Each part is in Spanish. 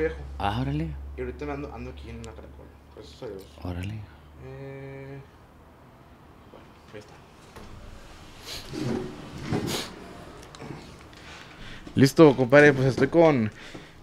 viejo. Ah, órale. Y ahorita ando, ando aquí en la caracol. Órale. Eh, bueno, ahí está. Listo, compadre, pues estoy con,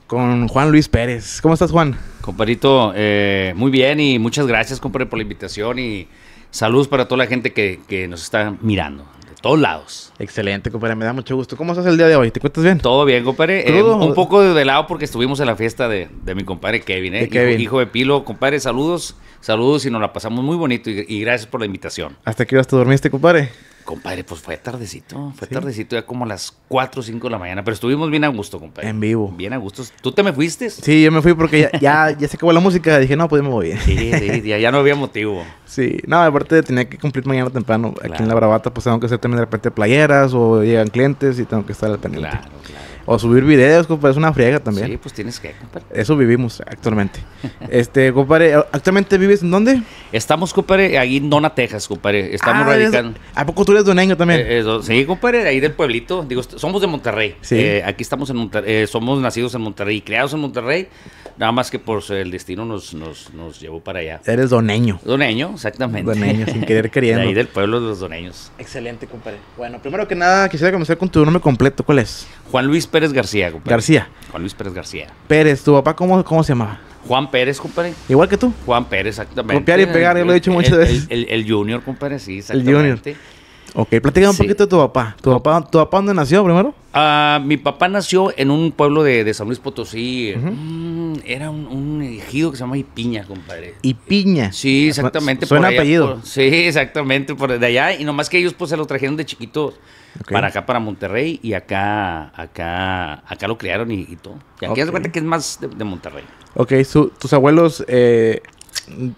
con Juan Luis Pérez. ¿Cómo estás, Juan? Compadrito, eh, muy bien y muchas gracias, compadre, por la invitación y Saludos para toda la gente que, nos está mirando de todos lados. Excelente, compadre. Me da mucho gusto. ¿Cómo estás el día de hoy? ¿Te cuentas bien? Todo bien, compadre. Eh, un poco de lado porque estuvimos en la fiesta de, mi compadre Kevin, ¿eh? Hijo, de Pilo. Compadre, saludos. Saludos y nos la pasamos muy bonito y, y gracias por la invitación. ¿Hasta qué hora te dormiste, compadre? Compadre, pues fue tardecito, fue tardecito, ya como las 4 o 5 de la mañana, pero estuvimos bien a gusto, compadre. En vivo. Bien a gusto. ¿Tú te me fuiste? Sí, yo me fui porque ya, ya, se acabó la música, dije, no, pues yo me voy. Sí, sí, ya, no había motivo. Sí, no, aparte tenía que cumplir mañana temprano. Aquí en la Bravata, pues tengo que hacer también de repente playeras o llegan clientes y tengo que estar al pendiente. Claro, claro. O subir videos, compadre, es una friega también. Sí, pues tienes que, compadre. Eso vivimos actualmente. este, compadre, ¿actualmente vives en dónde? Estamos, compadre, ahí en Dona, Texas, compadre. Estamos ah, radicando. ¿A poco tú eres año también? Eh, sí, compadre, ahí del pueblito. Digo, somos de Monterrey. Sí. Eh, aquí estamos en Monterrey, eh, somos nacidos en Monterrey, criados en Monterrey. Nada más que por el destino nos, nos, nos llevó para allá. Eres doneño. Doneño, exactamente. Doneño, sin querer queriendo. De ahí del pueblo de los doneños. Excelente, compadre. Bueno, primero que nada, quisiera comenzar con tu nombre completo. ¿Cuál es? Juan Luis Pérez García, compadre. García. Juan Luis Pérez García. Pérez, ¿tu papá cómo, cómo se llamaba? Juan Pérez, compadre. Igual que tú. Juan Pérez, exactamente. Copiar y pegar, yo lo he dicho muchas veces. El, el, Junior, compadre, sí, exactamente. El Junior. Ok, platícame un poquito de tu papá. ¿Tu papá, dónde nació primero? Ah, mi papá nació en un pueblo de, San Luis Potosí. Mm, era un, un, ejido que se llama Ipiña, compadre. Ipiña. Sí, exactamente. Suena apellido. sí, exactamente, por de allá. Y nomás que ellos pues se lo trajeron de chiquitos para acá, para Monterrey. Y acá, acá, acá lo criaron y, todo. Y aquí haz das cuenta que es más de, Monterrey. Ok, tus abuelos... Eh,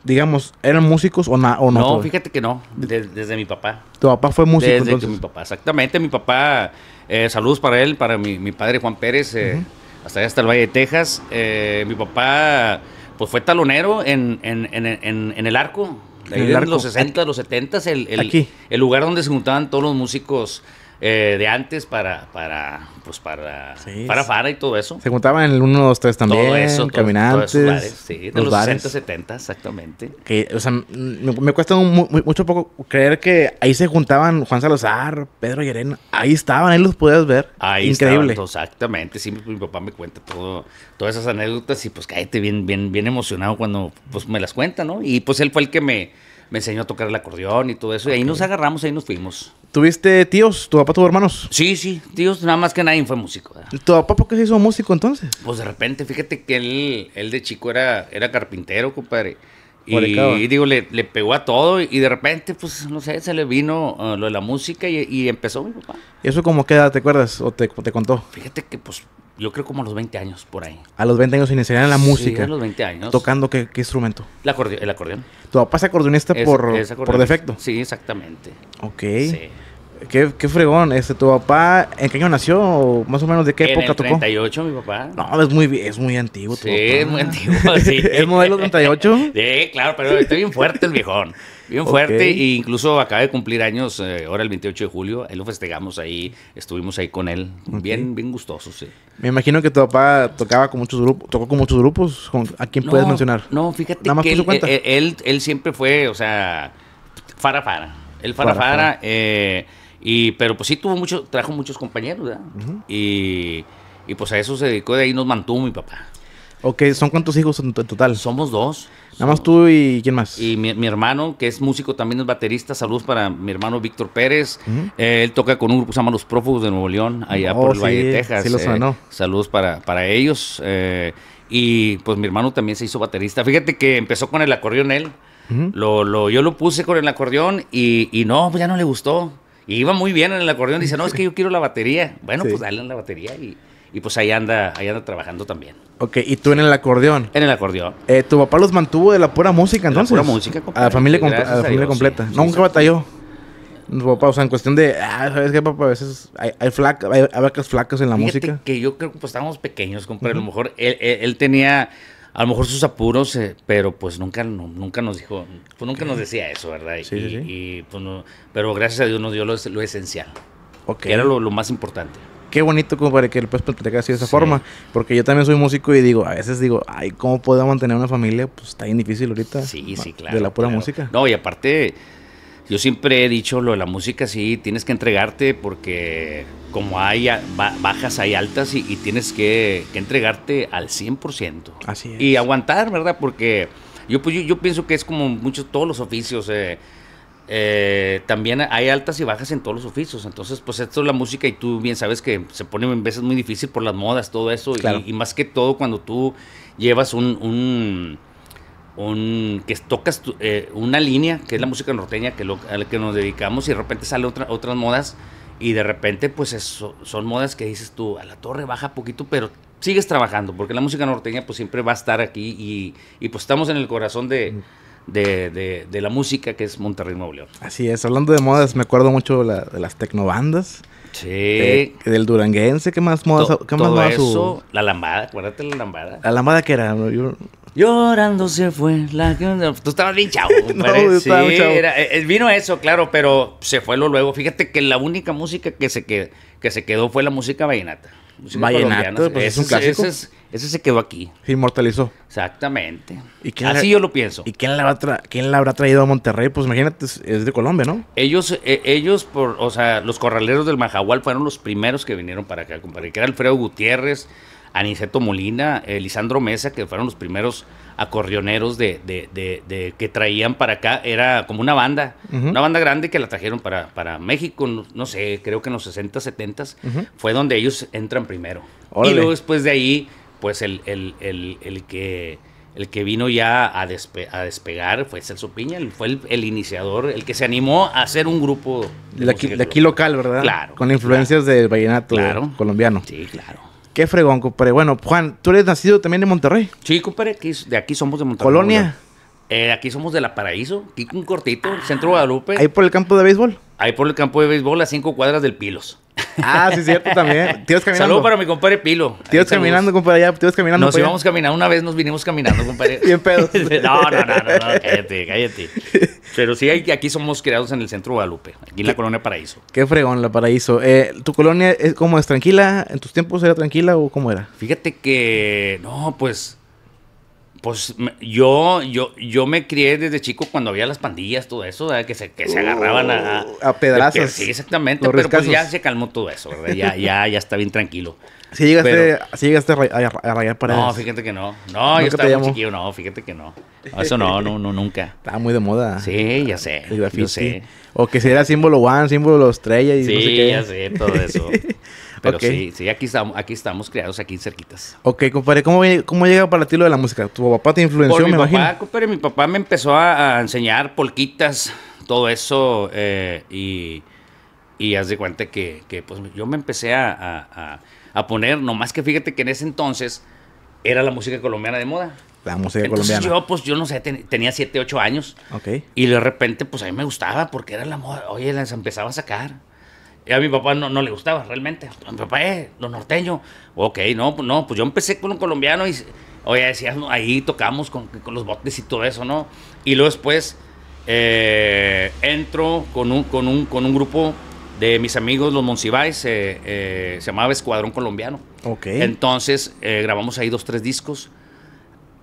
digamos, eran músicos o, o no? No, fíjate que no, desde mi papá. ¿Tu papá fue músico? Desde mi papá, exactamente. Mi papá, eh, saludos para él, para mi, padre Juan Pérez, eh, hasta allá hasta el Valle de Texas. Eh, mi papá, pues fue talonero en, en, en, en el arco. en los 60, los 70, el, el, lugar donde se juntaban todos los músicos de antes para, para, pues para, para Fara y todo eso. Se juntaban en el 1, 2, 3 también. caminantes. de los, los 60, 70, exactamente. Que, o sea, me, cuesta mucho poco creer que ahí se juntaban Juan Salazar, Pedro Llerena. Ahí estaban, ahí los podías ver. Increíble. exactamente. Sí, mi, papá me cuenta todo, todas esas anécdotas y pues cállate bien, bien, bien emocionado cuando pues, me las cuenta, ¿no? Y pues él fue el que me me enseñó a tocar el acordeón y todo eso. Y ahí nos agarramos, ahí nos fuimos. ¿Tuviste tíos? ¿Tu papá tuvo hermanos? Sí, sí, tíos, nada más que nadie fue músico. ¿Tu papá por qué se hizo músico entonces? Pues de repente, fíjate que él, de chico era, era carpintero, compadre. Y, digo, le, pegó a todo y de repente, pues, no sé, se le vino ah, lo de la música y, empezó mi papá. eso como queda, te acuerdas o te, contó? Fíjate que, pues, yo creo como a los 20 años, por ahí. A los 20 años iniciaron en la música. Sí, a los 20 años. ¿Tocando qué, instrumento? el acordeón. ¿Tu papá es acordeonista por, por defecto? Sí, exactamente. Ok. Sí. Qué, qué fregón. Este, ¿Tu papá en qué año nació? ¿O más o menos de qué en el 38, mi papá. No, es muy, es muy antiguo. sí, es muy antiguo, sí. ¿Es modelo 38? sí, claro, pero está bien fuerte el viejón. Bien fuerte, e incluso acaba de cumplir años, eh, ahora el 28 de julio, él lo festejamos ahí, estuvimos ahí con él, bien, bien gustoso, sí. Me imagino que tu papá tocaba con muchos grupos, tocó con muchos grupos, ¿a quién puedes mencionar? No, fíjate que eh, eh, él, él, siempre fue, o sea, farafara, él fara, fara. Y, pero pues sí tuvo mucho, trajo muchos compañeros, ¿verdad? y, pues a eso se dedicó, de ahí nos mantuvo mi papá. Ok, ¿son cuántos hijos en total? Somos dos. Nada más tú y quién más. Y mi, hermano, que es músico, también es baterista. Saludos para mi hermano Víctor Pérez. Eh, él toca con un grupo que se llama Los Prófugos de Nuevo León, allá oh, por el Valle de Texas. Sí, eh, saludos para, para ellos. Eh, y pues mi hermano también se hizo baterista. Fíjate que empezó con el acordeón él. lo, lo, yo lo puse con el acordeón y, y no, pues ya no le gustó. Y iba muy bien en el acordeón. Dice, no, es que yo quiero la batería. Bueno, pues dale en la batería y, y pues ahí anda, ahí anda trabajando también. Ok, ¿y tú en el acordeón? En el acordeón. Eh, ¿Tu papá los mantuvo de la pura música entonces? De la pura música. Completa. A la familia, completa. Nunca batalló. papá, o sea, en cuestión de, ah, ¿sabes qué, papá? A veces hay, hay, hay, vacas flacas en la música. que yo creo que pues estábamos pequeños, compadre. A lo mejor él, él tenía a lo mejor sus apuros, eh, pero pues nunca, nunca nos dijo, pues nunca nos decía eso, ¿verdad? Sí, y, sí. Pues, pero gracias a Dios nos dio lo, esencial, okay. era lo, más importante qué bonito como para que le puedas platicar así de esa forma. Porque yo también soy músico y digo, a veces digo, ay, ¿cómo puedo mantener una familia? Pues está bien difícil ahorita. Sí, sí, claro. De la pura música. No, y aparte, yo siempre he dicho lo de la música, sí, tienes que entregarte porque como hay bajas, hay altas y, tienes que, entregarte al 100%. Así es. Y aguantar, ¿verdad? Porque pues, yo, yo, pienso que es como muchos, todos los oficios. Eh, eh, también hay altas y bajas en todos los oficios. Entonces, pues esto es la música y tú bien sabes que se pone en veces muy difícil por las modas, todo eso. Y, más que todo cuando tú llevas un un, que tocas eh, una línea, que es la música norteña, que a la que nos dedicamos, y de repente salen otra, otras modas, y de repente, pues son modas que dices tú, a la torre baja poquito, pero sigues trabajando, porque la música norteña pues siempre va a estar aquí, y, pues estamos en el corazón mm. de... De, la música que es Monterrey Nuevo León. Así es, hablando de modas, me acuerdo mucho de las tecnobandas. Sí. del duranguense, ¿qué más moda, más eso, La lambada, acuérdate la lambada. La lambada que era, Yo... Llorando se fue la... Tú estabas bien chavo. Eh, eh, vino eso, claro, pero se fue lo luego. Fíjate que la única música que se, que se quedó fue la música vallenata. Vallenato, pues, es un clásico. Ese, se quedó aquí. Se inmortalizó. Exactamente. Así yo lo pienso. ¿Y quién la, habrá la habrá traído a Monterrey? Pues imagínate, es de Colombia, ¿no? Ellos, eh, ellos por, o sea, los corraleros del Majahual fueron los primeros que vinieron para acá, compadre. Que era Alfredo Gutiérrez, Aniceto Molina, eh, Lisandro Mesa, que fueron los primeros acorrioneros de, de, de, que traían para acá. Era como una banda, una banda grande que la trajeron para, para México, no, sé, creo que en los 60, 70 fue donde ellos entran primero. Y luego después de ahí, pues el, que... El que vino ya a, a despegar fue Celso Piña, fue el, iniciador, el que se animó a hacer un grupo. De, aquí, local, ¿verdad? Claro. Con influencias del vallenato claro. colombiano. Sí, claro. Qué fregón, compadre. Bueno, Juan, tú eres nacido también de Monterrey. Sí, compadre, de aquí somos de Monterrey. Colonia. Eh, aquí somos de La Paraíso, aquí un cortito, centro Guadalupe. Ahí por el campo de béisbol. Ahí por el campo de béisbol, a cinco cuadras del Pilos. Ah, sí, es cierto también. Saludos caminando. para mi compadre Pilo. Tienes caminando, compadre, ya. tienes caminando. Nos íbamos caminando una vez, nos vinimos caminando, compadre. Bien pedo. no, no, no, no, cállate, cállate. Pero sí, aquí somos criados en el centro de Guadalupe, aquí en la colonia Paraíso. Qué fregón, la Paraíso. Eh, ¿Tu colonia es, cómo es? ¿Tranquila? ¿En tus tiempos era tranquila o cómo era? Fíjate que, no, pues pues yo, yo, yo me crié desde chico cuando había las pandillas, todo eso, que se, que se agarraban a, a uh, pedazos. sí, exactamente, pero pues ya se calmó todo eso, ¿verdad? Ya, ya, ya está bien tranquilo. Si llegaste, si llegaste a, rayar para eso No, fíjate que no. No, yo estaba muy chiquillo, no, fíjate que no. Eso no, no, no, nunca. Estaba muy de moda. Sí, ya sé. Sé. O que si era símbolo one, símbolo estrella y sí, no sé qué. ya sé, todo eso. Pero sí, sí, aquí estamos, aquí estamos creados, aquí cerquitas. Ok, compadre, ¿cómo, ¿cómo llega para ti lo de la música? ¿Tu papá te influenció, mi me papá, imagino? mi papá me empezó a, enseñar polquitas, todo eso, eh, y, haz de cuenta que, pues, yo me empecé a, a, a, poner, nomás que fíjate que en ese entonces era la música colombiana de moda. La música colombiana. Yo, pues, yo no sé, tenía 7, 8 años. Ok. Y de repente, pues a mí me gustaba porque era la moda. Oye, las empezaba a sacar. Y a mi papá no, no le gustaba realmente. Mi papá eh, lo norteño. Ok, no, pues, no, pues yo empecé con un colombiano y, oye, decías, ahí tocamos con, los botes y todo eso, ¿no? Y luego después eh, entro con un, con, un, con un grupo de mis amigos, los Monsiváis, eh, eh, se llamaba Escuadrón Colombiano. Ok. Entonces grabamos ahí dos, tres discos.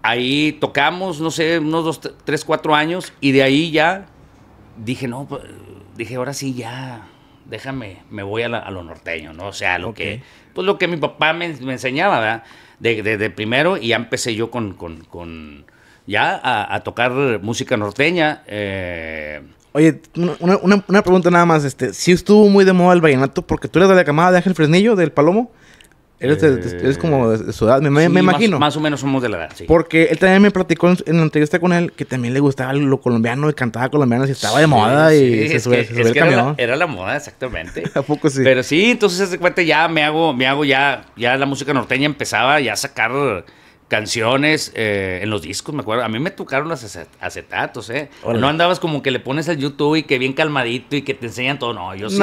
Ahí tocamos, no sé, unos dos, tres, cuatro años. Y de ahí ya dije, no, pues, dije, ahora sí ya déjame, me voy a, lo norteño, ¿no? O sea, lo que, pues lo que mi papá me, enseñaba, ¿verdad? Desde de, primero y ya empecé yo con, con, con ya a, tocar música norteña. Eh, Oye, una, pregunta nada más. Este, ¿Sí estuvo muy de moda el vallenato? Porque tú eres de la camada de Ángel Fresnillo, del Palomo. Eres, eh, como de su edad, me, imagino. Más, o menos somos de la edad, sí. Porque él también me platicó en, la entrevista con él que también le gustaba lo colombiano y cantaba colombiano y estaba de moda y se subió el camión. Era la, moda, exactamente. ¿A sí? Pero sí, entonces, de cuenta, ya me hago, me hago ya, ya la música norteña empezaba ya a sacar canciones eh, en los discos, me acuerdo. A mí me tocaron los acetatos, ¿eh? No andabas como que le pones al YouTube y que bien calmadito y que te enseñan todo. No, yo sí.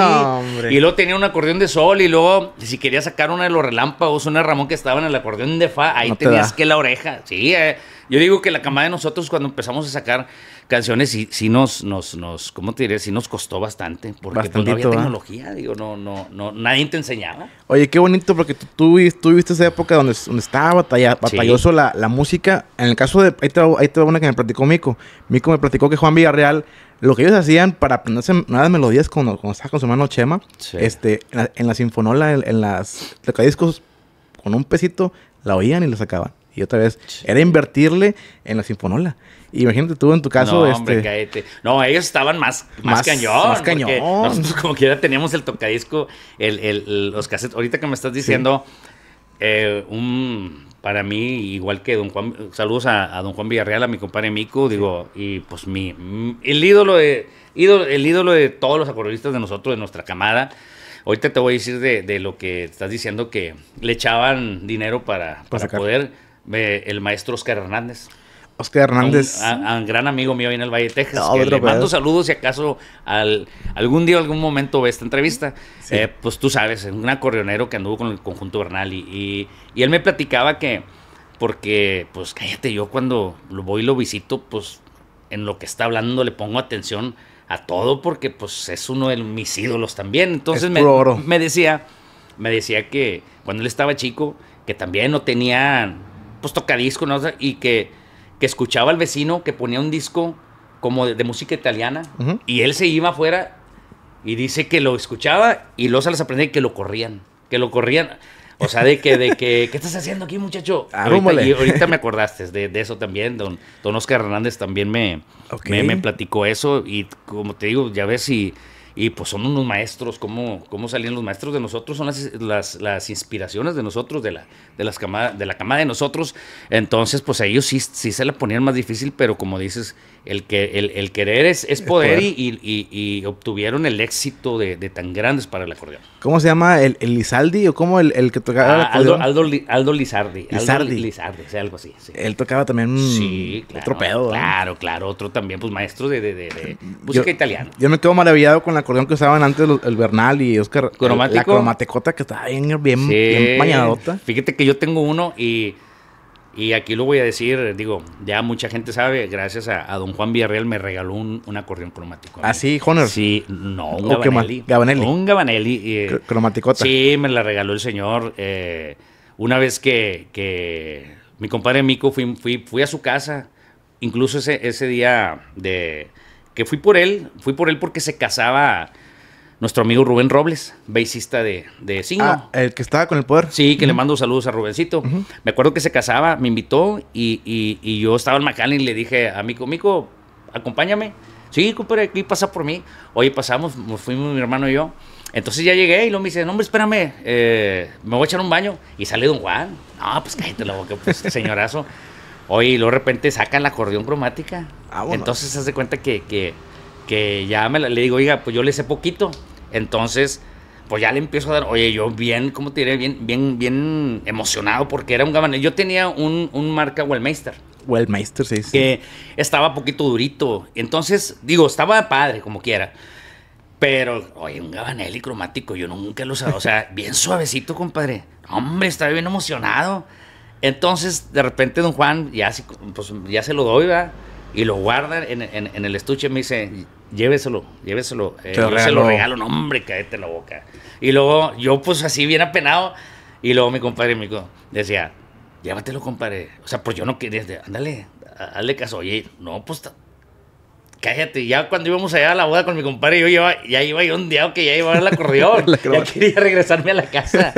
y luego tenía un acordeón de sol y luego, si quería sacar una de los relámpagos, una de Ramón que estaba en el acordeón de Fa, ahí tenías que la oreja. Sí, eh. yo digo que la camada de nosotros cuando empezamos a sacar canciones y si nos, nos, nos, ¿cómo te diré? si nos costó bastante, porque pues, no había ¿eh? tecnología, digo, no, no, no, nadie te enseñaba. Oye, qué bonito, porque tú, tú, viste esa época donde, donde estaba batalla, batalloso la, la, música. En el caso de, ahí te, una que me platicó Mico. Mico me platicó que Juan Villarreal, lo que ellos hacían para aprenderse nuevas melodías cuando, cuando estaba con su hermano Chema, este, en la, sinfonola, en, las las tocadiscos, con un pesito, la oían y la sacaban. Y otra vez, era invertirle en la sinfonola. Imagínate tú en tu caso. No, este, ellos estaban más, más, cañón. Más cañón. Nosotros, como quiera, teníamos el tocadisco, los cassettes. Ahorita que me estás diciendo, eh, un para mí, igual que Don Juan, saludos a, Don Juan Villarreal, a mi compadre Mico, digo, y pues mi, el ídolo de, ídolo, el ídolo de todos los acordeonistas de nosotros, de nuestra camada. Ahorita te voy a decir de, lo que estás diciendo que le echaban dinero para, poder, eh, el maestro Oscar Hernández. Oscar Hernández. Un, gran amigo mío viene en el Valle de Texas. le mando saludos si acaso al, algún día, algún momento ve esta entrevista. Eh, pues tú sabes, un acordeonero que anduvo con el conjunto Bernal. Y, él me platicaba que, porque, pues cállate, yo cuando lo voy y lo visito, pues en lo que está hablando le pongo atención a todo porque pues es uno de mis ídolos también. Entonces me, decía, me decía que cuando él estaba chico, que también no tenía pues tocadiscos ¿no? y que que escuchaba al vecino que ponía un disco como de, música italiana y él se iba afuera y dice que lo escuchaba y los a les aprendía que lo corrían, que lo corrían. O sea, de que, de ¿qué estás haciendo aquí, muchacho? ahorita, y ahorita me acordaste de, eso también. Don, Oscar Hernández también me, me, me, platicó eso. Y como te digo, ya ves, si y pues son unos maestros, como como salían los maestros de nosotros, son las, las, inspiraciones de nosotros, de la, de, las de la camada de nosotros. Entonces, pues a ellos sí, sí se la ponían más difícil, pero como dices, el, que, el, querer es, poder, Y, y, obtuvieron el éxito de, tan grandes para el acordeón. ¿Cómo se llama? ¿El, el o cómo el, que tocaba? Ah, Aldo, Aldo, Lizardi. Lizardi. Lizardi, o sea, algo así. Él tocaba también claro, otro pedo. Claro, claro, otro también, pues maestro de, música italiana. Yo me quedo maravillado con el acordeón que usaban antes el Bernal y Oscar. Eh, la cromatecota que estaba bien, bien, bien bañadota. Fíjate que yo tengo uno y y aquí lo voy a decir, digo, ya mucha gente sabe, gracias a, don Juan Villarreal me regaló un, un acordeón cromático. ¿Ah, sí, Honor? Sí, no, un Gabanelli, Un Gabanelli. Eh, cromaticota. Sí, me la regaló el señor. Eh, una vez que, mi compadre Mico fui, fui, a su casa, incluso ese, ese día de que fui por él, fui por él porque se casaba nuestro amigo Rubén Robles, bassista de, de Signo. Ah, el que estaba con el poder. Sí, que le mando saludos a Rubéncito. Me acuerdo que se casaba, me invitó y, y, yo estaba en McAllen y le dije a Mico, Mico, acompáñame. Sí, compadre, aquí pasa por mí. Oye, pasamos, nos fuimos mi hermano y yo. Entonces ya llegué y luego me dice, no, hombre, espérame, eh, me voy a echar un baño. Y sale Don Juan. No, pues cállate la boca, pues, señorazo. Oye, y luego de repente sacan la acordeón cromática. Ah, bueno. Entonces se hace cuenta que, que que ya me le digo, oiga, pues yo le sé poquito. Entonces, pues ya le empiezo a dar, oye, yo bien, ¿cómo te diré? Bien, bien, bien emocionado porque era un gabanel. Yo tenía un, un marca Wellmeister. Wellmeister, sí, sí. Que estaba poquito durito. Entonces, digo, estaba padre, como quiera. Pero, oye, un y cromático, yo nunca lo usaba. O sea, bien suavecito, compadre. Hombre, estaba bien emocionado. Entonces, de repente, don Juan, ya, pues, ya se lo doy, ¿verdad? Y lo guardan en, el estuche. Me dice, lléveselo, lléveselo. Eh, yo se lo regalo, no, hombre, cállate la boca. Y luego yo, pues así, bien apenado. Y luego mi compadre me decía, llévatelo, compadre. O sea, pues yo no quería, ándale, hazle caso. Oye, no, pues cállate, ya cuando íbamos allá a la boda con mi compadre, yo iba, ya iba un día que ya iba a la el ya quería regresarme a la casa.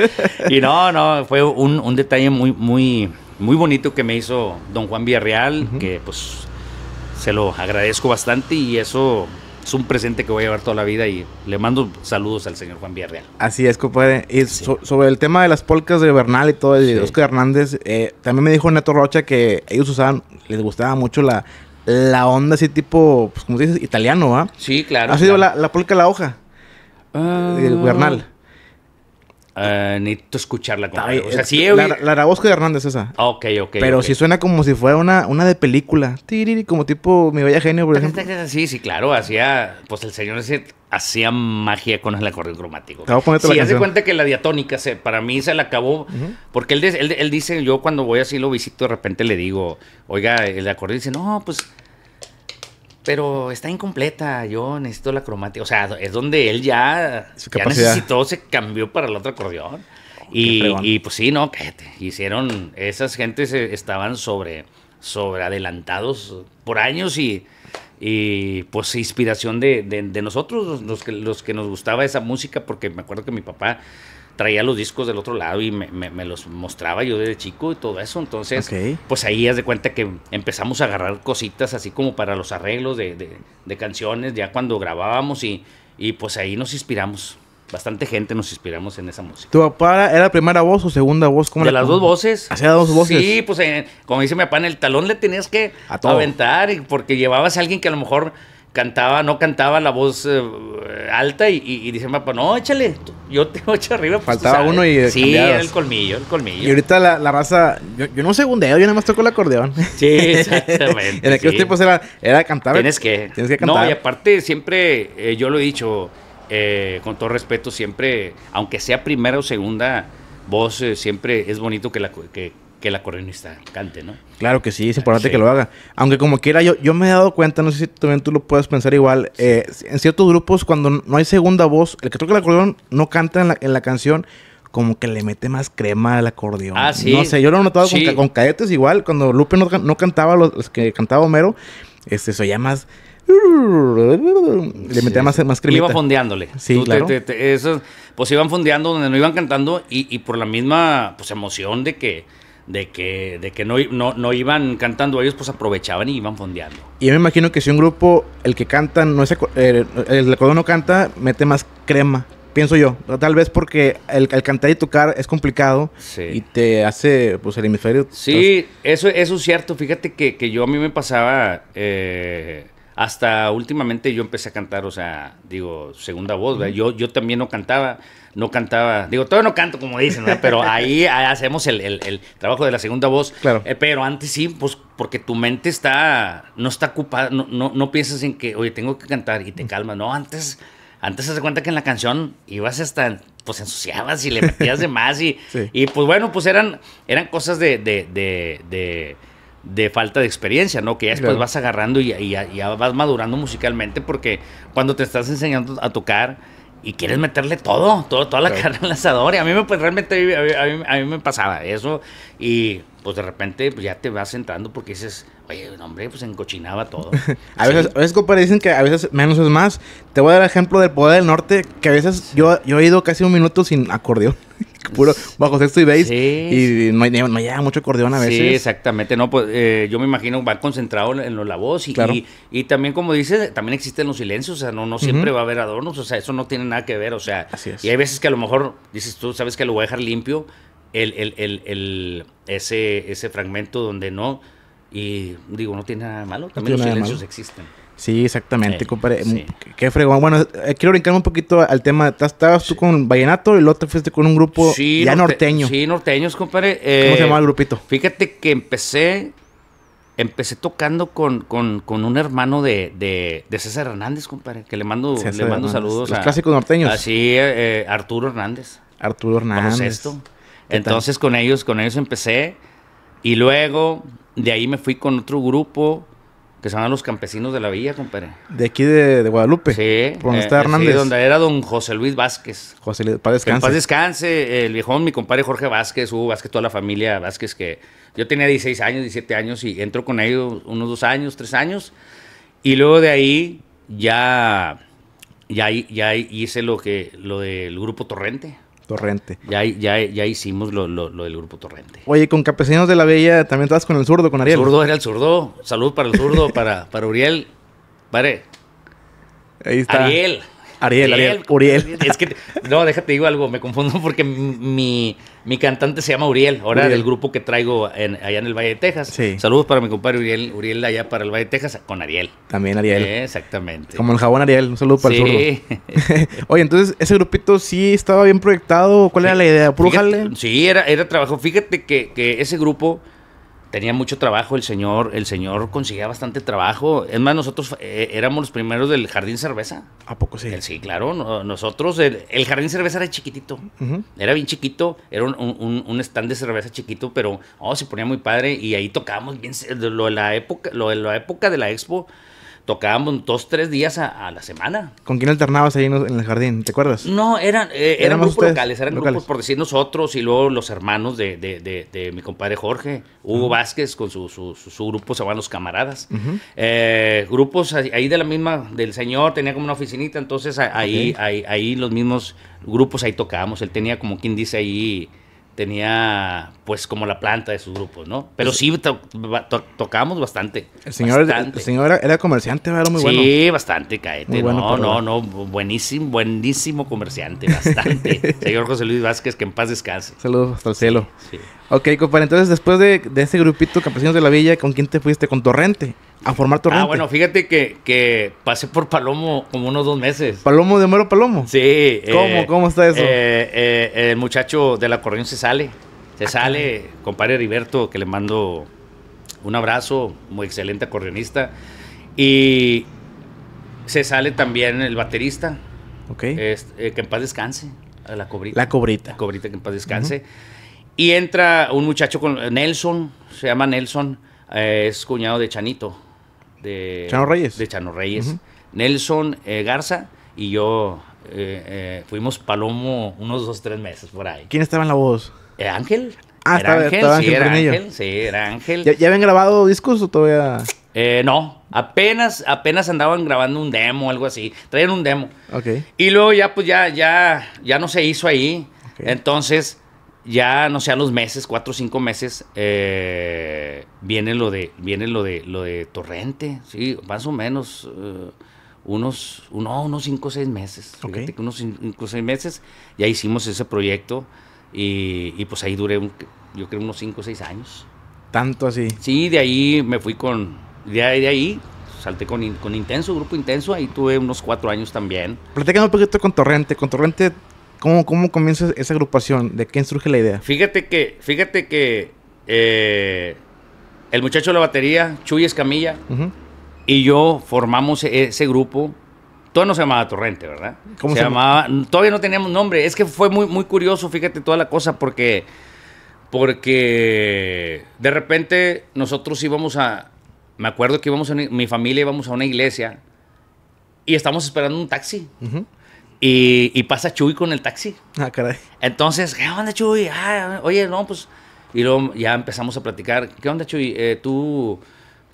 Y no, no, fue un, detalle muy, muy, muy bonito que me hizo don Juan Villarreal, que pues se lo agradezco bastante y eso es un presente que voy a llevar toda la vida y le mando saludos al señor Juan Villarreal. Así es, compadre. Y sobre el tema de las polcas de Bernal y todo, de Oscar Hernández, eh, también me dijo Neto Rocha que ellos usaban, les gustaba mucho la, la onda así tipo, pues como dices, italiano, ah Sí, claro. ¿Ha sido la, la polca la hoja? Ah... de Bernal ni eh, necesito escucharla. también. o sea, la, la de Hernández esa. Ok, ok. Pero si suena como si fuera una, una de película. Tiriri, como tipo Mi Bella Genio, por Sí, sí, claro. Hacía, pues el señor ese hacía magia con el acordeón cromático. Si sí, hace cuenta que la diatónica se, para mí se la acabó. Porque él, él, dice, yo cuando voy así lo visito, de repente le digo, oiga, el acordeón dice, no, pues pero está incompleta, yo necesito la cromática. O sea, es donde él ya, ya necesitó, se cambió para el otro acordeón. y, pues sí, no, cállate. Hicieron, esas gentes estaban sobre, sobre adelantados por años y, y pues inspiración de, nosotros, que, los que nos gustaba esa música, porque me acuerdo que mi papá traía los discos del otro lado y me, los mostraba yo desde chico y todo eso. Entonces, pues ahí haz de cuenta que empezamos a agarrar cositas así como para los arreglos de, canciones, ya cuando grabábamos y, y, pues ahí nos inspiramos. Bastante gente nos inspiramos en esa música. ¿Tu papá era primera voz o segunda voz? como de las dos voces. ¿Hacía dos voces? Sí, pues eh, como dice mi papá, en el talón le tenías que aventar porque llevabas a alguien que a lo mejor cantaba, no cantaba la voz eh, alta y, y, dice papá, no, échale, yo te echo arriba. Pues, Faltaba uno y. Sí, el colmillo, el colmillo. Y ahorita la, raza, yo, no segundeo, yo nada más toco el acordeón. Sí, exactamente. en aquellos sí. tiempos era, era cantar. Tienes que. Tienes que cantar. No, y aparte, siempre, eh, yo lo he dicho, eh, con todo respeto, siempre, aunque sea primera o segunda voz, eh, siempre es bonito que la. Que, que el acordeonista cante, ¿no? Claro que sí, es ah, importante que lo haga. Aunque como quiera, yo, yo me he dado cuenta, no sé si también tú lo puedes pensar igual, eh, en ciertos grupos cuando no hay segunda voz, el que toca el acordeón no canta en la, en la canción, como que le mete más crema al acordeón. Ah, sí. No sé, yo lo he notado con, con, cadetes igual, cuando Lupe no, cantaba los, que cantaba Homero, este, se oía más... Le metía más, más cremita. Iba fondeándole. Sí, claro. pues iban fondeando donde no iban cantando y, y por la misma pues, emoción de que de que, de que no, no, no, iban cantando ellos, pues aprovechaban y iban fondeando. Y yo me imagino que si un grupo, el que canta, no es, eh, el el acordeón no canta, mete más crema. Pienso yo, tal vez porque el, el cantar y tocar es complicado y te hace pues el hemisferio. Sí, eso, es cierto. Fíjate que, que, yo a mí me pasaba eh, hasta últimamente yo empecé a cantar, o sea, digo, segunda voz, ¿verdad? Yo, yo también no cantaba, no cantaba, digo, todavía no canto, como dicen, ¿verdad? Pero ahí hacemos el, trabajo de la segunda voz. Claro. Eh, pero antes sí, pues porque tu mente está, no está ocupada, no, no, piensas en que, oye, tengo que cantar y te calmas. No, antes, antes se hace cuenta que en la canción ibas hasta pues ensuciabas y le metías de más y, y pues bueno, pues eran, eran cosas de, de de falta de experiencia, ¿no? Que ya después vas agarrando y, ya vas madurando musicalmente porque cuando te estás enseñando a tocar y quieres meterle todo, todo toda la carne al y a mí me, pues, realmente a mí, me pasaba eso y pues de repente pues, ya te vas entrando porque dices, oye, hombre, pues encochinaba todo. a, veces, a veces, dicen que a veces menos es más. Te voy a dar el ejemplo del Poder del Norte, que a veces yo, yo he ido casi un minuto sin acordeón puro pues, bajo sexto y bass. Y no, no, lleva mucho acordeón a veces. Sí, exactamente. No, pues eh, yo me imagino Va concentrado en la voz. Y, y, también, como dices, también existen los silencios. O sea, no, no siempre va a haber adornos. O sea, eso no tiene nada que ver. O sea, y hay veces que a lo mejor dices tú, sabes que lo voy a dejar limpio. El, el, ese, ese fragmento donde no. Y digo, no tiene nada malo. También los silencios existen. Sí, exactamente, compadre. Qué fregón. Bueno, eh, quiero brincarme un poquito al tema. Estabas tú con Vallenato y el otro fuiste con un grupo ya norteño. Sí, norteños, compadre. ¿Cómo se eh, llamaba el grupito? Fíjate que empecé empecé tocando con, con, un hermano de, de, César Hernández, compadre, que le mando, saludos. Los clásicos norteños. Así, ah, eh, Arturo Hernández. Arturo Hernández. Esto? Entonces con ellos, con ellos empecé. Y luego de ahí me fui con otro grupo que se llaman Los Campesinos de la Villa, compadre. De aquí de, Guadalupe. Sí. Por donde eh, está eh, Hernández. Sí, donde era don José Luis Vázquez. José Luis, para descanse. paz descanse, el viejón, mi compadre Jorge Vázquez, hubo Vázquez, toda la familia Vázquez, que yo tenía 16 años, 17 años y entro con ellos unos dos años, tres años. Y luego de ahí ya, ya, ya hice lo, que, lo del Grupo Torrente. Torrente. Ya, ya, ya hicimos lo, lo, del grupo Torrente. Oye, con Capesinos de la Bella también estabas con el zurdo, con Ariel. El zurdo era el zurdo. Salud para el zurdo, para, para Uriel. Pare. Ahí está. Ariel. Ariel, Ariel, Uriel. Es que, no, déjate digo algo, me confundo porque mi, mi cantante se llama Uriel, ahora del grupo que traigo allá en el Valle de Texas. Saludos para mi compadre Uriel, Uriel allá para el Valle de Texas, con Ariel. También Ariel. exactamente. Como el jabón Ariel, un saludo para el zurdo. Oye, entonces, ¿ese grupito sí estaba bien proyectado? ¿Cuál era la idea? ¿Puro Sí, era, era trabajo. Fíjate que, que ese grupo tenía mucho trabajo el señor, el señor conseguía bastante trabajo. Es más, nosotros eh, éramos los primeros del Jardín Cerveza. ¿A poco sí? Eh, sí, claro. nosotros, el, Jardín Cerveza era chiquitito. Era bien chiquito. Era un, stand de cerveza chiquito, pero oh, se ponía muy padre. Y ahí tocábamos bien. la época, lo de la época de la expo tocábamos dos, tres días a, la semana. ¿Con quién alternabas ahí en el jardín? ¿Te acuerdas? No, eh, eran, eran, grupos locales, eran grupos por decir nosotros y luego los hermanos de, mi compadre Jorge, Hugo Vázquez con su, su, grupo se van los camaradas. Eh, grupos ahí de la misma, del señor, tenía como una oficinita, entonces ahí, ahí, ahí los mismos grupos ahí tocábamos. Él tenía como quien dice ahí tenía pues como la planta de sus grupos, ¿no? Pero pues sí tocábamos bastante. El señor, era, comerciante, era muy sí, bueno. Sí, bastante, caete. no, no, no, buenísimo, buenísimo comerciante, bastante. señor José Luis Vázquez, que en paz descanse. Saludos hasta el cielo. Sí. Ok, compadre, entonces después de, de ese grupito Campesinos de la Villa, ¿con quién te fuiste? Con Torrente a formar torrente. Ah, bueno, fíjate que, pasé por Palomo como unos dos meses. ¿Palomo de Mero Palomo? Sí. ¿Cómo? Eh, ¿Cómo está eso? Eh, eh, el muchacho de la acordeón se sale. Se ah, sale, compadre Heriberto, que le mando un abrazo, muy excelente acordeonista. Y se sale también el baterista. Ok. Este, que en paz descanse. la cobrita. La cobrita. cobrita, que en paz descanse. Y entra un muchacho con Nelson, se llama Nelson, es cuñado de Chanito de Chano Reyes. De Chano Reyes. Nelson eh, Garza y yo eh, eh, fuimos Palomo unos dos, tres meses por ahí. ¿Quién estaba en la voz? Ángel. Ah, era estaba, Ángel, sí, era Ángel, ¿Ya, habían grabado discos o todavía? no, apenas, apenas andaban grabando un demo, algo así. Traían un demo. Ok. Y luego ya, pues ya, ya, ya no se hizo ahí. Entonces, ya no sé, a los meses, cuatro o cinco meses, eh, viene lo de, viene lo de, lo de torrente, sí, más o menos. Eh, unos, uno, unos cinco o seis meses. unos cinco o seis meses. Ya hicimos ese proyecto y, pues ahí duré, yo creo, unos cinco o seis años. ¿Tanto así? Sí, de ahí me fui con, de, de ahí salté con, con Intenso, Grupo Intenso, ahí tuve unos cuatro años también. Platícanos un poquito con Torrente. Con Torrente ¿Cómo, cómo comienza esa agrupación? ¿De quién surge la idea? Fíjate que, fíjate que eh, el muchacho de la batería, Chuy Escamilla, y yo formamos e, ese grupo. Todo no se llamaba Torrente, ¿verdad? ¿Cómo se, llamaba? Todavía no teníamos nombre. Es que fue muy, muy curioso, fíjate, toda la cosa, porque, porque de repente nosotros íbamos a... Me acuerdo que íbamos a mi familia íbamos a una iglesia y estábamos esperando un taxi. Y, pasa Chuy con el taxi. Ah, caray. Entonces, ¿qué onda, Chuy? Ah, oye, no, pues. Y luego ya empezamos a platicar. ¿Qué onda, Chuy? Eh, ¿Tú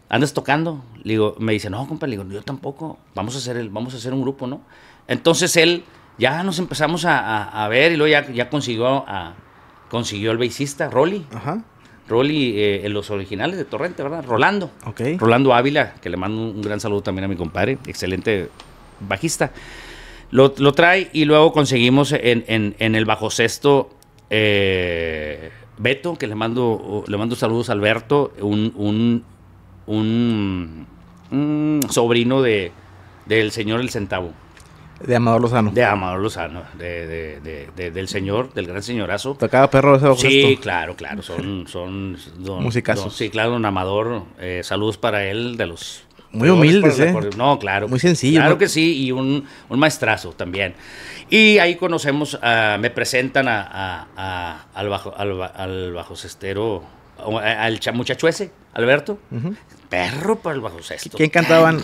andas tocando? digo, me dice, no, compa, digo, yo tampoco. Vamos a hacer, el, vamos a hacer un grupo, ¿no? Entonces él, ya nos empezamos a, ver y luego ya, consiguió, a, consiguió el bassista, Rolly. Ajá. Rolly, eh, en los originales de Torrente, ¿verdad? Rolando. Ok. Rolando Ávila, que le mando un gran saludo también a mi compadre, excelente bajista. Lo, trae y luego conseguimos en, el bajo sexto eh, Beto, que le mando, le mando saludos a Alberto, un, un, sobrino de, del señor El Centavo. De Amador Lozano. De Amador Lozano, del señor, del gran señorazo. Tocaba perro ese Sí, claro, claro, son... son don, sí, claro, don Amador, eh, saludos para él, de los muy humilde ¿eh? No, claro. Muy sencillo. Claro que sí, y un, un, maestrazo también. Y ahí conocemos, ah, me presentan a, al, bajo, al, al bajo cestero, al muchacho ese, Alberto. Perro para el bajo cesto. ¿Quién cantaban?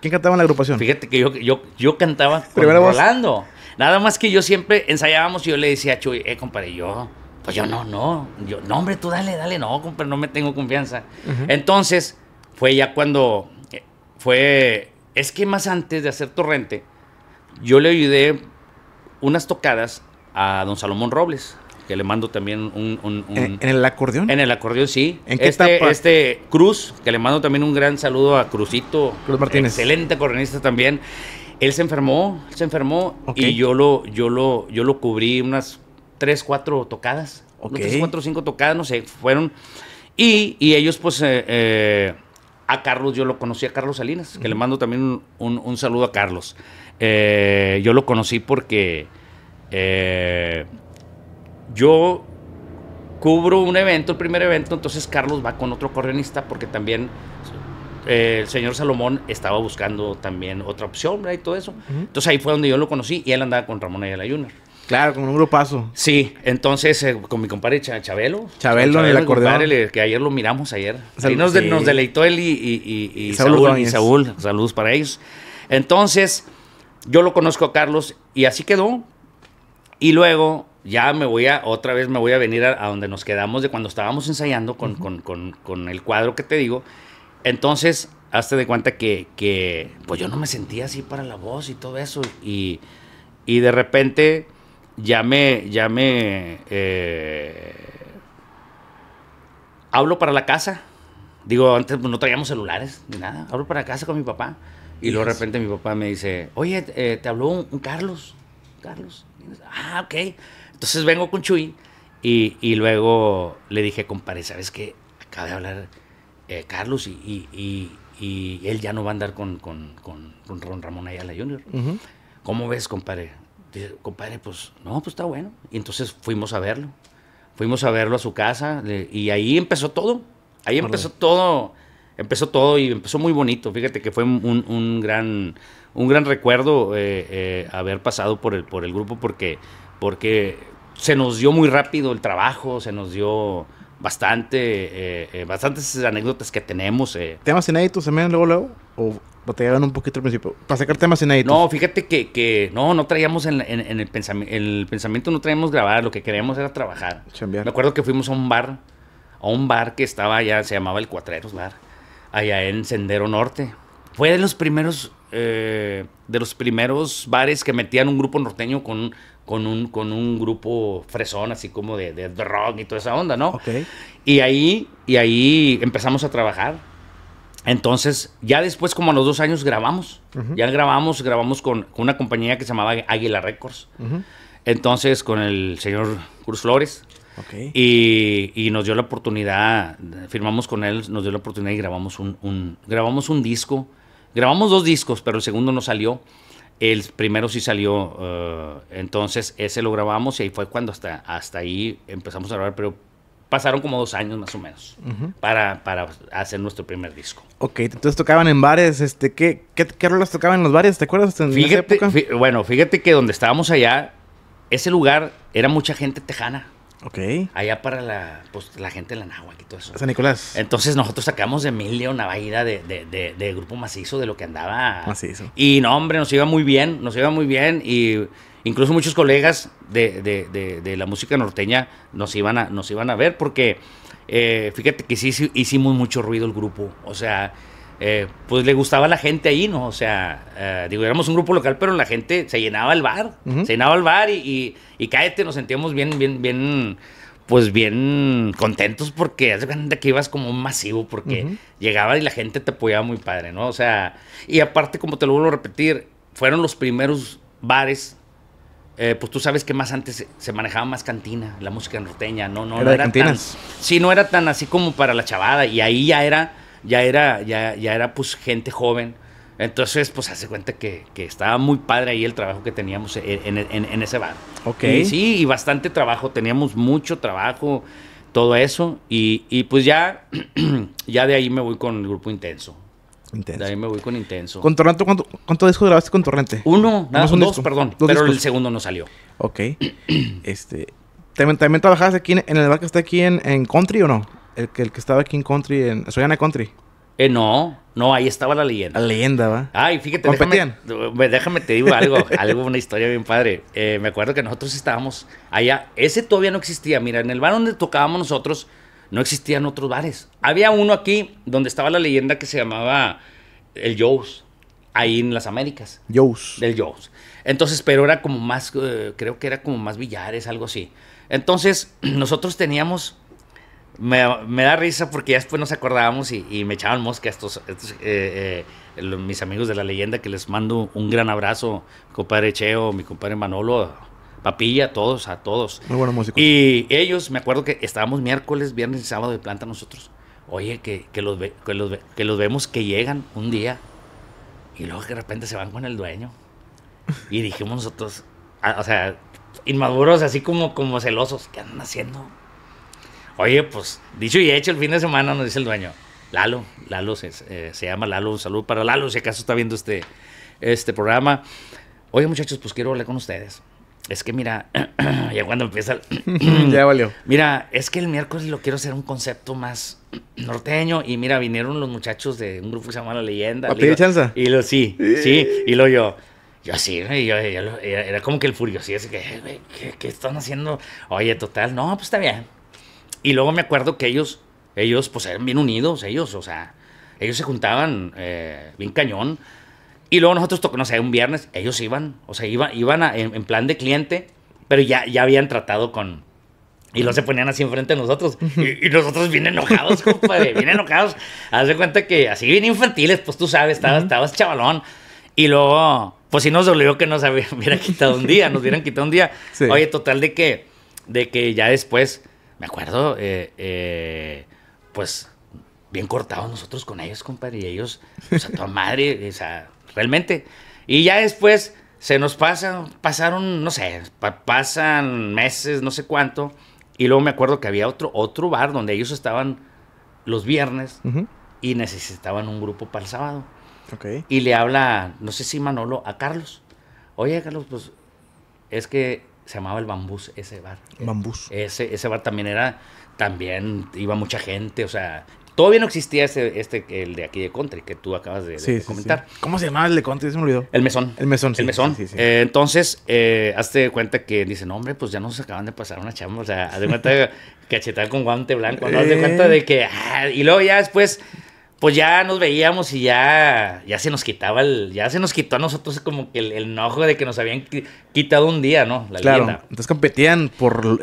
¿Quién cantaba la agrupación? Fíjate que yo, yo, yo cantaba hablando. Nada más que yo siempre ensayábamos y yo le decía a Chuy, eh, compadre, yo... Pues yo no, no. Yo, no, hombre, tú dale, dale, no, compadre, no me tengo confianza. Entonces, fue ya cuando fue, es que más antes de hacer Torrente, yo le ayudé unas tocadas a don Salomón Robles, que le mando también un... ¿En, el acordeón? En el acordeón, sí. ¿En qué este, Este Cruz, que le mando también un gran saludo a Cruzito. Cruz Martínez. Excelente acordeonista también. Él se enfermó, se enfermó y yo lo, yo, lo, yo lo cubrí unas tres, cuatro tocadas. Unas tres, cuatro, cinco tocadas, no sé, fueron... Y, ellos pues... Eh, eh, a Carlos, yo lo conocí a Carlos Salinas, que le mando también un, saludo a Carlos. Eh, yo lo conocí porque eh, yo cubro un evento, el primer evento, entonces Carlos va con otro correnista porque también eh, el señor Salomón estaba buscando también otra opción y todo eso. Entonces ahí fue donde yo lo conocí y él andaba con Ramón Ayala Junior. Claro, con un grupo paso. Sí, entonces eh, con mi compadre Chabelo. Chabelo en el acordeón. que ayer lo miramos ayer. Y nos, nos, deleitó él y, y, y, Saúl, Saludos para ellos. Entonces, yo lo conozco a Carlos y así quedó. Y luego ya me voy a, otra vez me voy a venir a, donde nos quedamos de cuando estábamos ensayando con, con, con, con el cuadro que te digo. Entonces, hazte de cuenta que, que, pues yo no me sentía así para la voz y todo eso. Y, y de repente ya me, eh, hablo para la casa. Digo, antes pues, no traíamos celulares ni nada. Hablo para la casa con mi papá. Y luego de repente mi papá me dice, oye, eh, te habló un, Carlos. Carlos. ah, ok. Entonces vengo con Chuy y, luego le dije, compadre, ¿sabes qué? Acaba de hablar eh, Carlos y, él ya no va a andar con, con, con, Ramón Ayala Jr. ¿Cómo ves, compadre? compadre, pues no, pues está bueno. Y entonces fuimos a verlo. Fuimos a verlo a su casa y ahí empezó todo. Ahí empezó todo. Empezó todo y empezó muy bonito. Fíjate que fue un, gran un gran recuerdo eh, eh, haber pasado por el por el grupo porque porque se nos dio muy rápido el trabajo, se nos dio bastante, eh, eh, bastantes anécdotas que tenemos. Eh. ¿Temas inéditos también luego, luego? ¿O batallaban un poquito al principio? Para sacar temas inéditos. No, fíjate que, que no, no traíamos en, el, pensamiento, el pensamiento, no traíamos grabar, lo que queríamos era trabajar. Me acuerdo que fuimos a un bar, a un bar que estaba allá, se llamaba El Cuatreros Bar, allá en Sendero Norte. Fue de los primeros, eh, de los primeros bares que metían un grupo norteño con con un, con un grupo fresón, así como de, de rock y toda esa onda, ¿no? Ok. Y ahí, y ahí empezamos a trabajar. Entonces, ya después, como a los dos años, grabamos. Ya grabamos, grabamos con, una compañía que se llamaba Águila Records. Entonces, con el señor Cruz Flores. Okay. Y, nos dio la oportunidad, firmamos con él, nos dio la oportunidad y grabamos un, grabamos un disco. Grabamos dos discos, pero el segundo no salió. El primero sí salió, eh, entonces ese lo grabamos y ahí fue cuando hasta, hasta ahí empezamos a grabar, pero pasaron como dos años más o menos para, hacer nuestro primer disco. Ok, entonces tocaban en bares, este, ¿qué, qué, qué rolas tocaban en los bares? ¿Te acuerdas? época? bueno, fíjate que donde estábamos allá, ese lugar era mucha gente tejana. Ok. Allá para la, pues, la gente de la Nahuac y todo eso. San Nicolás. Entonces nosotros sacamos de Emilio una vaina de, grupo macizo de lo que andaba. Macizo. Y no, hombre, nos iba muy bien, nos iba muy bien. Y incluso muchos colegas de, la música norteña nos iban a, nos iban a ver porque eh, fíjate que sí hicimos mucho ruido el grupo. O sea, eh, pues le gustaba la gente ahí, ¿no? O sea, eh, digo, éramos un grupo local, pero la gente se llenaba el bar, se llenaba el bar y, y, cállate, nos sentíamos bien, bien, bien, pues bien contentos porque hace gente que ibas como un masivo, porque llegaba y la gente te apoyaba muy padre, ¿no? O sea, y aparte, como te lo vuelvo a repetir, fueron los primeros bares eh, pues tú sabes que más antes se manejaba más cantina, la música norteña, no, no, era no tan. Sí, no era tan así como para la chavada. Y ahí ya era ya era, ya, ya era pues gente joven. Entonces, pues hace cuenta que, estaba muy padre ahí el trabajo que teníamos en, ese bar. Ok. sí, y bastante trabajo, teníamos mucho trabajo, todo eso. Y, pues ya, ya de ahí me voy con el grupo intenso. Intenso. De ahí me voy con intenso. ¿Con Torrente cuánto, cuánto disco grabaste con Torrente? Uno, nada, un dos, perdón. pero el segundo no salió. Ok. este. ¿También, trabajabas aquí en, el bar que está aquí en Country o no? El que, estaba aquí en Country, en Soyana Country. Eh, no, no, ahí estaba la leyenda. La leyenda, va. Ay, fíjate, déjame, eh, déjame, te digo algo, algo, una historia bien padre. Eh, me acuerdo que nosotros estábamos allá, ese todavía no existía. Mira, en el bar donde tocábamos nosotros, no existían otros bares. Había uno aquí donde estaba la leyenda que se llamaba el Joe's, ahí en las Américas. Joe's. Del Joe's. Entonces, pero era como más, eh, creo que era como más billares, algo así. Entonces, nosotros teníamos me, da risa porque ya después nos acordábamos y, me echaban mosca estos, estos eh, eh, mis amigos de la leyenda que les mando un gran abrazo, mi compadre Cheo, mi compadre Manolo, Papilla, todos, a todos. Muy buenos músicos. Y ellos, me acuerdo que estábamos miércoles, viernes y sábado de planta nosotros. Oye, que, los, que, los, vemos que llegan un día y luego de repente se van con el dueño. Y dijimos nosotros, o sea, inmaduros, así como, como celosos, ¿qué andan haciendo? Oye, pues dicho y hecho, el fin de semana nos dice el dueño, Lalo, Lalo se, eh, se llama Lalo, salud para Lalo, si acaso está viendo este, este programa. Oye, muchachos, pues quiero hablar con ustedes. Es que mira, ya cuando empieza. ya valió. Mira, es que el miércoles lo quiero hacer un concepto más norteño. Y mira, vinieron los muchachos de un grupo que se llama La Leyenda. ¿A chanza? Y lo, sí, sí. Y lo yo. Yo sí, yo, era como que el furioso, así que, ¿qué, están haciendo? Oye, total, no, pues está bien. Y luego me acuerdo que ellos, ellos pues eran bien unidos, ellos, o sea, ellos se juntaban eh, bien cañón. Y luego nosotros, tocamos, no sé, un viernes, ellos iban, o sea, iban en, plan de cliente, pero ya, ya habían tratado con... Y luego se ponían así enfrente de nosotros. Y, nosotros bien enojados, compadre, bien enojados. Haz de cuenta que así bien infantiles, pues tú sabes, estabas, chavalón. Y luego, pues sí nos olvidó que nos hubieran quitado un día, nos hubieran quitado un día. Oye, total de que, de que ya después me acuerdo, eh, eh, pues bien cortados nosotros con ellos, compadre, y ellos, o sea, toda madre, o sea, realmente. Y ya después se nos pasan, pasaron, no sé, pasan meses, no sé cuánto, y luego me acuerdo que había otro, otro bar donde ellos estaban los viernes y necesitaban un grupo para el sábado. Okay. Y le habla, no sé si Manolo, a Carlos. Oye, Carlos, pues es que se llamaba el Bambús, ese bar. Bambús. Ese, ese bar también era, también iba mucha gente, o sea, todavía no existía este, el de aquí de Country, que tú acabas de, comentar. ¿Cómo se llamaba el de Country? Se me olvidó. El mesón. El mesón, sí. El mesón. Eh, entonces, eh, hazte cuenta que dicen, hombre, pues ya nos acaban de pasar una chamba, o sea, haz de cuenta cachetar con guante blanco, ¿no? de eh. cuenta de que, ah, y luego ya después pues ya nos veíamos y ya, ya se nos quitaba el, ya se nos quitó a nosotros como que el, enojo de que nos habían quitado un día, ¿no? La claro. Entonces competían por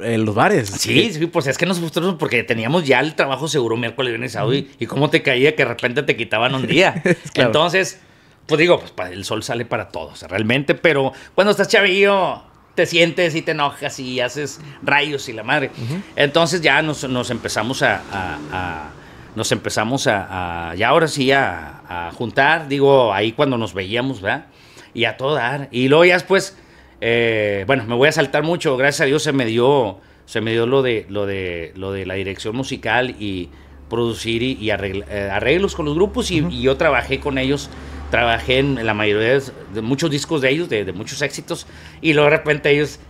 eh, los bares. Sí, sí, pues es que nos frustramos porque teníamos ya el trabajo seguro miércoles, viernes, sábado y, cómo te caía que de repente te quitaban un día. Entonces, pues digo, pues el sol sale para todos, realmente, pero cuando estás chavillo, te sientes y te enojas y haces rayos y la madre. Entonces ya nos, nos empezamos a nos empezamos a, ya ahora sí a, juntar, digo, ahí cuando nos veíamos, ¿verdad? Y a todo dar. Y luego ya después, eh, bueno, me voy a saltar mucho, gracias a Dios se me dio, se me dio lo de, lo de, lo de la dirección musical y producir y, eh, arreglos con los grupos y, yo trabajé con ellos, trabajé en la mayoría de, muchos discos de ellos, de, muchos éxitos, y luego de repente ellos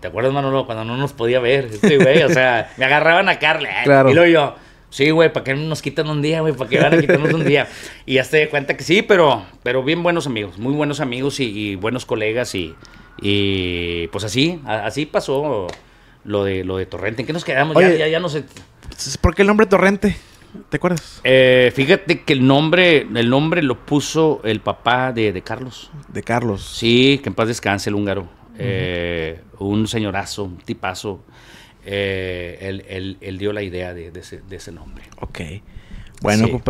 ¿Te acuerdas, Manolo, cuando no nos podía ver? Este o sea, me agarraban a Carla. ¿eh? Claro. Y luego yo, Sí, güey, ¿para que nos quitan un día, güey? ¿Para que van a quitarnos un día? Y ya te di cuenta que sí, pero, pero bien buenos amigos, muy buenos amigos y, buenos colegas y, y pues así, así pasó lo de, lo de Torrente. ¿En qué nos quedamos? ya, no sé. ¿Por qué el nombre Torrente? ¿Te acuerdas? Eh, fíjate que el nombre, el nombre lo puso el papá de, de Carlos. De Carlos. Sí, que en paz descanse el húngaro. Eh, un señorazo, un tipazo eh, él, dio la idea de, ese, de ese, nombre. Ok. Bueno,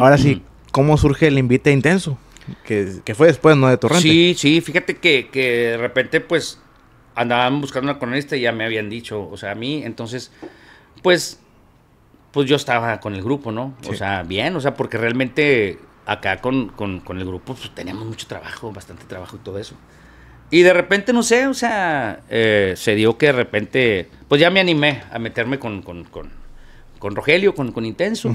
ahora sí, ¿cómo surge el Invite Intenso? Que, fue después, ¿no? De Torrente. Sí, sí, fíjate que, de repente, pues, andaban buscando una cronista y ya me habían dicho, o sea, a mí, entonces, pues, pues yo estaba con el grupo, ¿no? O sea, bien, o sea, porque realmente acá con, con el grupo, pues, teníamos mucho trabajo, bastante trabajo y todo eso. Y de repente, no sé, o sea, eh, se dio que de repente, pues ya me animé a meterme con, Rogelio, con, con Intenso.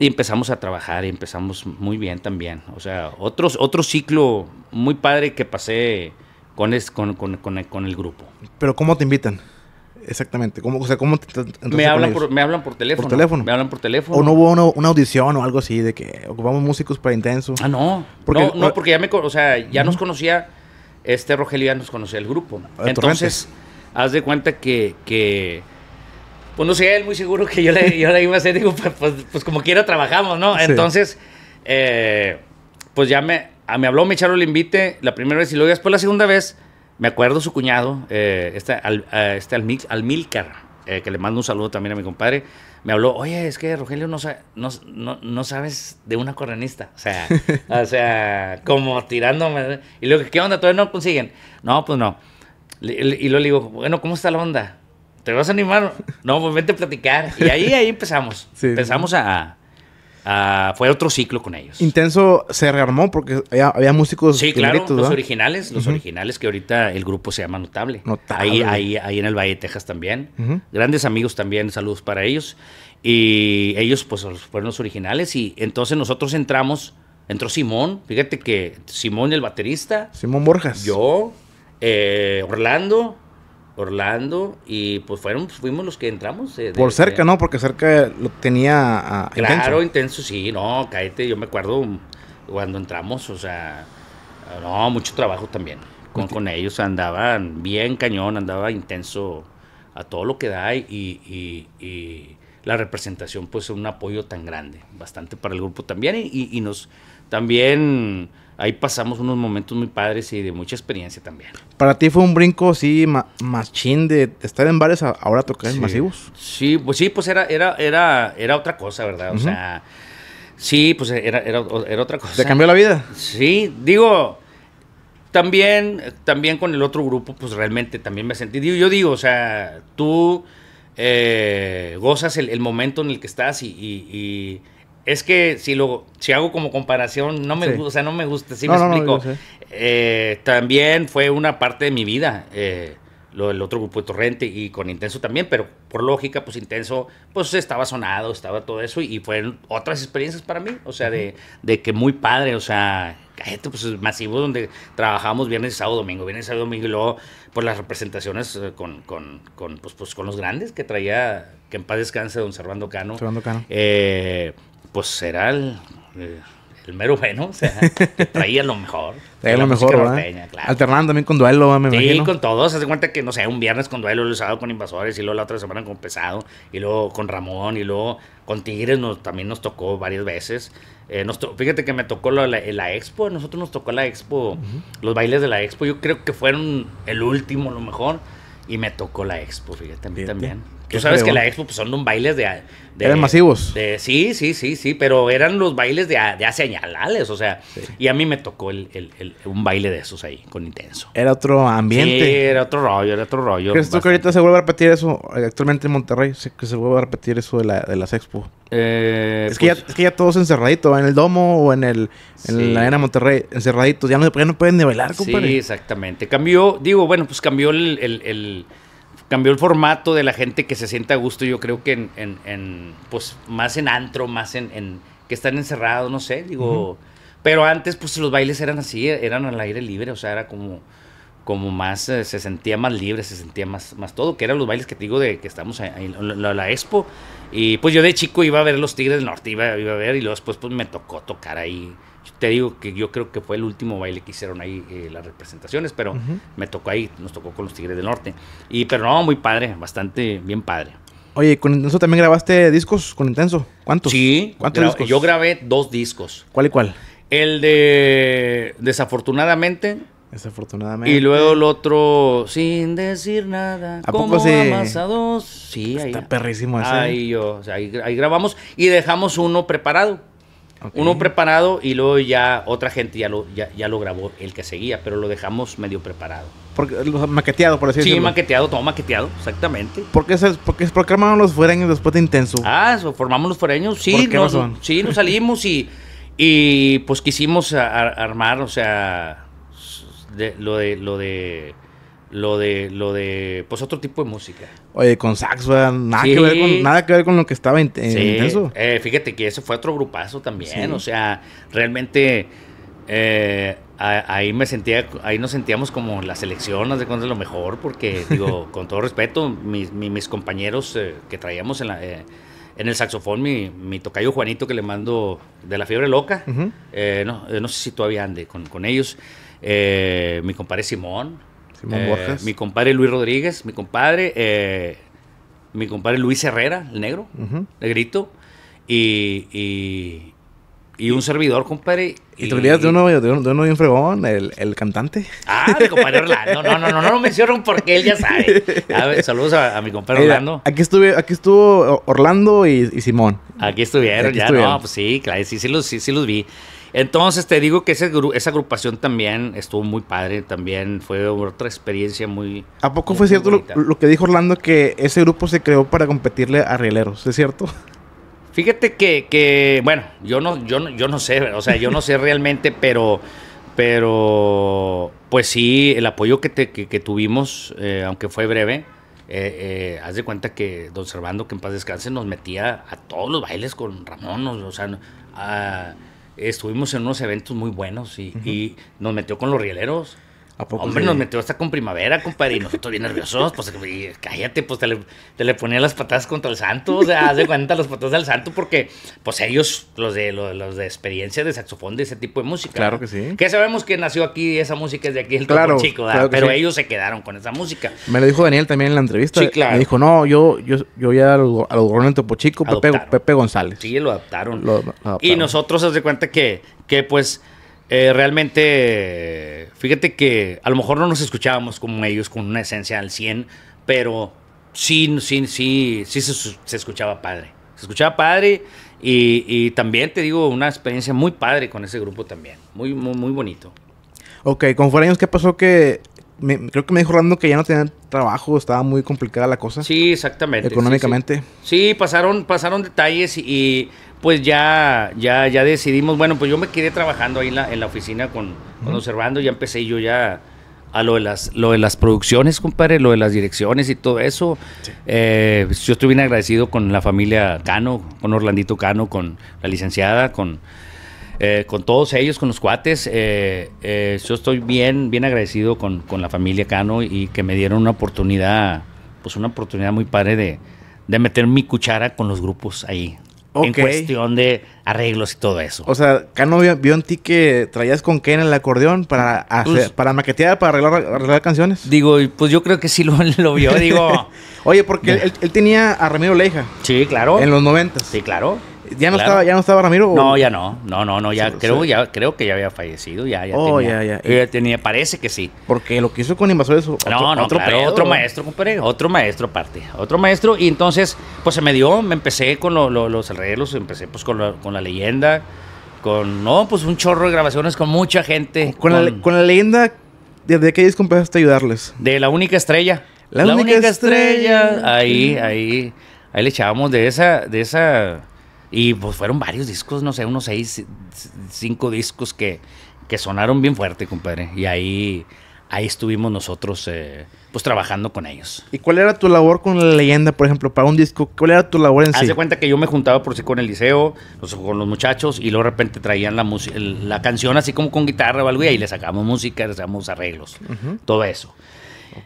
Y empezamos a trabajar y empezamos muy bien también. O sea, otros, otro ciclo muy padre que pasé con, con, el grupo. Pero ¿cómo te invitan? Exactamente. ¿Cómo, ¿cómo me, hablan por, me hablan por teléfono. Me hablan por teléfono. O no hubo una, audición o algo así de que ocupamos músicos para intenso. Ah, no. Porque, no, no, porque ya me, sea, ya nos conocía este Rogelio nos conoce, el grupo. Ah, Entonces, haz de cuenta que, pues no sé, él muy seguro que yo le, iba a hacer, digo, pues, pues, pues como quiera trabajamos, ¿no? Entonces, eh, pues ya me, me habló, me echaron el invite la primera vez y luego después la segunda vez, me acuerdo su cuñado, eh, este, al, eh, este Almilcar eh, que le mando un saludo también a mi compadre, me habló, oye, es que Rogelio no, no, sabes de una correnista. O sea, o sea, como tirándome. Y luego, ¿qué onda? ¿Todavía no consiguen? No, pues no. Y luego le digo, bueno, ¿cómo está la onda? ¿Te vas a animar? No, pues vente a platicar. Y ahí, ahí empezamos. empezamos a, Ah, fue otro ciclo con ellos. Intenso se rearmó porque había, músicos. Sí, claro, los originales, los originales que ahorita el grupo se llama Notable. Notable. Ahí, ahí, ahí en el Valle de Texas también. Grandes amigos también, saludos para ellos. Y ellos, pues, fueron los originales. Y entonces nosotros entramos, entró Simón, fíjate que Simón, el baterista. Simón Borjas. Yo, eh, Orlando, Orlando y pues fueron pues, fuimos los que entramos. Eh, Por cerca, ¿no? Porque cerca lo tenía a, ah, Claro, intenso. sí, no, caete, yo me acuerdo cuando entramos, o sea, no, mucho trabajo también. Con, con ellos andaban bien cañón, andaba intenso a todo lo que da y, y, y la representación pues un apoyo tan grande, bastante para el grupo también y, y nos también ahí pasamos unos momentos muy padres y de mucha experiencia también. Para ti fue un brinco, así más de estar en bares a ahora tocar en masivos. Sí, pues sí, pues era, era, era, era otra cosa, ¿verdad? O sea, sí, pues era, era, otra cosa. ¿Te cambió la vida? Sí, digo, también, también con el otro grupo, pues realmente también me sentí. Yo digo, o sea, tú eh, gozas el, momento en el que estás y es que si lo si hago como comparación, no me gusta, o sea, no me gusta, sí me explico. Eh, también fue una parte de mi vida. Eh, lo del otro grupo de Torrente y con Intenso también, pero por lógica, pues Intenso, pues estaba sonado, estaba todo eso y fueron otras experiencias para mí, o sea, de, de que muy padre, o sea, cállate, pues masivo donde trabajábamos viernes, sábado, domingo, viernes, sábado, domingo y luego por pues, las representaciones eh, con, pues, pues, con, los grandes que traía, que en paz descanse don Servando Cano. Servando Cano pues será el, mero bueno, o sea, traía lo mejor. traía lo mejor, ¿verdad? Alternando también con duelo, me sí, imagino. con todos. Se cuenta que, no sé, un viernes con duelo, el sábado con invasores, y luego la otra semana con pesado, y luego con Ramón, y luego con Tigres nos, también nos tocó varias veces. Eh, fíjate que me tocó la, expo, nosotros nos tocó la expo, los bailes de la expo, yo creo que fueron el último, lo mejor, y me tocó la expo, fíjate, a mí también. Tú sabes que la Expo pues, son un bailes de, de masivos. sí, sí, sí, sí, pero eran los bailes de, de a o sea. Y a mí me tocó un baile de esos ahí, con intenso. Era otro ambiente. Sí, era otro rollo, era otro rollo. ¿Crees tú que ahorita se vuelve a repetir eso? Actualmente en Monterrey, que se vuelve a repetir eso de, las Expo. Eh, pues es, que ya, todos encerraditos, en el domo o en el la arena Monterrey, encerraditos, ya no, pueden ni bailar, compadre. Sí, exactamente. Cambió, digo, bueno, pues cambió el cambió el formato de la gente que se siente a gusto, yo creo que en, en, pues más en antro, más en, que están encerrados, no sé, digo, pero antes pues los bailes eran así, eran al aire libre, o sea, era como como más eh, se sentía más libre, se sentía más más todo, que eran los bailes que te digo de que estamos ahí, la expo y pues yo de chico iba a ver los Tigres del Norte, iba, iba a ver, y luego después pues me tocó tocar ahí. te digo que yo creo que fue el último baile que hicieron ahí eh, las representaciones, pero me tocó ahí, nos tocó con los Tigres del Norte. Y pero no, muy padre, bastante bien padre. Oye, con Intenso también grabaste discos con Intenso. ¿Cuántos? Sí, ¿cuántos discos? Yo grabé dos discos. ¿Cuál y cuál? El de Desafortunadamente Desafortunadamente. Y luego el otro, sin decir nada. ¿A poco sí? amasados. Sí, pues Está perrísimo ese. Ahí ¿eh? yo, ahí, grabamos y dejamos uno preparado. Uno preparado y luego ya otra gente ya lo, ya, lo grabó, el que seguía, pero lo dejamos medio preparado. Porque, maqueteado, por así Sí, maqueteado, todo maqueteado, exactamente. ¿Por qué, porque, porque los fuereños después de intenso? Ah, formamos los fuereños, sí. ¿Por nos, Sí, nos salimos y, pues quisimos armar, o sea lo de, lo de, lo de, lo de, pues otro tipo de música. Oye, con sax, nada, que, ver con, nada que ver con lo que estaba eh, en, eh, fíjate que ese fue otro grupazo también, o sea, realmente eh, ahí me sentía, ahí nos sentíamos como la selección, de cuando es lo mejor, porque digo, con todo respeto, mis, mis, compañeros que traíamos en la en el saxofón mi, mi, tocayo Juanito que le mando de la fiebre loca. no, no, sé si todavía ande con, con ellos eh, mi compadre Simón, eh, Borges. mi compadre Luis Rodríguez, mi compadre, eh, mi compadre Luis Herrera, el negro, negrito, y, y, y un servidor, compadre. ¿Y, te olvidas de uno, de uno, fregón, el, el cantante? Ah, mi compadre Orlando. No, no, no, no lo menciono porque él ya sabe. A ver, saludos a, mi compadre Orlando. Aquí, estuve, aquí estuvo Orlando y, y Simón. Aquí estuvieron, ya no, pues sí, sí, los, sí, sí los vi. Entonces te digo que ese, esa agrupación también estuvo muy padre, también fue otra experiencia muy... ¿A poco fue cierto lo, que dijo Orlando que ese grupo se creó para competirle a Rieleros? ¿Es cierto? Fíjate que, bueno, yo no, yo, yo no sé, o sea, yo no sé realmente, pero, pero pues sí, el apoyo que, te, tuvimos, eh, aunque fue breve, eh, eh, haz de cuenta que don Servando, que en paz descanse, nos metía a todos los bailes con Ramón, o sea, a, estuvimos en unos eventos muy buenos y, nos metió con los rieleros. Hombre, nos metió hasta con primavera, compadre, y nosotros bien nerviosos, pues cállate, pues te le, ponía las patadas contra el santo, o sea, haz de cuenta las patadas del santo, porque pues ellos, los de los, de experiencia de saxofón, de ese tipo de música. Claro que sí. Que sabemos que nació aquí, esa música es de aquí, el claro, chico, pero ellos se quedaron con esa música. Me lo dijo Daniel también en la entrevista. Sí, claro. Me dijo, no, yo, yo, yo ya lo en Topo Chico, Pepe, Pepe, González. Sí, lo adaptaron. Y nosotros, haz de cuenta que, que pues eh, realmente, fíjate que a lo mejor no nos escuchábamos como ellos con una esencia al 100, pero sí, sí, sí, sí se, escuchaba padre. Se escuchaba padre y, también te digo una experiencia muy padre con ese grupo también. Muy, muy, muy bonito. Ok, con años ¿qué pasó? Que creo que me dijo Rando que ya no tenían trabajo, estaba muy complicada la cosa. Sí, exactamente. Económicamente. Sí, pasaron, pasaron detalles y pues ya, ya, ya decidimos, bueno, pues yo me quedé trabajando ahí en la, oficina con, Observando, ya empecé yo ya a lo de las, lo de las producciones, compadre, lo de las direcciones y todo eso. Eh, yo estoy bien agradecido con la familia Cano, con Orlandito Cano, con la licenciada, con, eh, con todos ellos, con los cuates. Eh, yo estoy bien, bien agradecido con, la familia Cano y que me dieron una oportunidad, pues una oportunidad muy padre de, de meter mi cuchara con los grupos ahí, en cuestión de arreglos y todo eso. O sea, Cano vio, vio en ti que traías con Ken el acordeón para pues, para maquetear, para arreglar, arreglar, canciones. Digo, pues yo creo que sí lo, vio, digo. Oye, porque él, tenía a Ramiro Leija. Sí, claro. En los 90. Sí, claro. ¿Ya no, estaba, ¿Ya no Ramiro? No, ya no. No, no, no. Ya, creo, ya creo que ya había fallecido. Ya, ya, oh, tenía, ya, parece que sí. Porque lo que hizo con Invasores. no, no, otro, maestro, compadre. Otro maestro aparte. Otro maestro. Y entonces, pues se me dio. Me empecé con los arreglos. Empecé pues con, con la leyenda. Con, no, pues un chorro de grabaciones con mucha gente. Con, la, leyenda, ¿desde qué disco empezaste a ayudarles? De La Única Estrella. La, única, estrella. Ahí, ahí. Ahí le echábamos de esa. De esa y pues fueron varios discos, no sé, unos seis, cinco discos que, que sonaron bien fuerte, compadre. Y ahí, ahí estuvimos nosotros eh, pues trabajando con ellos. ¿Y cuál era tu labor con la leyenda, por ejemplo, para un disco? ¿Cuál era tu labor en serio? sí? cuenta que yo me juntaba por sí con el liceo, pues, con los muchachos, y luego de repente traían la, la canción así como con guitarra o y le sacamos música, le sacábamos arreglos, todo eso.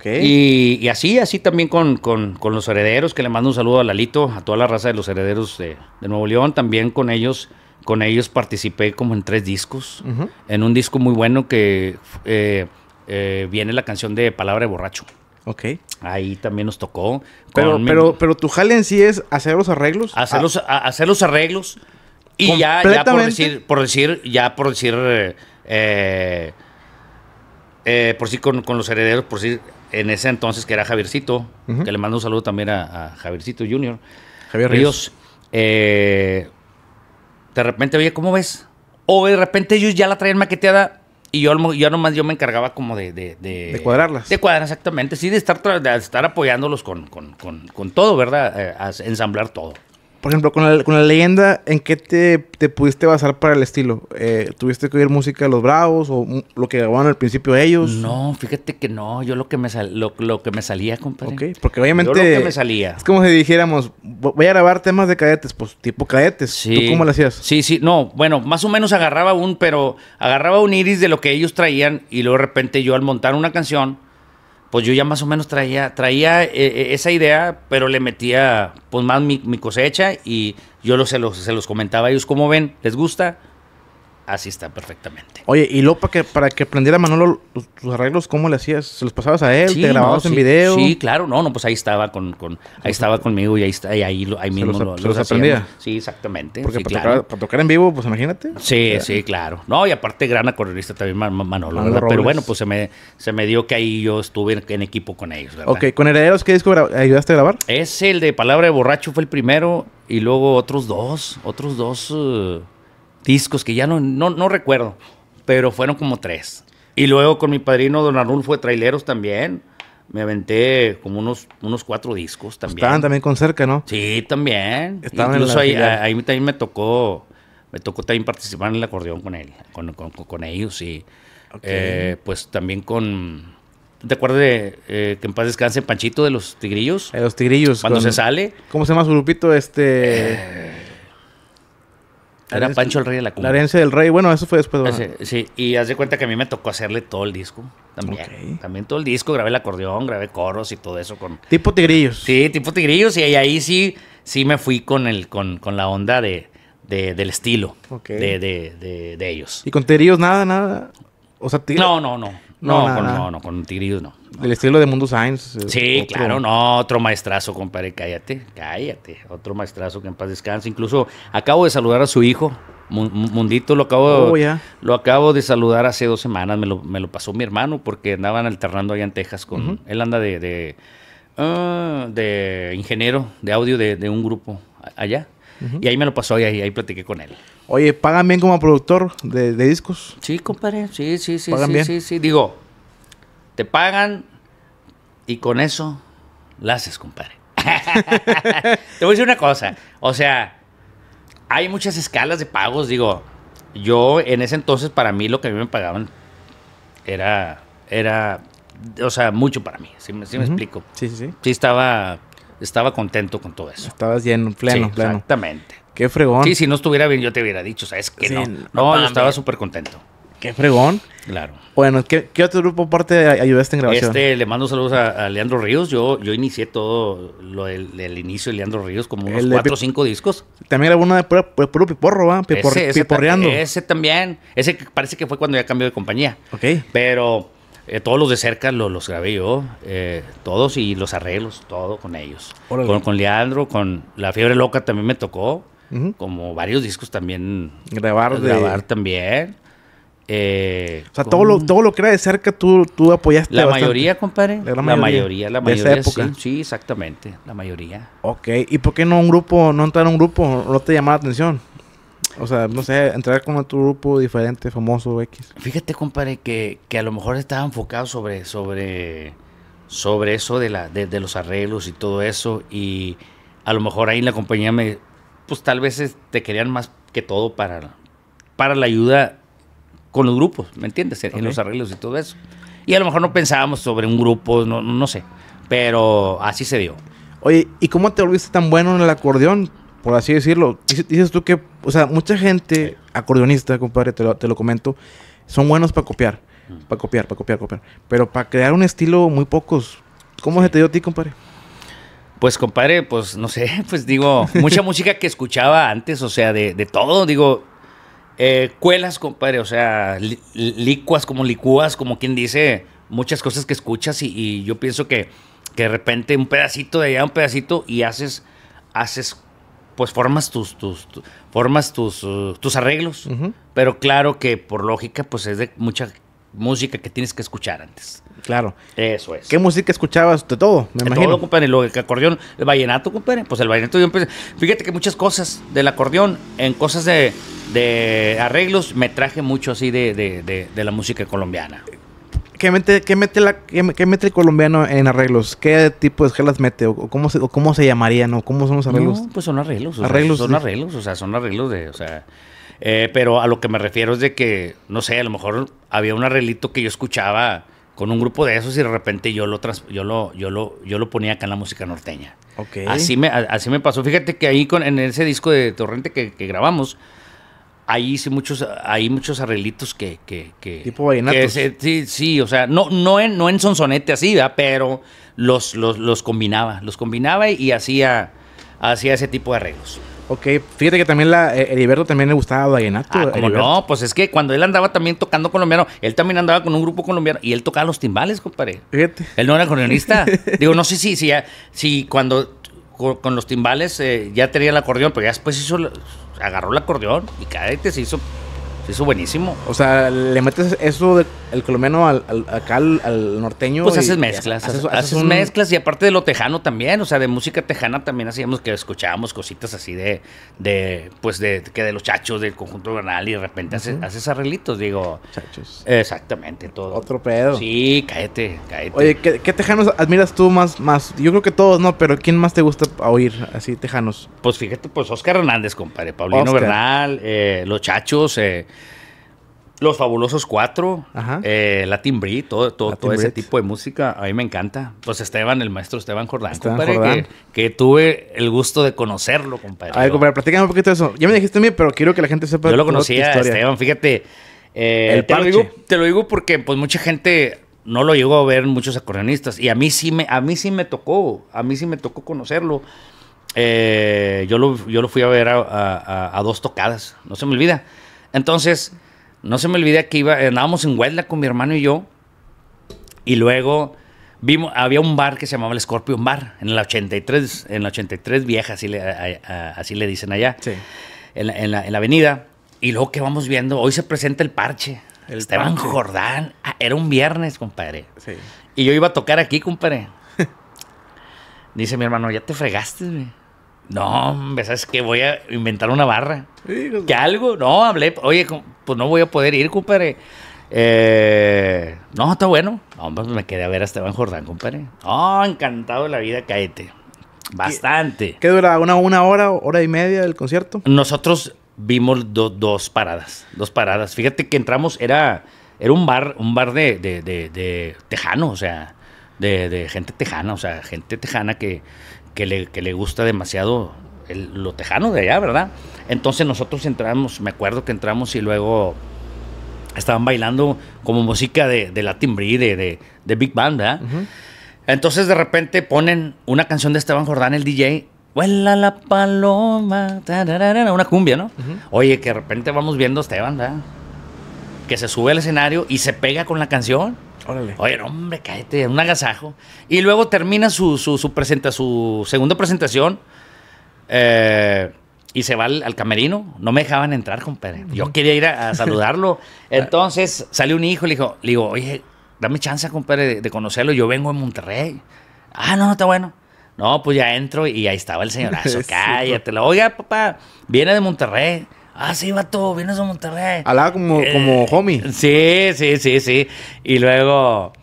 Y, así, así también con, los herederos, que le mando un saludo a Lalito, a toda la raza de los herederos de, Nuevo León, también con ellos. Con ellos participé como en tres discos, en un disco muy bueno que eh, eh, viene la canción de Palabra de Borracho. Ok. Ahí también nos tocó. Pero, pero, tu jale en sí es hacer los arreglos. Hacer, los, hacer los arreglos. Y ya, por decir, por decir, ya por decir, eh, por sí con, con, los herederos, por decir, en ese entonces, que era Javiercito, que le mando un saludo también a, Javiercito Junior. Javier Ríos. Eh, de repente, oye, ¿cómo ves? O de repente ellos ya la traían maqueteada y yo, yo nomás yo me encargaba como de... De, de, de cuadrarlas. De cuadrar, exactamente. Sí, de estar, estar apoyándolos con, con, con, todo, ¿verdad? Eh, ensamblar todo por ejemplo, con la, con la leyenda, ¿en qué te, pudiste basar para el estilo? Eh, ¿Tuviste que oír música de los Bravos o lo que grababan al principio ellos? No, fíjate que no. Yo lo que me, lo, que me salía, compadre. Ok, porque obviamente... lo que me salía. Es como si dijéramos, voy a grabar temas de cadetes, pues tipo cadetes. ¿Tú cómo lo hacías? Sí, sí. No, bueno, más o menos agarraba un, pero agarraba un iris de lo que ellos traían y luego de repente yo al montar una canción pues yo ya más o menos traía, traía eh, eh, esa idea, pero le metía pues más mi, cosecha y yo lo, se, los, se los comentaba a ellos, ¿cómo ven? ¿Les gusta? así está perfectamente. Oye, y luego para que, para que aprendiera Manolo los arreglos, ¿cómo le hacías? ¿Se los pasabas a él? ¿Te grababas en video? Sí, claro, no, no, pues ahí estaba con, con ahí estaba conmigo y ahí ahí, mismo se los, aprendía. Sí, exactamente. Porque para, tocar, en vivo, pues imagínate. Sí, sí, claro. No, y aparte gran acordeonista también Manolo, Pero bueno, pues se me, se me dio que ahí yo estuve en, equipo con ellos, ¿verdad? Ok, ¿con Herederos qué disco ayudaste a grabar? Es el de Palabra de Borracho, fue el primero, y luego otros dos, otros dos... Eh, discos que ya no, no, recuerdo, pero fueron como tres. Y luego con mi padrino Don Arnulfo de Traileros también. Me aventé como unos, unos cuatro discos también. Estaban también con cerca, ¿no? Sí, también. Estaban Incluso en la ahí, ahí, también me tocó, me tocó también participar en el acordeón con él, con, ellos y eh, pues también con ¿Te acuerdas de eh, que en paz descanse Panchito de los Tigrillos? De los Tigrillos. Cuando se sale. ¿Cómo se llama su grupito? Este. Eh, era Pancho el Rey de la Cumbia. La herencia del Rey, bueno, eso fue después. Sí, y haz de cuenta que a mí me tocó hacerle todo el disco. También, también todo el disco, grabé el acordeón, grabé coros y todo eso con... Tipo tigrillos. Sí, tipo tigrillos, y ahí sí, sí me fui con, el, con, la onda de, del estilo de, ellos. ¿Y con tigrillos nada, nada? O sea, No, no, no. No, no, con, no, no, con un no. no. El estilo de Mundo Science. Eh, sí, claro, no, otro maestrazo, compadre, cállate, cállate. Otro maestrazo que en paz descanse. Incluso acabo de saludar a su hijo, Mundito, lo acabo, oh, lo acabo de saludar hace dos semanas, me lo, me lo, pasó mi hermano porque andaban alternando allá en Texas con... Él anda de, ah, de, ingeniero de audio de, un grupo allá. Y ahí me lo pasó y ahí, ahí platiqué con él. Oye, ¿pagan bien como productor de, discos? Sí, compadre. Sí, sí, sí. sí, sí, sí. Digo, te pagan y con eso la haces, compadre. te voy a decir una cosa. O sea, hay muchas escalas de pagos. Digo, yo en ese entonces, para mí, lo que a mí me pagaban era. era o sea, mucho para mí. ¿Sí, me, explico? Sí, sí, sí. Sí, estaba, estaba contento con todo eso. Estabas lleno, pleno, sí, pleno. Exactamente. Qué fregón. Sí, si no estuviera bien, yo te hubiera dicho, ¿sabes que No, no, yo estaba súper contento. Qué fregón. Claro. Bueno, ¿qué, otro grupo aparte ayudaste en grabación? Este, le mando saludos a, Leandro Ríos. Yo, yo inicié todo lo del, inicio de Leandro Ríos, como unos cuatro o cinco discos. También grabó uno de puro, pues, piporro, piporreando. ese también. Ese parece que fue cuando ya cambió de compañía. Ok. Pero eh, todos los de cerca los, grabé yo, eh, todos y los arreglos, todo con ellos. con Leandro, con La Fiebre Loca también me tocó como varios discos también. Grabar, grabar también. Eh, o sea, todo lo, todo lo que era de cerca tú, tú apoyaste. La mayoría, compadre. La, mayoría, la mayoría. Sí, exactamente. La mayoría. Ok, ¿y por qué no un grupo, no entrar a un grupo? ¿No te llamaba la atención? O sea, no sé, entrar con otro grupo diferente, famoso, X. Fíjate, compadre, que, que a lo mejor estaba enfocado sobre, sobre, sobre eso de, la, de los arreglos y todo eso. Y a lo mejor ahí en la compañía me, pues, tal vez te este, querían más que todo para, para la ayuda con los grupos, ¿me entiendes? En los arreglos y todo eso. Y a lo mejor no pensábamos sobre un grupo, no, no sé. Pero así se dio. Oye, ¿y cómo te volviste tan bueno en el acordeón? Por así decirlo. Dices, tú que, o sea, mucha gente, acordeonista, compadre, te lo, te lo comento, son buenos para copiar. Para copiar, para copiar, copiar. Pero para crear un estilo, muy pocos. ¿Cómo se te dio a ti, compadre? Pues compadre, pues no sé, pues digo, mucha música que escuchaba antes, o sea, de, de todo, digo, eh, cuelas, compadre, o sea, licuas, como licuas, como quien dice, muchas cosas que escuchas y, yo pienso que, de repente un pedacito de allá, un pedacito y haces, haces, pues formas tus, tus, formas tus, uh, tus arreglos, pero claro que por lógica, pues es de mucha música que tienes que escuchar antes. Claro. Eso es. ¿Qué música escuchabas? De todo, me imagino. Todo, compadre. Lo el acordeón, el vallenato, compadre. Pues el vallenato yo empecé. Fíjate que muchas cosas del acordeón, en cosas de, arreglos, me traje mucho así de, de, de la música colombiana. ¿Qué mete, qué mete, la, qué, el colombiano en arreglos? ¿Qué tipo de las mete? ¿O cómo se, cómo se llamarían? ¿O cómo son los arreglos? pues son arreglos. arreglos son arreglos. O sea, son arreglos de. O sea, eh, pero a lo que me refiero es de que, no sé, a lo mejor había un arreglito que yo escuchaba con un grupo de esos y de repente yo lo, trans, yo lo, yo lo, yo lo ponía acá en la música norteña. Okay. Así, me, así me pasó. Fíjate que ahí con, en ese disco de Torrente que, grabamos, ahí hice muchos, hay muchos arreglitos que... que, que tipo vallenatos. sí, o sea, no, no, en, no en sonsonete así, ¿verdad? pero los, los, combinaba, los combinaba y, hacía, hacía ese tipo de arreglos. Ok, fíjate que también la, eh, Heriberto también le gustaba vallenato. Ah, ¿cómo no, pues es que cuando él andaba también tocando colombiano, él también andaba con un grupo colombiano y él tocaba los timbales, compadre. Fíjate. Él no era acordeonista. Digo, no sé si, sí ya, cuando con, los timbales eh, ya tenía el acordeón, pero ya después hizo, agarró el acordeón y cállate, se hizo eso buenísimo. O sea, le metes eso del colombiano al, al, acá al, norteño. Pues haces mezclas. Haces, mezclas y aparte de lo tejano también, o sea, de música tejana también hacíamos que escuchábamos cositas así de, de pues de que de los chachos del conjunto granal y de repente haces, haces, arreglitos, digo. Chachos. Exactamente, todo. Otro pedo. Sí, cállate, cállate. Oye, ¿qué, tejanos admiras tú más, más? Yo creo que todos, ¿no? Pero ¿quién más te gusta oír así tejanos? Pues fíjate, pues Oscar Hernández, compadre, Paulino Bernal, eh, los chachos, eh, los Fabulosos Cuatro, Eh, Latin Brie, todo, todo, ese tipo de música, a mí me encanta. Pues Esteban, el maestro Esteban Jordán, compadre, Que, tuve el gusto de conocerlo, compadre. A ver, compadre, platícame un poquito de eso. Ya me dijiste a mí, pero quiero que la gente sepa. Yo lo conocía, Esteban, fíjate. Eh, el te, lo digo, te lo digo porque pues mucha gente no lo llegó a ver muchos acordeonistas y a mí sí me, a mí sí me tocó, a mí sí me tocó conocerlo. Eh, yo, lo, yo lo fui a ver a, dos tocadas, no se me olvida. Entonces, no se me olvida que iba, andábamos en Huelva con mi hermano y yo. Y luego vimos, había un bar que se llamaba el Scorpion Bar, en la 83, en la 83 vieja, así le, así le dicen allá, en, la, avenida. Y luego que vamos viendo, hoy se presenta el parche. El Esteban Jordán, ah, era un viernes, compadre. Y yo iba a tocar aquí, compadre. Dice mi hermano, ya te fregaste, güey. No, hombre, ¿sabes que Voy a inventar una barra. Que algo, no, hablé, oye, pues no voy a poder ir, compadre. Eh, no, está bueno. Hombre, me quedé a ver a Esteban Jordán, compadre. Oh, encantado de la vida, caete. Bastante. ¿Qué dura? ¿Una, una hora, hora y media del concierto? Nosotros vimos dos paradas. Dos paradas. Fíjate que entramos, era, era un bar, un bar de, de, tejano, o sea, de, de gente tejana, o sea, gente tejana que que le, gusta demasiado el, lo tejano de allá, ¿verdad? Entonces nosotros entramos, me acuerdo que entramos y luego estaban bailando como música de, de Latin de, Big Band, ¿verdad? Entonces de repente ponen una canción de Esteban Jordán, el DJ, Vuela la paloma, una cumbia, ¿no? Oye, que de repente vamos viendo a Esteban, ¿verdad? Que se sube al escenario y se pega con la canción. Órale. Oye, hombre, cállate, un agasajo. Y luego termina su, su, su, presenta, su segunda presentación eh, y se va al, camerino. No me dejaban entrar, compadre. Yo quería ir a, saludarlo. Ah. Entonces sale un hijo y le, dijo, digo, oye, dame chance, compadre, de, conocerlo. Yo vengo de Monterrey. Ah, no, no está bueno. No, pues ya entro y ahí estaba el señorazo. Cállate. Oiga, papá, viene de Monterrey. Ah, sí, vato, vienes a Monterrey. Alá, eh, como, homie. Sí, sí, sí, sí. Y luego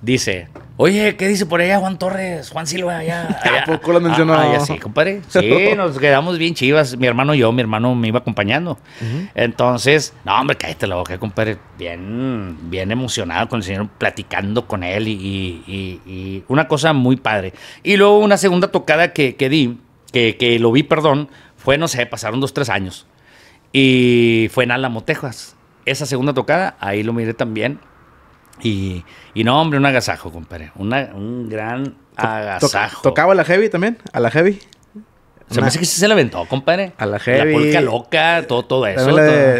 dice, oye, ¿qué dice por allá Juan Torres? Juan Silva, allá. allá. lo mencionó? Ah, ya sí, compadre. Sí, nos quedamos bien chivas. Mi hermano y yo, mi hermano me iba acompañando. Entonces, no, hombre, cállate la boca, compadre. Bien, bien emocionado con el señor, platicando con él y, una cosa muy padre. Y luego una segunda tocada que, que di, que, que lo vi, perdón, fue, no sé, pasaron dos, tres años. Y fue en Álamo, Texas. Esa segunda tocada, ahí lo miré también. Y, y no, hombre, un agasajo, compadre. un gran agasajo. ¿Tocaba a la heavy también? ¿A la heavy? se me hace que sí se la aventó, compadre. A la heavy. La polca loca, todo, todo eso.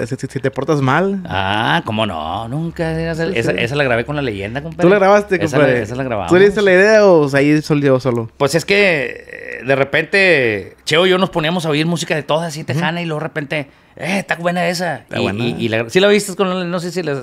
Si, te portas mal. Ah, cómo no. Nunca. Esa, esa, la grabé con la leyenda, compadre. Tú la grabaste, compadre. Esa la, ¿Tú le diste la idea o ahí yo solo? Pues es que eh, de repente Cheo y yo nos poníamos a oír música de todas así tejana y luego de repente, eh, está buena esa. y, Y, la, sí la viste con, no sé si la,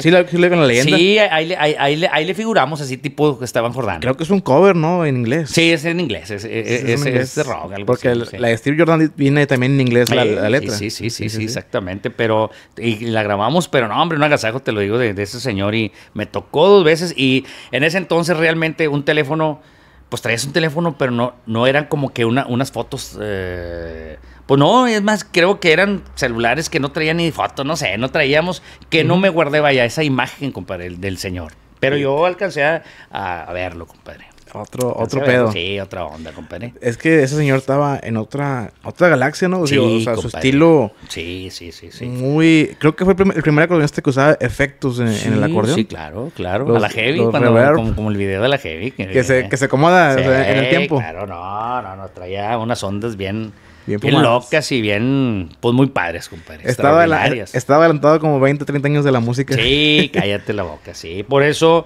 sí la, con la leyenda. Sí, ahí, ahí, ahí, le figuramos así tipo que estaban Jordán. Creo que es un cover, ¿no? En inglés. Sí, es en inglés, es, es, de rock. Algo Porque así, Porque la de Steve Jordan viene también en inglés la, letra. Sí sí sí, sí, exactamente. Pero, y la grabamos, pero no, hombre, un agasajo, te lo digo, de, de ese señor y me tocó dos veces y en ese entonces realmente un teléfono pues traías un teléfono, pero no, no eran como que una, unas fotos. Eh, pues no, es más, creo que eran celulares que no traían ni foto, no sé, no traíamos, que no me guardé, vaya, esa imagen, compadre, del, del señor. Pero yo alcancé a, a verlo, compadre. Otro, pedo. Sí, otra onda, compadre. Es que ese señor estaba en otra, otra galaxia, ¿no? O, sí, sea, su estilo. Sí, sí, sí, sí. Muy. Creo que fue el primer, el que usaba efectos en, el acordeón. Sí, claro, claro. a la heavy, como, el video de la heavy. Que, se, acomoda en el tiempo. Claro, no, no, no. Traía unas ondas bien. Bien, locas y bien, pues muy padres, compadre. Estaba, estaba adelantado como 20, 30 años de la música. Sí, cállate la boca, sí. Por eso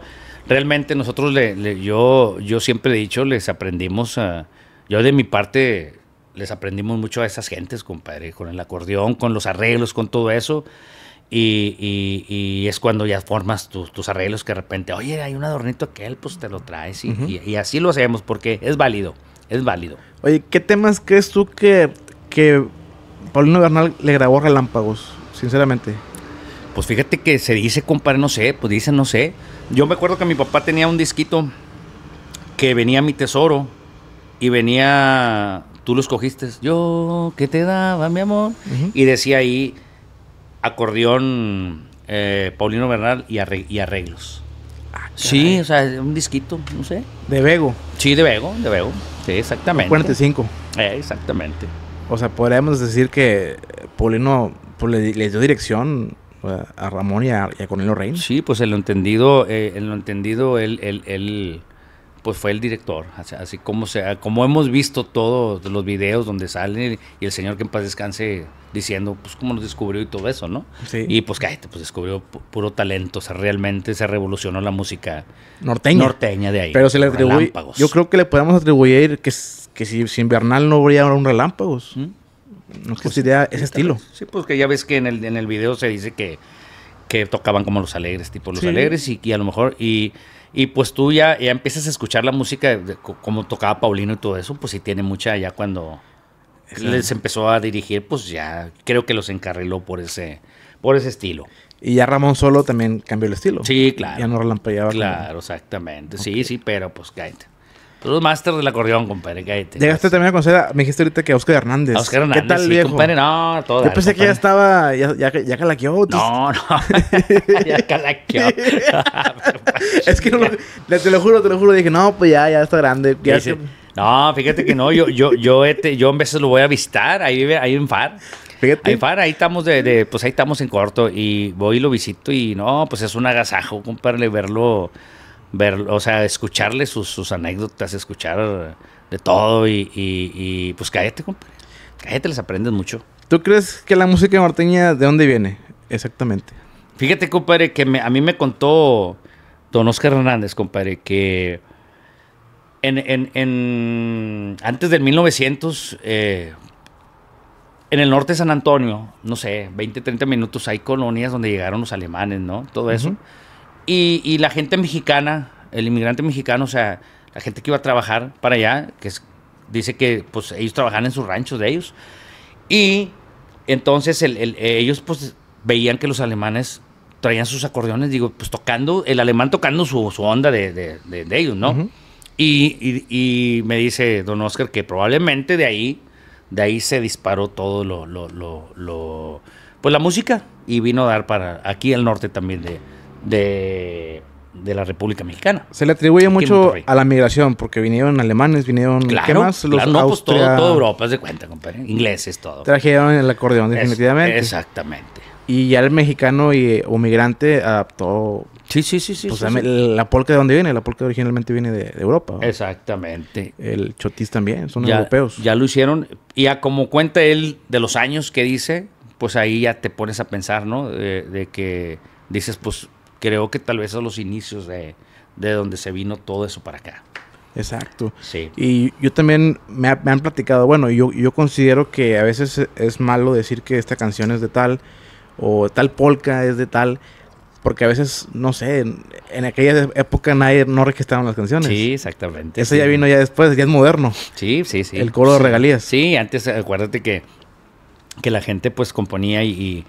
realmente nosotros, le, yo, yo siempre he dicho, les aprendimos, a, yo de mi parte les aprendimos mucho a esas gentes, compadre, con el acordeón, con los arreglos, con todo eso. Y, es cuando ya formas tus arreglos que de repente, oye, hay un adornito aquel, pues te lo traes. Y, así lo hacemos porque es válido, es válido. Oye, ¿qué temas crees tú que, que Paulino Bernal le grabó Relámpagos, sinceramente? Pues fíjate que se dice, compadre, no sé, pues dicen, no sé yo me acuerdo que mi papá tenía un disquito que venía mi tesoro y venía, tú lo escogiste, yo ¿qué te daba mi amor. Y decía ahí acordeón eh, Paulino Bernal y, arreglos. Ah, sí, o sea, un disquito, no sé. De Vego. Sí, de Vego, de Vego. Sí, exactamente. 45. Eh, exactamente. O sea, podríamos decir que Paulino pues, le dio dirección a Ramón y a, y a Cornelio Sí, pues en lo entendido, eh, en lo entendido, él, él, pues fue el director. Así, como sea, como hemos visto todos los videos donde sale y el señor que en paz descanse diciendo, pues cómo nos descubrió y todo eso, ¿no? Sí. Y pues cállate, pues descubrió puro talento, o sea, realmente se revolucionó la música norteña, norteña de ahí. Pero se le atribuye, yo creo que le podemos atribuir que, que si sin Bernal no habría un relámpagos. ¿Mm? Pues considera ese estilo. Sí, pues que ya ves que en el, en el video se dice que, que tocaban como los alegres, tipo los alegres, y, a lo mejor, y, y pues tú ya, ya empiezas a escuchar la música, de, como tocaba Paulino y todo eso, pues sí tiene mucha ya cuando les empezó a dirigir, pues ya creo que los encarriló por ese, por ese estilo. Y ya Ramón solo también cambió el estilo. Sí, claro. Ya no relampagueaba. Claro, exactamente. Sí, sí, pero pues cállate. Tú eres máster del acordeón, compadre, Llegaste también a conocer, me dijiste ahorita que Oscar Hernández. Oscar Hernández, ¿Qué tal, sí, viejo? compadre, no, todo. Yo pensé que ya estaba, ya, ya, calaqueó. No, no, ya calaqueó. es que no lo, te lo juro, te lo juro, dije, no, pues ya, ya está grande. No, fíjate que no, yo, yo, yo, este, yo en veces lo voy a visitar, ahí vive, ahí en FAR. Fíjate. Ahí, Far, ahí estamos de, pues ahí estamos en corto y voy y lo visito y no, pues es un agasajo, compadre, verlo ver, o sea, escucharle sus, anécdotas, escuchar de todo y, pues cállate, compadre. Cállate, les aprendes mucho. ¿Tú crees que la música norteña de dónde viene? Exactamente. Fíjate, compadre, que a mí me contó Don Oscar Hernández, compadre, que antes del 1900, eh, en el norte de San Antonio, no sé, 20, 30 minutos, hay colonias donde llegaron los alemanes, ¿no? Todo eso. Y, la gente mexicana, el inmigrante mexicano, o sea, la gente que iba a trabajar para allá, que dice que pues ellos trabajaban en sus ranchos de ellos. Y entonces ellos pues veían que los alemanes traían sus acordeones, digo, pues tocando, el alemán tocando su, onda de, ellos, ¿no? y, me dice don Oscar que probablemente de ahí, de ahí se disparó todo lo, pues la música y vino a dar para aquí el norte también de, de, la República Mexicana. Se le atribuye mucho a la migración, porque vinieron alemanes, vinieron ¿qué más? Los no, pues, todo, Europa, de cuenta, compadre. Ingleses, todo. Trajeron el acordeón, definitivamente. exactamente. Y ya el mexicano y, o migrante adaptó. Sí, sí, sí, sí. Pues, La polca de dónde viene, la polca originalmente viene de, Europa. Exactamente. El chotis también, son europeos. Ya lo hicieron. Y a como cuenta él de los años que dice, pues ahí ya te pones a pensar, ¿no? De, de que dices, pues creo que tal vez son los inicios de, donde se vino todo eso para acá. Exacto. Sí. Y yo también me, han platicado, bueno, yo, yo considero que a veces es malo decir que esta canción es de tal o tal polka es de tal, porque a veces, no sé, en, aquella época nadie no registraron las canciones. Sí, exactamente. Eso ya vino ya después, ya es moderno. Sí, sí, sí. El coro de regalías. Sí, antes acuérdate que, que la gente pues componía y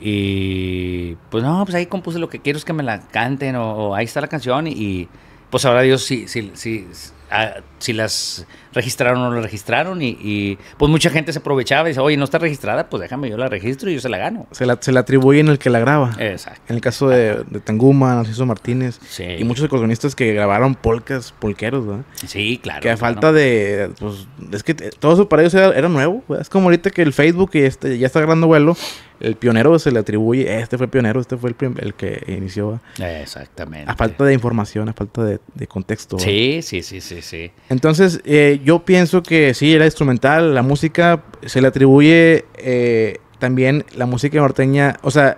y pues no, pues ahí compuse lo que quiero es que me la canten o, ahí está la canción y, pues ahora Dios si, si, si, ah, si, las registraron o no las registraron y, pues mucha gente se aprovechaba y dice, oye, no está registrada, pues déjame, yo la registro y yo se la gano. Se la, se la atribuyen el que la graba. Exacto. En el caso de, de Tanguma, Narciso Martínez y muchos ecologistas que grabaron polcas, polqueros, ¿verdad? Sí, claro. Que a falta de, pues, es que todo eso para ellos era, nuevo, Es como ahorita que el Facebook este, ya está, ya está vuelo el pionero se le atribuye, este fue el pionero, este fue el, el que inició. Exactamente. A falta de información, a falta de, contexto. Sí, sí, sí, sí, sí. Entonces, eh, yo pienso que sí, era instrumental, la música se le atribuye eh, también la música norteña, o sea,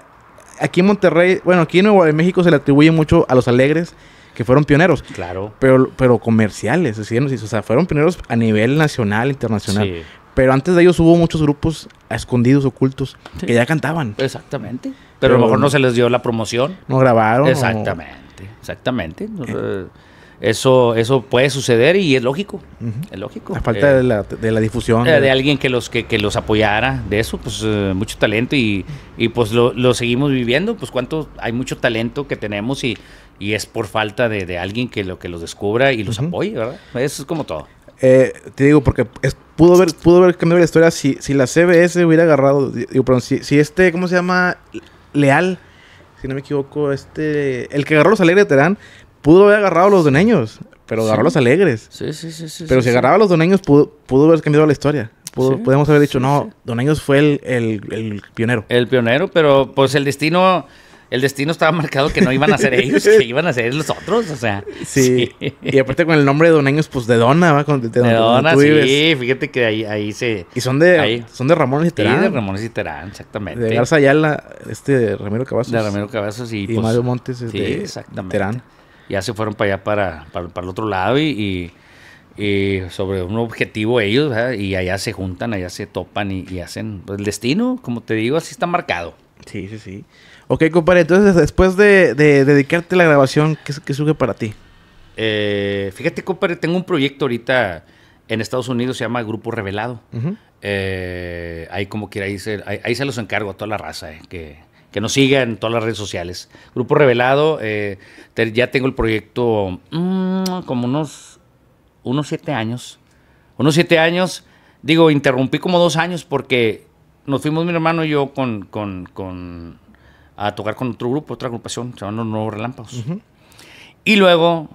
aquí en Monterrey, bueno, aquí en Nuevo México se le atribuye mucho a los alegres que fueron pioneros. Claro. Pero, pero comerciales, o sea, fueron pioneros a nivel nacional, internacional. Sí. Pero antes de ellos hubo muchos grupos escondidos, ocultos, que ya cantaban. Exactamente. Pero, a lo mejor no se les dio la promoción. No grabaron. Exactamente, exactamente. Eh. Eso, eso puede suceder y es lógico. Es lógico. Eh, la falta de, la, difusión. Eh, de alguien que los, que, los apoyara de eso, pues mucho talento y, pues lo, seguimos viviendo. Pues cuánto, hay mucho talento que tenemos y, y es por falta de, alguien que, lo, que los descubra y los apoye, ¿verdad? Eso es como todo. Eh, te digo, porque pudo haber pudo haber cambiado la historia si, si la CBS hubiera agarrado, digo, perdón, si, si este, ¿cómo se llama? Leal, si no me equivoco, este, el que agarró los alegres de Terán, pudo haber agarrado a los doneños, pero agarró a los alegres. Sí, sí, sí. sí pero si agarraba a los doneños, pudo, pudo haber cambiado la historia. podemos haber dicho, no, doneños fue el, el, el pionero. El pionero, pero pues el destino el destino estaba marcado que no iban a ser ellos, que iban a ser los otros, o sea. Sí. Y aparte con el nombre de Donaños, pues de Dona, ¿va? Con, de, de, Dona, sí, fíjate que ahí, ahí se... Y son de, Ramones son de Ramón y Terán. Sí, de Ramón y Terán, exactamente. De Garza Ayala, este Ramiro Cavazos. De Ramiro Cavazos y... Y pues, Mario Montes es sí, de exactamente. Terán. Ya se fueron para allá, para, el otro lado y, sobre un objetivo ellos, ¿verdad? y allá se juntan, allá se topan y, y hacen pues, el destino, como te digo, así está marcado. Sí, sí, sí. Ok, compadre, entonces después de, dedicarte a la grabación, ¿qué, qué surge para ti? Eh, fíjate, compadre, tengo un proyecto ahorita en Estados Unidos, se llama Grupo Revelado. Eh, ahí como quiera, ahí se, ahí, se, los encargo a toda la raza, eh, que, nos sigan en todas las redes sociales. Grupo Revelado, ya tengo el proyecto mm, como unos, unos siete años. Unos siete años, digo, interrumpí como dos años porque nos fuimos mi hermano y yo con, con a tocar con otro grupo, otra agrupación, se llaman Los Nuevos Relámpagos. Y luego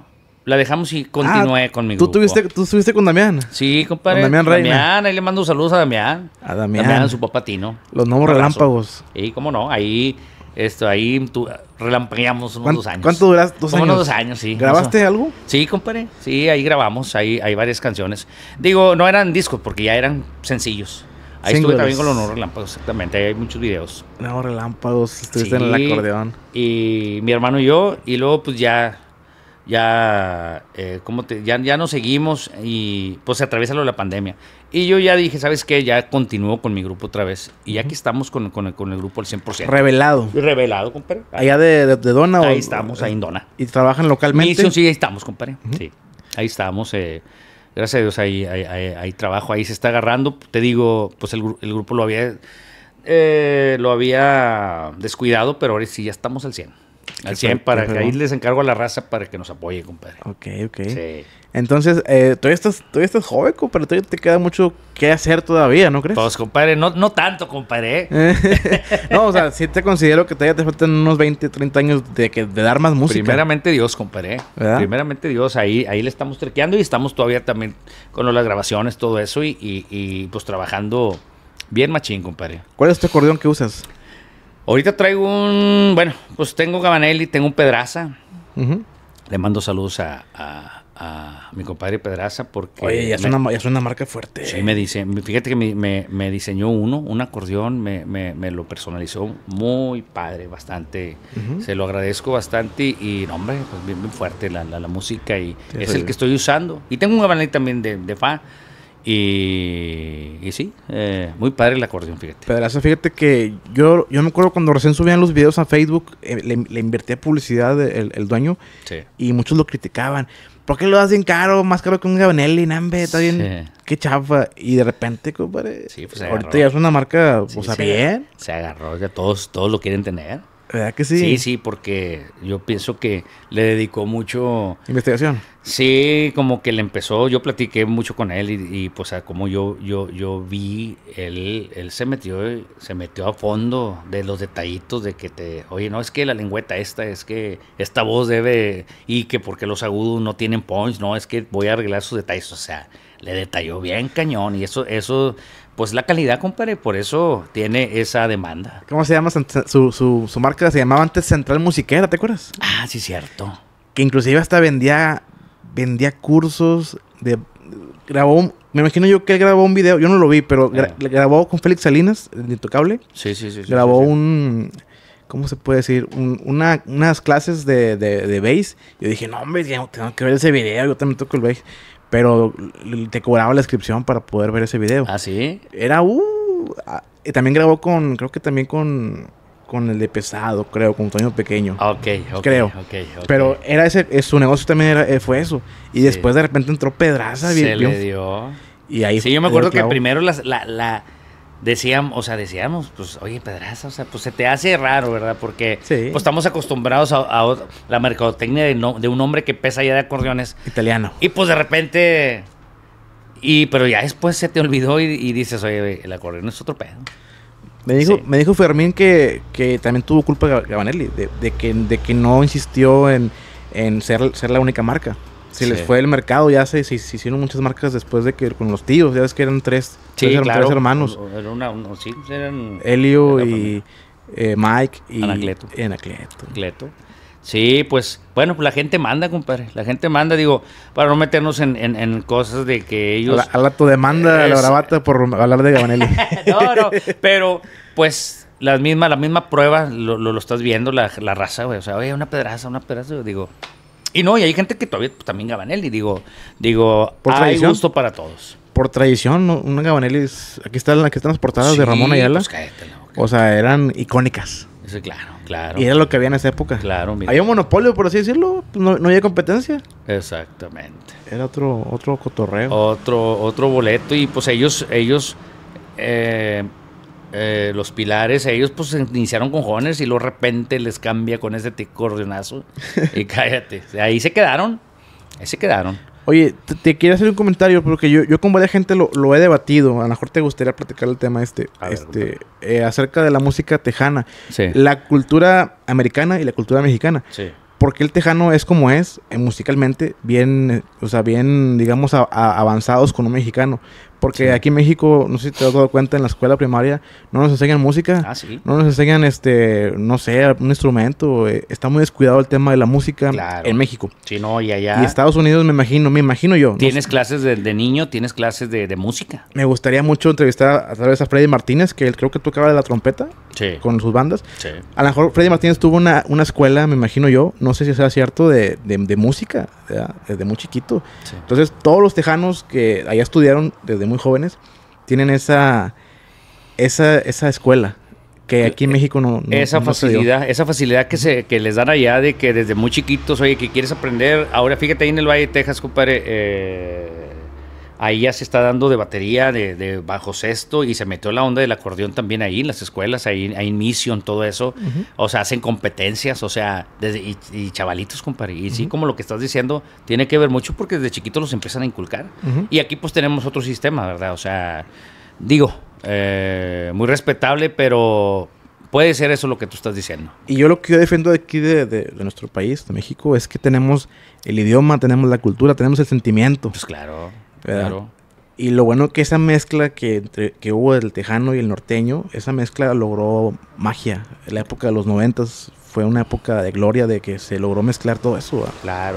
la dejamos y continué ah, con mi grupo. ¿tú ¿Tú estuviste con Damián? Sí, compadre. Damián Reina. Damián, ahí le mando saludos a Damián. A Damián. Damián, su papá Tino. Los nuevos relámpagos. Y cómo no, ahí... Esto, ahí unos dos años. ¿Cuánto duraste? ¿Dos años? unos dos años, sí. ¿Grabaste algo? Sí, compadre. Sí, ahí grabamos, ahí hay varias canciones. Digo, no eran discos porque ya eran sencillos. Ahí estuve también con los nuevos relámpagos, exactamente. Hay muchos videos. Nuevos relámpagos, estuviste en el acordeón. Y mi hermano y yo, y luego pues ya, ya, eh, ¿cómo te, ya, ya nos seguimos y pues se atraviesa lo de la pandemia. Y yo ya dije, ¿sabes qué? Ya continúo con mi grupo otra vez. Y ya estamos con, el, con, el, grupo al 100%. Revelado. Revelado, compadre. Allá de, de, Dona. Ahí estamos, eh, ahí en Dona. ¿Y trabajan localmente? sí sí, ahí estamos, compadre. Sí, ahí estamos. Eh, gracias a Dios hay, hay, trabajo, ahí se está agarrando. Te digo, pues el, el grupo lo había, eh, lo había descuidado, pero ahora sí ya estamos al 100. Al 100 para que ahí les encargo a la raza para que nos apoye, compadre. Ok, ok. Sí. Entonces, eh, todavía, estás, todavía estás joven, compadre. Todavía te queda mucho que hacer todavía, ¿no crees? Pues, compadre, no, no tanto, compadre. ¿eh? no, o sea, sí te considero que todavía te faltan unos 20, 30 años de, que, de dar más música. Primeramente Dios, compadre. ¿eh? Primeramente Dios, ahí, ahí le estamos trequeando y estamos todavía también con las grabaciones, todo eso y, y pues trabajando bien machín, compadre. ¿Cuál es tu acordeón que usas? Ahorita traigo un. Bueno, pues tengo Gabanelli, tengo un Pedraza. Le mando saludos a, mi compadre Pedraza porque. Oye, ya es, una, es una marca fuerte. Sí, me dice. Fíjate que me, me, diseñó uno, un acordeón, me, lo personalizó muy padre, bastante. Se lo agradezco bastante y, no, hombre, pues bien, fuerte la, la, música y es el que estoy usando. Y tengo un Gabanelli también de, de fa. Y, y sí, eh, muy padre el acordeón, fíjate. Pedraza, fíjate que yo, yo me acuerdo cuando recién subían los videos a Facebook, eh, le, le, invertía publicidad el, dueño y muchos lo criticaban. ¿Por qué lo hacen caro? Más caro que un Gabanelli, Nambe, está bien. Qué chafa. Y de repente, compadre. Pues, ahorita ya es una marca, o bien. Se agarró, ya todos, todos lo quieren tener. ¿Verdad que sí? Sí, sí, porque yo pienso que le dedicó mucho... Investigación. Sí, como que le empezó, yo platiqué mucho con él y, pues como yo, yo, yo vi, él, él se metió, se metió a fondo de los detallitos de que te, oye, no, es que la lengüeta esta, es que esta voz debe, y que porque los agudos no tienen points, no, es que voy a arreglar sus detalles, o sea, le detalló bien cañón y eso, eso pues la calidad, compadre, por eso tiene esa demanda. ¿Cómo se llama su, marca? Se llamaba antes Central Musiquera, ¿te acuerdas? Ah, sí, cierto. Que inclusive hasta vendía, vendía cursos de... Grabó me imagino yo que él grabó un video, yo no lo vi, pero eh. grabó con Félix Salinas, el Intocable. Sí, sí, sí. Grabó un, ¿cómo se puede decir? una, unas clases de, de, de bass. Yo dije, no, hombre, tengo que ver ese video, yo también toco el bass. Pero te cobraba la inscripción para poder ver ese video. ¿Ah, sí? Era, uh, también grabó con, creo que también con, con el de pesado, creo, con Toño Pequeño. Ok, ok. Creo. Okay, Pero era ese, eh, su negocio también era, eh, fue eso. Y después de repente entró Pedraza. Se bien, le dio. Y ahí Sí, yo me acuerdo que primero la, la decíamos, o sea, decíamos, pues, oye, Pedraza, o sea, pues se te hace raro, ¿verdad? Porque pues, estamos acostumbrados a, la mercadotecnia de, de, un hombre que pesa ya de acordeones. Italiano. Y pues de repente, y pero ya después se te olvidó y, dices, oye, el acordeón es otro pedo. Me dijo, me dijo Fermín que, que también tuvo culpa Gabanelli, de, de, que, de que no insistió en, ser, ser la única marca. Si les fue el mercado, ya se, si hicieron muchas marcas después de que con los tíos, ya ves que eran tres, tres, hermanos. Era uno, sí, pues, eran Helio y eh, Mike y Anacleto. Anacleto. Sí, pues bueno, pues, la gente manda, compadre. La gente manda, digo, para no meternos en, cosas de que ellos. A la, la demanda la bravata por hablar de Gabanelli. no, no, pero pues las mismas, la misma prueba lo, estás viendo, la, la raza, güey. O sea, oye, una pedraza, una pedraza, digo. Y no, y hay gente que todavía pues, también Gabanelli, digo, digo, Por hay gusto para todos. Por tradición, una Gabanelli aquí están, están las portadas de Ramón pues, Ayala. Pues, O sea, eran icónicas. claro, claro. Y era lo que había en esa época. Claro, mira. Había un monopolio, por así decirlo. Pues, no, no había competencia. Exactamente. Era otro, otro cotorreo. Otro, otro boleto. Y pues ellos, ellos eh, eh, los pilares, ellos pues iniciaron con jóvenes y luego de repente les cambia con ese ordenazo y cállate. Ahí se quedaron. Ahí se quedaron. Oye, te, quiero hacer un comentario porque yo, yo con varias gente lo, he debatido. A lo mejor te gustaría platicar el tema este, este eh, acerca de la música tejana. La cultura americana y la cultura mexicana. Porque el tejano es como es, eh, musicalmente, bien, o sea, bien, digamos, avanzados con un mexicano. Porque aquí en México, no sé si te has dado cuenta, en la escuela primaria no nos enseñan música. Ah, ¿sí? No nos enseñan, este, no sé, un instrumento. Eh, está muy descuidado el tema de la música en México. Sí, no, y allá. Y Estados Unidos, me imagino, me imagino yo. ¿Tienes clases de, niño? ¿Tienes clases de, música? Me gustaría mucho entrevistar a través a Freddy Martínez, que él creo que tocaba la trompeta con sus bandas. Sí. A lo mejor Freddy Martínez tuvo una, escuela, me imagino yo, no sé si sea cierto, de, de música desde muy chiquito. Entonces, todos los tejanos que allá estudiaron desde muy jóvenes tienen esa, esa, esa escuela que aquí en eh, México no, no esa facilidad esa facilidad que se que les dan allá de que desde muy chiquitos oye que quieres aprender ahora fíjate ahí en el Valle de Texas compadre eh, ahí ya se está dando de batería, de, bajo sexto, y se metió la onda del acordeón también ahí, en las escuelas, ahí, en Mission, todo eso. O sea, hacen competencias, o sea, desde, y, chavalitos, compadre. Y sí, como lo que estás diciendo, tiene que ver mucho porque desde chiquitos los empiezan a inculcar. Y aquí pues tenemos otro sistema, ¿verdad? O sea, digo, eh, muy respetable, pero puede ser eso lo que tú estás diciendo. Y yo lo que yo defiendo aquí de, de, de, nuestro país, de México, es que tenemos el idioma, tenemos la cultura, tenemos el sentimiento. Pues claro. Claro. Y lo bueno que esa mezcla que, entre, que hubo del tejano y el norteño, esa mezcla logró magia. la época de los noventas fue una época de gloria de que se logró mezclar todo eso.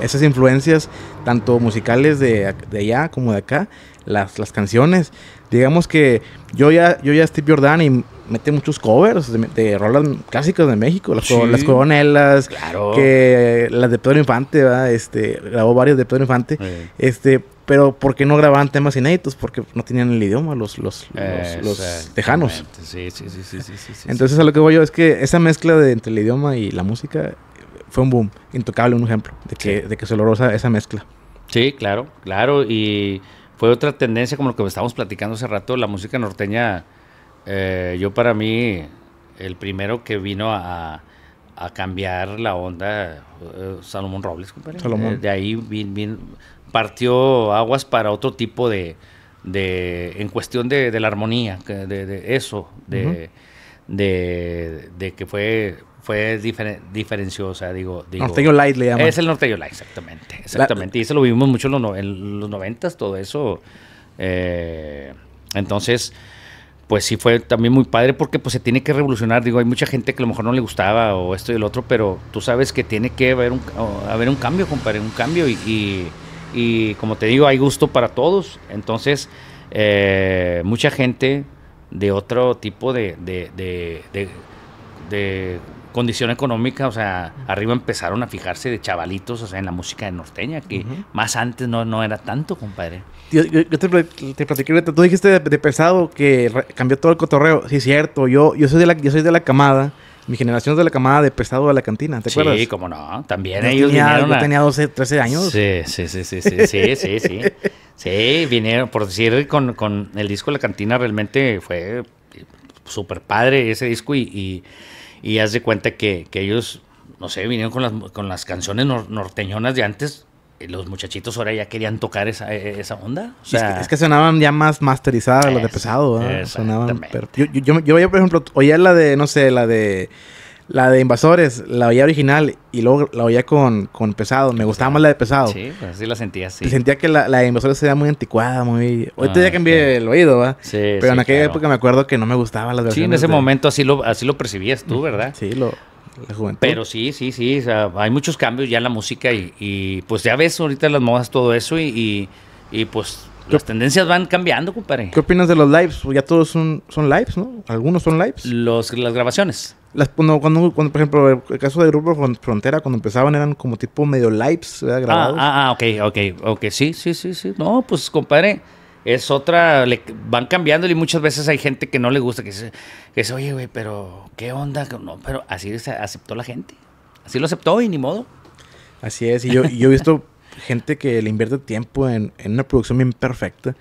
Esas influencias, tanto musicales de, de allá como de acá, las, las canciones. Digamos que yo ya, yo ya Steve Jordan y mete muchos covers de, rolas clásicas de México, las, las coronelas, que las de Pedro Infante, este grabó varias de Pedro Infante, este pero porque no grababan temas inéditos, porque no tenían el idioma los, los, los, tejanos. Sí, sí, sí, Entonces a lo que voy yo es que esa mezcla entre el idioma y la música fue un boom, intocable un ejemplo, de que, de se logró esa, mezcla. Sí, claro, claro, y fue otra tendencia como lo que estábamos platicando hace rato, la música norteña, eh, yo para mí, el primero que vino a, cambiar la onda, eh, Salomón Robles, de ahí vin, vin, partió aguas para otro tipo de, de en cuestión de, la armonía, de, eso, de, de, que fue fue diferenciosa digo, digo, Light le llaman. Es el Norteño Light, exactamente, exactamente. y eso lo vivimos mucho en los, noventas, todo eso. Eh, entonces, pues sí fue también muy padre porque pues se tiene que revolucionar. Digo, hay mucha gente que a lo mejor no le gustaba o esto y el otro, pero tú sabes que tiene que haber un, haber un cambio, compadre, un cambio y y como te digo, hay gusto para todos. Entonces, eh, mucha gente de otro tipo de, condición económica, o sea, arriba empezaron a fijarse de chavalitos, o sea, en la música de norteña, que más antes no, era tanto, compadre. Yo, te, te, platiqué, tú dijiste de, pesado que cambió todo el cotorreo, sí, cierto, yo, yo, soy de la, yo soy de la camada mi generación de la camada de pesado de la cantina, ¿te acuerdas? Sí, como no. También ellos tenía, Yo tenía 12, 13 años. Sí, sí, sí, sí, sí, sí, sí, vinieron, por decir, con, el disco la cantina realmente fue súper padre ese disco y, y, haz de cuenta que, que ellos, no sé, vinieron con las, con las canciones norteñonas de antes, los muchachitos ahora ya querían tocar esa, e, e, esa onda. O sea, es, que, sonaban ya más masterizadas las de pesado. Sonaban, yo, yo, yo, por ejemplo, oía la de, no sé, la de la de Invasores, la oía original y luego la oía con, con pesado. Me gustaba más la de pesado. Sí, así pues, la sentía, sí. Sentía que la, la de Invasores veía muy anticuada, muy. Hoy te ya ah, cambié el oído, ¿va? Sí. Pero en aquella época me acuerdo que no me gustaban las versiones. Sí, en ese momento así lo, así lo percibías tú, ¿verdad? Sí, lo. Pero sí, sí, sí, hay muchos cambios ya en la música y, pues ya ves ahorita las modas, todo eso y, pues las tendencias van cambiando, compadre. ¿Qué opinas de los lives? Pues, ya todos son, son lives, ¿no? Algunos son lives. las grabaciones. Las, cuando, por ejemplo, el caso de Grupo Frontera, cuando empezaban eran como tipo medio lives, ah, Grabados. Ah, ah, ok, ok, ok, sí, sí, sí, sí. No, pues, compadre, es otra, le, van cambiándole y muchas veces hay gente que no le gusta, que dice, que oye, güey, pero ¿qué onda? No, pero así se aceptó la gente. Así lo aceptó y ni modo. Así es, y yo, yo he visto gente que le invierte tiempo en, una producción bien perfecta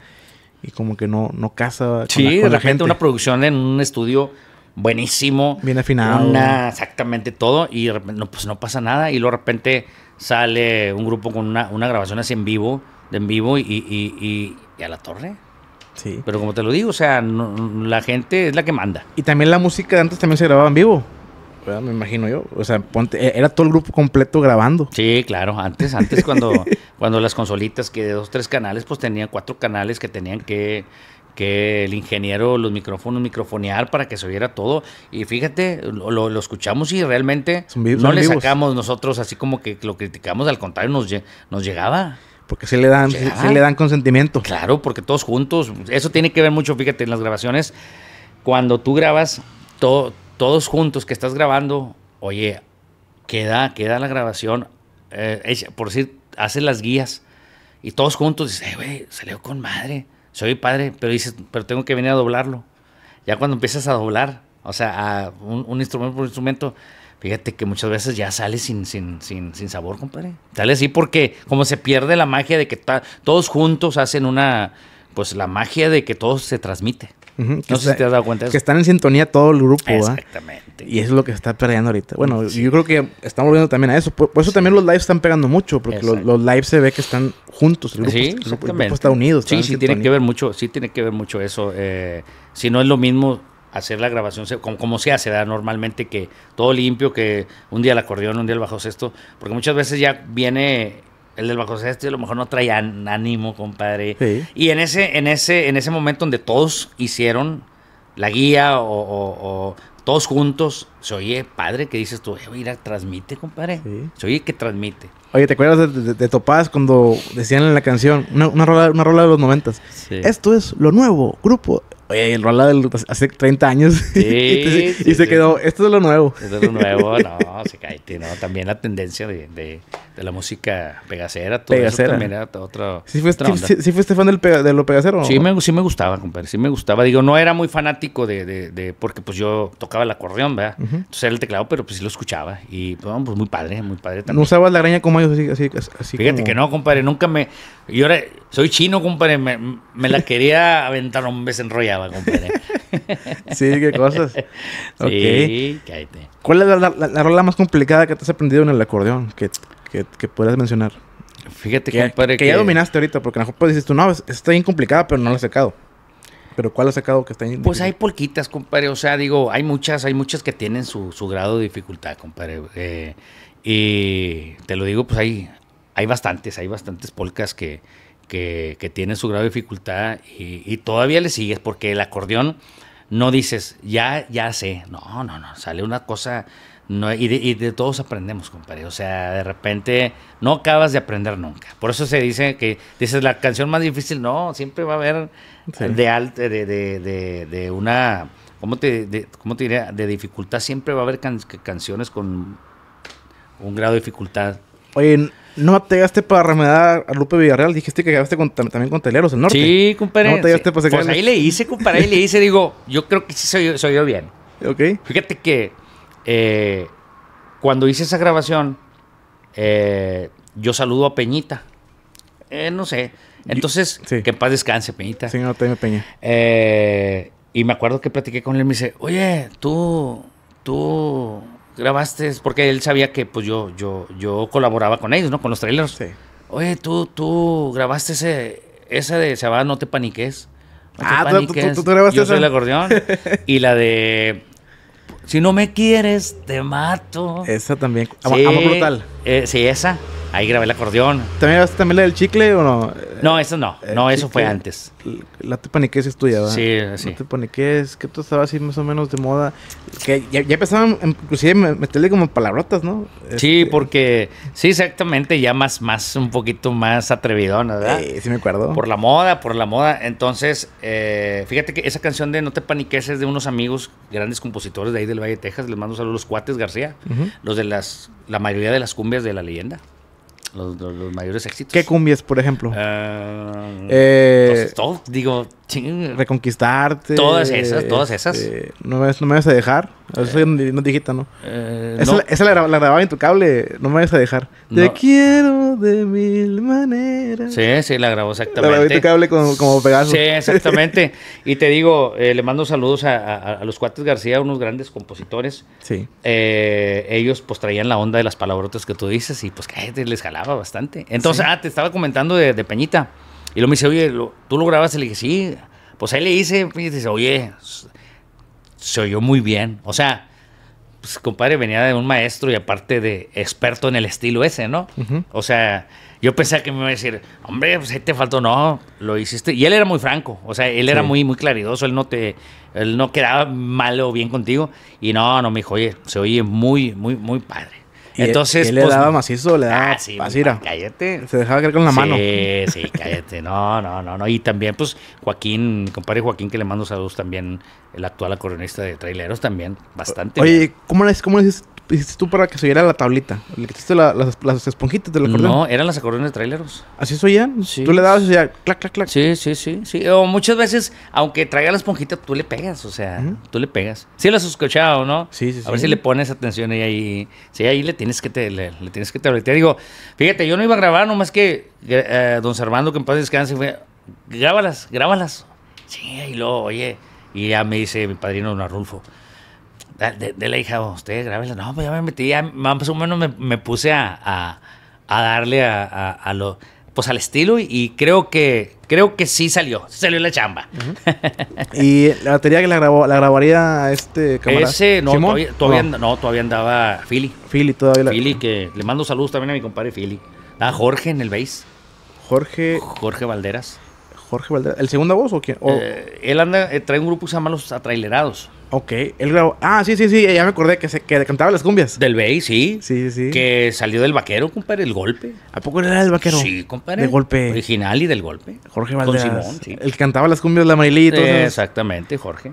y como que no, no casa. Sí, la, gente. una producción en un estudio buenísimo. Bien afinado. exactamente todo y de repente, no, pues no pasa nada y luego de repente sale un grupo con una, una grabación así en vivo en vivo y, y, y, a la torre. Sí. Pero como te lo digo, o sea, la gente es la que manda. Y también la música antes también se grababa en vivo. ¿verdad? Me imagino yo. O sea, e, era todo el grupo completo grabando. Sí, claro. Antes, antes cuando, cuando las consolitas que de dos, tres canales, pues tenían cuatro canales que tenían que, que el ingeniero, los micrófonos, microfonear para que se oyera todo. Y fíjate, lo, lo, escuchamos y realmente no le sacamos nosotros así como que lo criticamos, al contrario, nos llegaba. Porque sí le dan, se le dan consentimiento. Claro, porque todos juntos. Eso tiene que ver mucho, fíjate, en las grabaciones. Cuando tú grabas, todos juntos que estás grabando, oye, queda, queda la grabación. Eh, por decir, hacen las guías. Y todos juntos dices, güey, salió con madre. Soy padre, pero dices, pero tengo que venir a doblarlo. Ya cuando empiezas a doblar, o sea, a un, instrumento por instrumento, Fíjate que muchas veces ya sale sin, sin, sin, sin sabor, compadre. Sale así porque como se pierde la magia de que todos juntos hacen una, pues la magia de que todo se transmite. no sé si te has dado cuenta de eso. Que están en sintonía todo el grupo, ¿ah? Exactamente. Y eso es lo que se está perdiendo ahorita. Bueno, yo creo que estamos viendo también a eso. Por, eso también los lives están pegando mucho, porque los, lives se ve que están juntos. El grupo, el grupo está unido. Sí, sí, tiene que ver mucho, sí tiene que ver mucho eso. Eh, si no es lo mismo hacer la grabación como, como se hace, ¿verdad? normalmente que todo limpio, que un día el acordeón, un día el bajo sexto, porque muchas veces ya viene el del bajo sexto y a lo mejor no trae ánimo, compadre. Y en ese, en ese, en ese momento donde todos hicieron la guía o, todos juntos, se oye, padre, que dices tú, mira, transmite, compadre. Se oye que transmite. Oye, ¿te acuerdas de, de, Topaz cuando decían en la canción, una, rola, de los noventas? Esto es lo nuevo, grupo Oye, el rola pues, hace 30 años. y, se quedó, esto es lo nuevo. Esto es lo nuevo, no, se cae, También la tendencia de, de la música pegacera, todo pegacera. eso otro... ¿Sí fuiste, fan de lo pegacero? Sí me, sí me gustaba, compadre, sí me gustaba. Digo, no era muy fanático de... porque pues yo tocaba el acordeón, ¿verdad? Entonces era el teclado, pero pues sí lo escuchaba. Y pues, pues muy padre, muy padre también. ¿No usabas la araña como ellos así? así, así Fíjate que no, compadre, nunca me... Yo ahora soy chino, compadre, me, me la quería aventar, un me desenrollaba, compadre. sí, qué cosas. Sí, Cállate. ¿Cuál es la, rola más complicada que te has aprendido en el acordeón? Que, que, puedas mencionar? Fíjate, que, compadre. Que, ya dominaste ahorita, porque a lo mejor pues, dices tú, no, está bien complicada, pero no la he sacado. Pero ¿cuál has sacado que está bien Pues hay polquitas, compadre. O sea, digo, hay muchas, hay muchas que tienen su, grado de dificultad, compadre. Eh, y te lo digo, pues hay, hay bastantes, hay bastantes polcas que, que, tienen su grado de dificultad y, y, todavía le sigues, porque el acordeón no dices, ya, ya sé. No, no, no. Sale una cosa no, y, de, todos aprendemos, compadre. O sea, de repente no acabas de aprender nunca. Por eso se dice que dices la canción más difícil. No, siempre va a haber de, alta, de, una. ¿Cómo te, cómo diría? De dificultad. Siempre va a haber canciones con un grado de dificultad. Oye, ¿no te llegaste para remedar a Lupe Villarreal? Dijiste que acabaste con, también con Teleros el Norte. Sí, compadre. ¿No Pues ahí le hice, compadre. Ahí le hice. Digo, yo creo que sí soy, soy yo bien. Ok. Fíjate que eh, cuando hice esa grabación, eh, yo saludo a Peñita. Eh, no sé. Entonces, que en paz descanse, Peñita. Sí, no, tengo Peña. y me acuerdo que platiqué con él y me dice, oye, tú, tú grabaste, porque él sabía que pues yo, yo, yo colaboraba con ellos, ¿no? Con los trailers. Sí. Oye, tú, tú grabaste ese, esa de se va, no te paniques. ah, Tú, tú, yo esa. soy el acordeón. y la de si no me quieres, te mato. Esa también. brutal. Eh, sí, esa. Ahí grabé el acordeón. ¿También también la del chicle o no? No, eso no. Eh, no, eso fue antes. La te paniques es tuya, ¿verdad? Sí, sí. La te paniques, que tú estabas así más o menos de moda. Que ya, empezaban, inclusive, meterle como palabrotas, ¿no? Sí, este, porque, sí, exactamente, ya más, más, un poquito más atrevidona, ¿verdad? Sí, me acuerdo. Por la moda, por la moda. Entonces, eh, fíjate que esa canción de No te paniques es de unos amigos, grandes compositores de ahí del Valle de Texas. Les mando saludos a los cuates García, los de las, la mayoría de las cumbias de la leyenda los, mayores éxitos. ¿Qué cumbias, por ejemplo? Ah, eh, digo, Reconquistarte. Todas esas, todas esas. Este, no me vas a dejar no ¿no? esa, La, grababa en tu cable, no me vayas a dejar. Te quiero de mil maneras. Sí, sí, la grabó exactamente. La grabó en tu cable como, como Pegaso. Sí, exactamente. y te digo, eh, le mando saludos a, los cuates García, unos grandes compositores. Sí. Eh, ellos pues traían la onda de las palabrotas que tú dices y pues que les jalaba bastante. Entonces, ah, te estaba comentando de, Peñita. Y luego me dice, oye, ¿tú lo grabas? Y le dije, sí. Pues ahí le hice, y dice, oye se oyó muy bien. O sea, pues, compadre, venía de un maestro y aparte de experto en el estilo ese, ¿no? O sea, yo pensé que me iba a decir, hombre, pues ahí te faltó, no, lo hiciste. Y él era muy franco, o sea, él era muy, muy claridoso, él no te, él no quedaba mal o bien contigo. Y no, no, me dijo, oye, se oye muy, muy, muy padre. Y Entonces, le pues, daba macizo, le daba ah, Cállate. Se dejaba caer con la mano. Sí, sí, cállate. No, no, no, no. Y también, pues, Joaquín, compadre Joaquín, que le mando saludos también, el actual acordeonista de traileros también, bastante. Oye, ¿cómo cómo le dices hiciste tú para que se la tablita? ¿Le quitaste las, esponjitas esponjitas del acordeón? No, eran las acordeones traileros. ¿Así se oían? Sí. Tú le dabas y o clac, clac, clac. Sí, sí, sí, O muchas veces, aunque traiga la esponjita, tú le pegas, o sea, tú le pegas. Sí lo has escuchado, ¿no? Sí, sí, sí. A ver si le pones atención y ahí, sí, ahí le tienes que te, le, tienes que tabletear. Digo, fíjate, yo no iba a grabar nomás que eh, don Servando, que en paz descanse, fue, grábalas, grábalas. Sí, ahí luego, oye, y ya me dice mi padrino don Arulfo de, la hija, usted grábela. No, pues ya me metí, más o menos me, puse a, a, darle a, a, lo, pues al estilo y, creo que creo que sí salió, salió la chamba. ¿Y la batería que la grabó, la grabaría este camarada? Ese, no, todavía, andaba Philly. Philly todavía. La... Philly, que le mando saludos también a mi compadre Philly. A ah, Jorge en el bass. Jorge. Jorge Valderas. Jorge Valderas. ¿El segundo voz o quién? Eh, él anda, eh, trae un grupo que se llama Los Atrailerados. Ok, él grabó. Ah, sí, sí, sí, ya me acordé que, cantaba las cumbias. Del Bey, sí. Sí, sí. Que salió del vaquero, compadre, el golpe. ¿A poco era el vaquero? Sí, compadre. De golpe. Original y del golpe. Jorge Valdés. Con Simón, El cantaba las cumbias, la Marilita. exactamente, Jorge.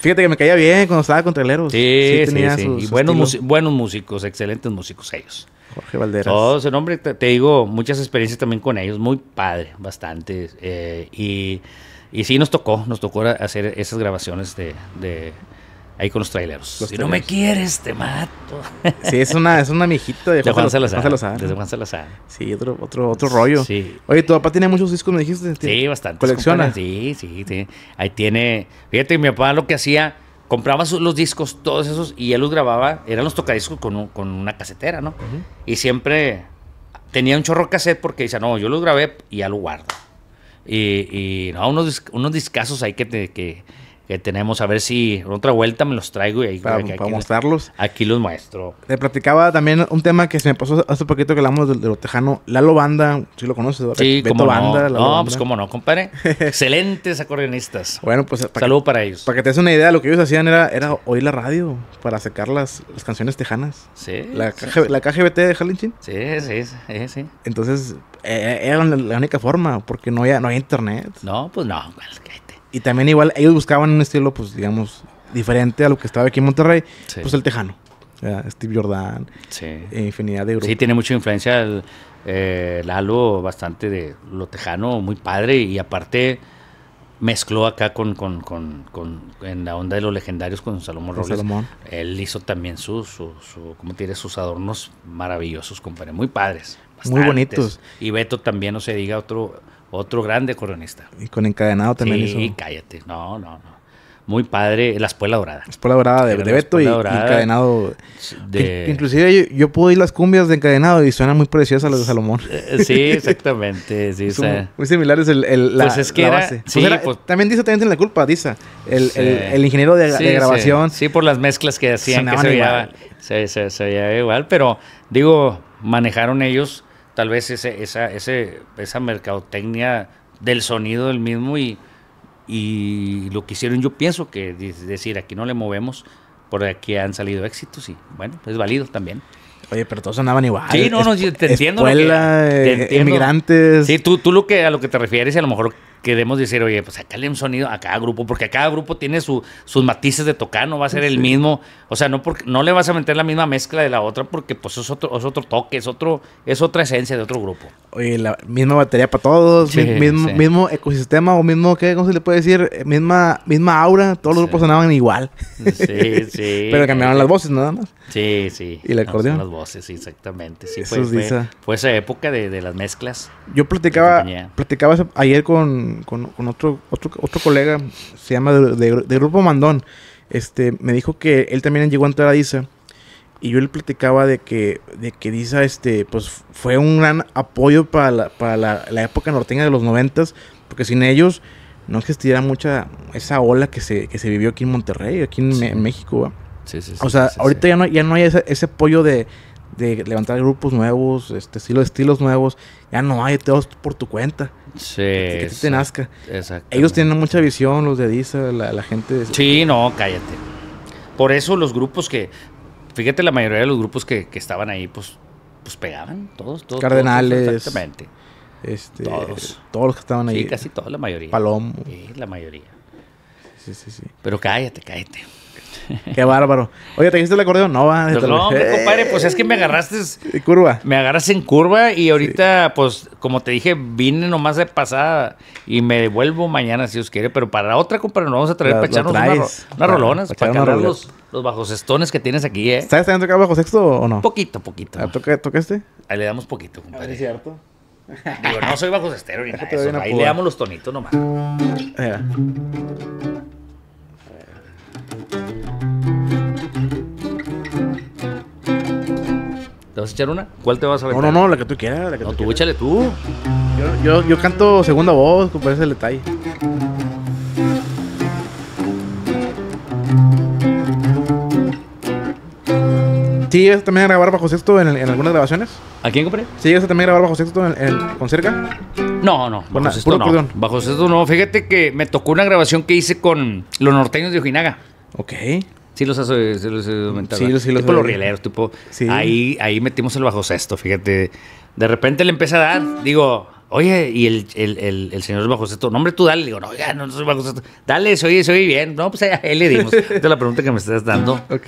fíjate que me caía bien cuando estaba con Treleros. Sí, sí, sí. y buenos, músicos, excelentes músicos ellos. Jorge Valderas. Todos, el hombre, te, digo, muchas experiencias también con ellos, muy padre, bastante. Eh, y, y sí, nos tocó, nos tocó hacer esas grabaciones de Ahí con los traileros. si no me quieres, te mato. Sí, es una, es una mijita de, Juan, Salazar. Juan Desde Juan Salazar. Sí, otro, otro, otro rollo. Sí. Oye, tu papá tiene muchos discos, me dijiste. Sí, bastante. ¿Colecciona? Sí, sí, sí. Ahí tiene. Fíjate, mi papá lo que hacía, compraba los discos, todos esos, y él los grababa. Eran los tocadiscos con, una casetera, ¿no? Y siempre tenía un chorro cassette porque dice, no, yo los grabé y ya lo guardo. Y, y no, unos, unos discazos ahí que, te, que que tenemos. A ver si en otra vuelta me los traigo y ahí para, mostrarlos. Aquí los muestro. Te platicaba también un tema que se me pasó hace poquito que hablamos de, lo tejano. Lalo Banda, si lo conoces, sí, Beto Banda. No, no pues cómo no, compadre. Excelentes acordeonistas. Bueno, pues para saludo para ellos. Para que te des una idea, lo que ellos hacían era, era oír la radio para sacar las, canciones tejanas. Sí. La, KGBT e de Halinchin. Sí, sí, sí, Entonces, eh, era la, única forma, porque no había, no había internet. No, pues no, y también igual ellos buscaban un estilo, pues digamos, diferente a lo que estaba aquí en Monterrey, pues el tejano. Steve Jordan, sí. infinidad de grupos. Sí, tiene mucha influencia el, halo eh, Lalo, bastante de lo tejano, muy padre y aparte mezcló acá con, en la onda de los legendarios con Salomón Robles. Salomón. Él hizo también sus, su, como sus adornos maravillosos, compadre, muy padres. Muy bonitos. Y Beto también, no se diga, otro otro grande coronista. Y con encadenado también sí, cállate. No, no, no. Muy padre, la espuela dorada. espuela dorada de, de y, encadenado. De... inclusive yo, pude puedo ir las cumbias de encadenado y suenan muy preciosas las de Salomón. Eh, eh, sí, exactamente. muy similares el, el, la, pues, pues, pues También dice también tiene la culpa, Disa. El, ingeniero de, grabación. Sí. por las mezclas que hacían, se veía, se veía igual, pero digo, manejaron ellos tal vez ese, esa, ese, esa mercadotecnia del sonido del mismo y, y lo que hicieron yo pienso que decir aquí no le movemos por aquí han salido éxitos y bueno es válido también Oye, pero todos sonaban igual. Sí, no, no, te entiendo. Escuela, inmigrantes. Sí, tú, tú lo que, a lo que te refieres, a lo mejor queremos decir, oye, pues acá le un sonido a cada grupo, porque a cada grupo tiene su, sus matices de tocar, no va a ser el mismo, o sea, no, porque, no le vas a meter la misma mezcla de la otra, porque pues es otro, otro toque, es, otro, es otra esencia de otro grupo. Oye, la misma batería para todos, mismo, mismo ecosistema o mismo, ¿qué? ¿cómo se le puede decir? Eh, misma, misma aura, todos los grupos sonaban igual. Sí, sí. Pero cambiaron las voces nada más. Sí, sí. Y la acordeón. las voces, exactamente. Sí, fue, esa época de, las mezclas. Yo platicaba, platicaba ayer con con, otro, otro, otro, colega, se llama de, Grupo Mandón, este, me dijo que él también llegó a entrar a DISA y yo le platicaba de que, de que Disa este, pues, fue un gran apoyo para, la, época norteña de los noventas, porque sin ellos no existiera mucha esa ola que se, vivió aquí en Monterrey, aquí en, México. o sea, ahorita Ya, no, ya no hay ese apoyo de, de levantar grupos nuevos, este estilo, estilos nuevos. Ya no hay, todos por tu cuenta. Sí. Que, te nazca. Ellos tienen mucha visión, los de Disa, la, gente. Sí, no, cállate. Por eso los grupos que, fíjate, la mayoría de los grupos que, que estaban ahí, pues, pues pegaban, todos, todos. Cardenales. Todos, exactamente. Este, todos. Todos los que estaban ahí. Sí, casi toda la mayoría. Palomo. Sí, la mayoría. Sí, sí, sí. Pero cállate, cállate. Qué bárbaro. Oye, ¿te hiciste el acordeón? No, va. No, compadre, pues es que me agarraste. Curva. Me agarraste en curva y ahorita, pues, como te dije, vine nomás de pasada y me devuelvo mañana si os quiere. Pero para otra, compadre, nos vamos a traer para echarnos unas rolonas, para, para, los, los bajos estones que tienes aquí, ¿eh? teniendo teniendo tocar bajo sexto o no? Poquito, poquito. Ah, ¿Toca ¿toca, este? Ahí le damos poquito, compadre. Ah, es cierto. Digo, no soy bajo estero ni nada Ahí le damos los tonitos nomás. ¿Te vas a echar una? ¿Cuál te vas a ver? No, no, no, la que tú quieras. La que no, tú, échale tú. Yo, yo, yo canto segunda voz, con ese detalle. ¿Sí llegaste también a grabar bajo sexto en, algunas grabaciones? ¿A quién compré? ¿Sí llegaste también a grabar bajo sexto en, el- con cerca? No, no, bajo sexto no. Bajo sexto no. Fíjate que me tocó una grabación que hice con los norteños de Ojinaga. Ok. Sí los, hace sí los aumentaron. Sí, sí los tipo los rieleros, tipo... Sí. Ahí, ahí metimos el bajo sexto, fíjate. De repente le empieza a dar, digo, oye, y el, el, el, señor bajo sexto, nombre tú dale. Digo, no, ya, no, soy bajo sexto. Dale, soy bien. No, pues él le dimos. Esta es la pregunta que me estás dando. Ok.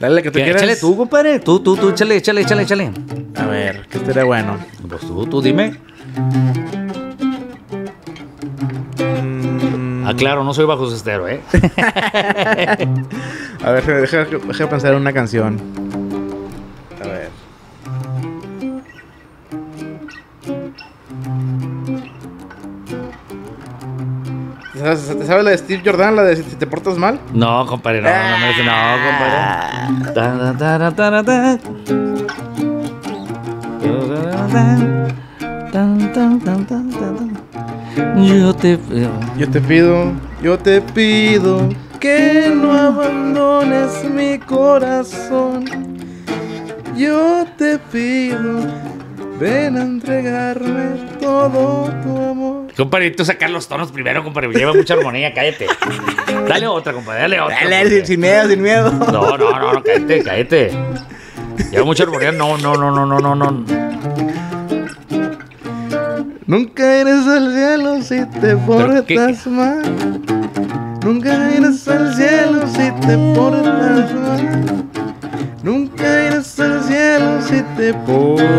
Dale que tú quieras. Échale tú, compadre. Tú, tú, tú, échale, échale, échale, échale. A ver, ¿qué estaría bueno? Pues tú, tú, dime. claro, no soy bajo cestero, ¿eh? a ver, déjame pensar en una canción. A ver. sabes, la de Steve Jordan, la de si te portas mal? No, compadre, no, no, merece, no, compadre. tan, tan, tan, tan, tan, tan. Yo te pido. Yo te pido. Yo te pido que no abandones mi corazón. Yo te pido. Ven a entregarme todo tu amor. Compadrito, sacar los tonos primero, compadre. Lleva mucha armonía, cállate. Dale otra, compadre, dale otra. Dale, sin miedo, sin miedo. No, no, no, no, cállate, cállate. Lleva mucha armonía, no, no, no, no, no, no. no. Nunca eres al cielo si te portas mal. Nunca eres al cielo si te portas mal. Nunca irás al cielo si te portas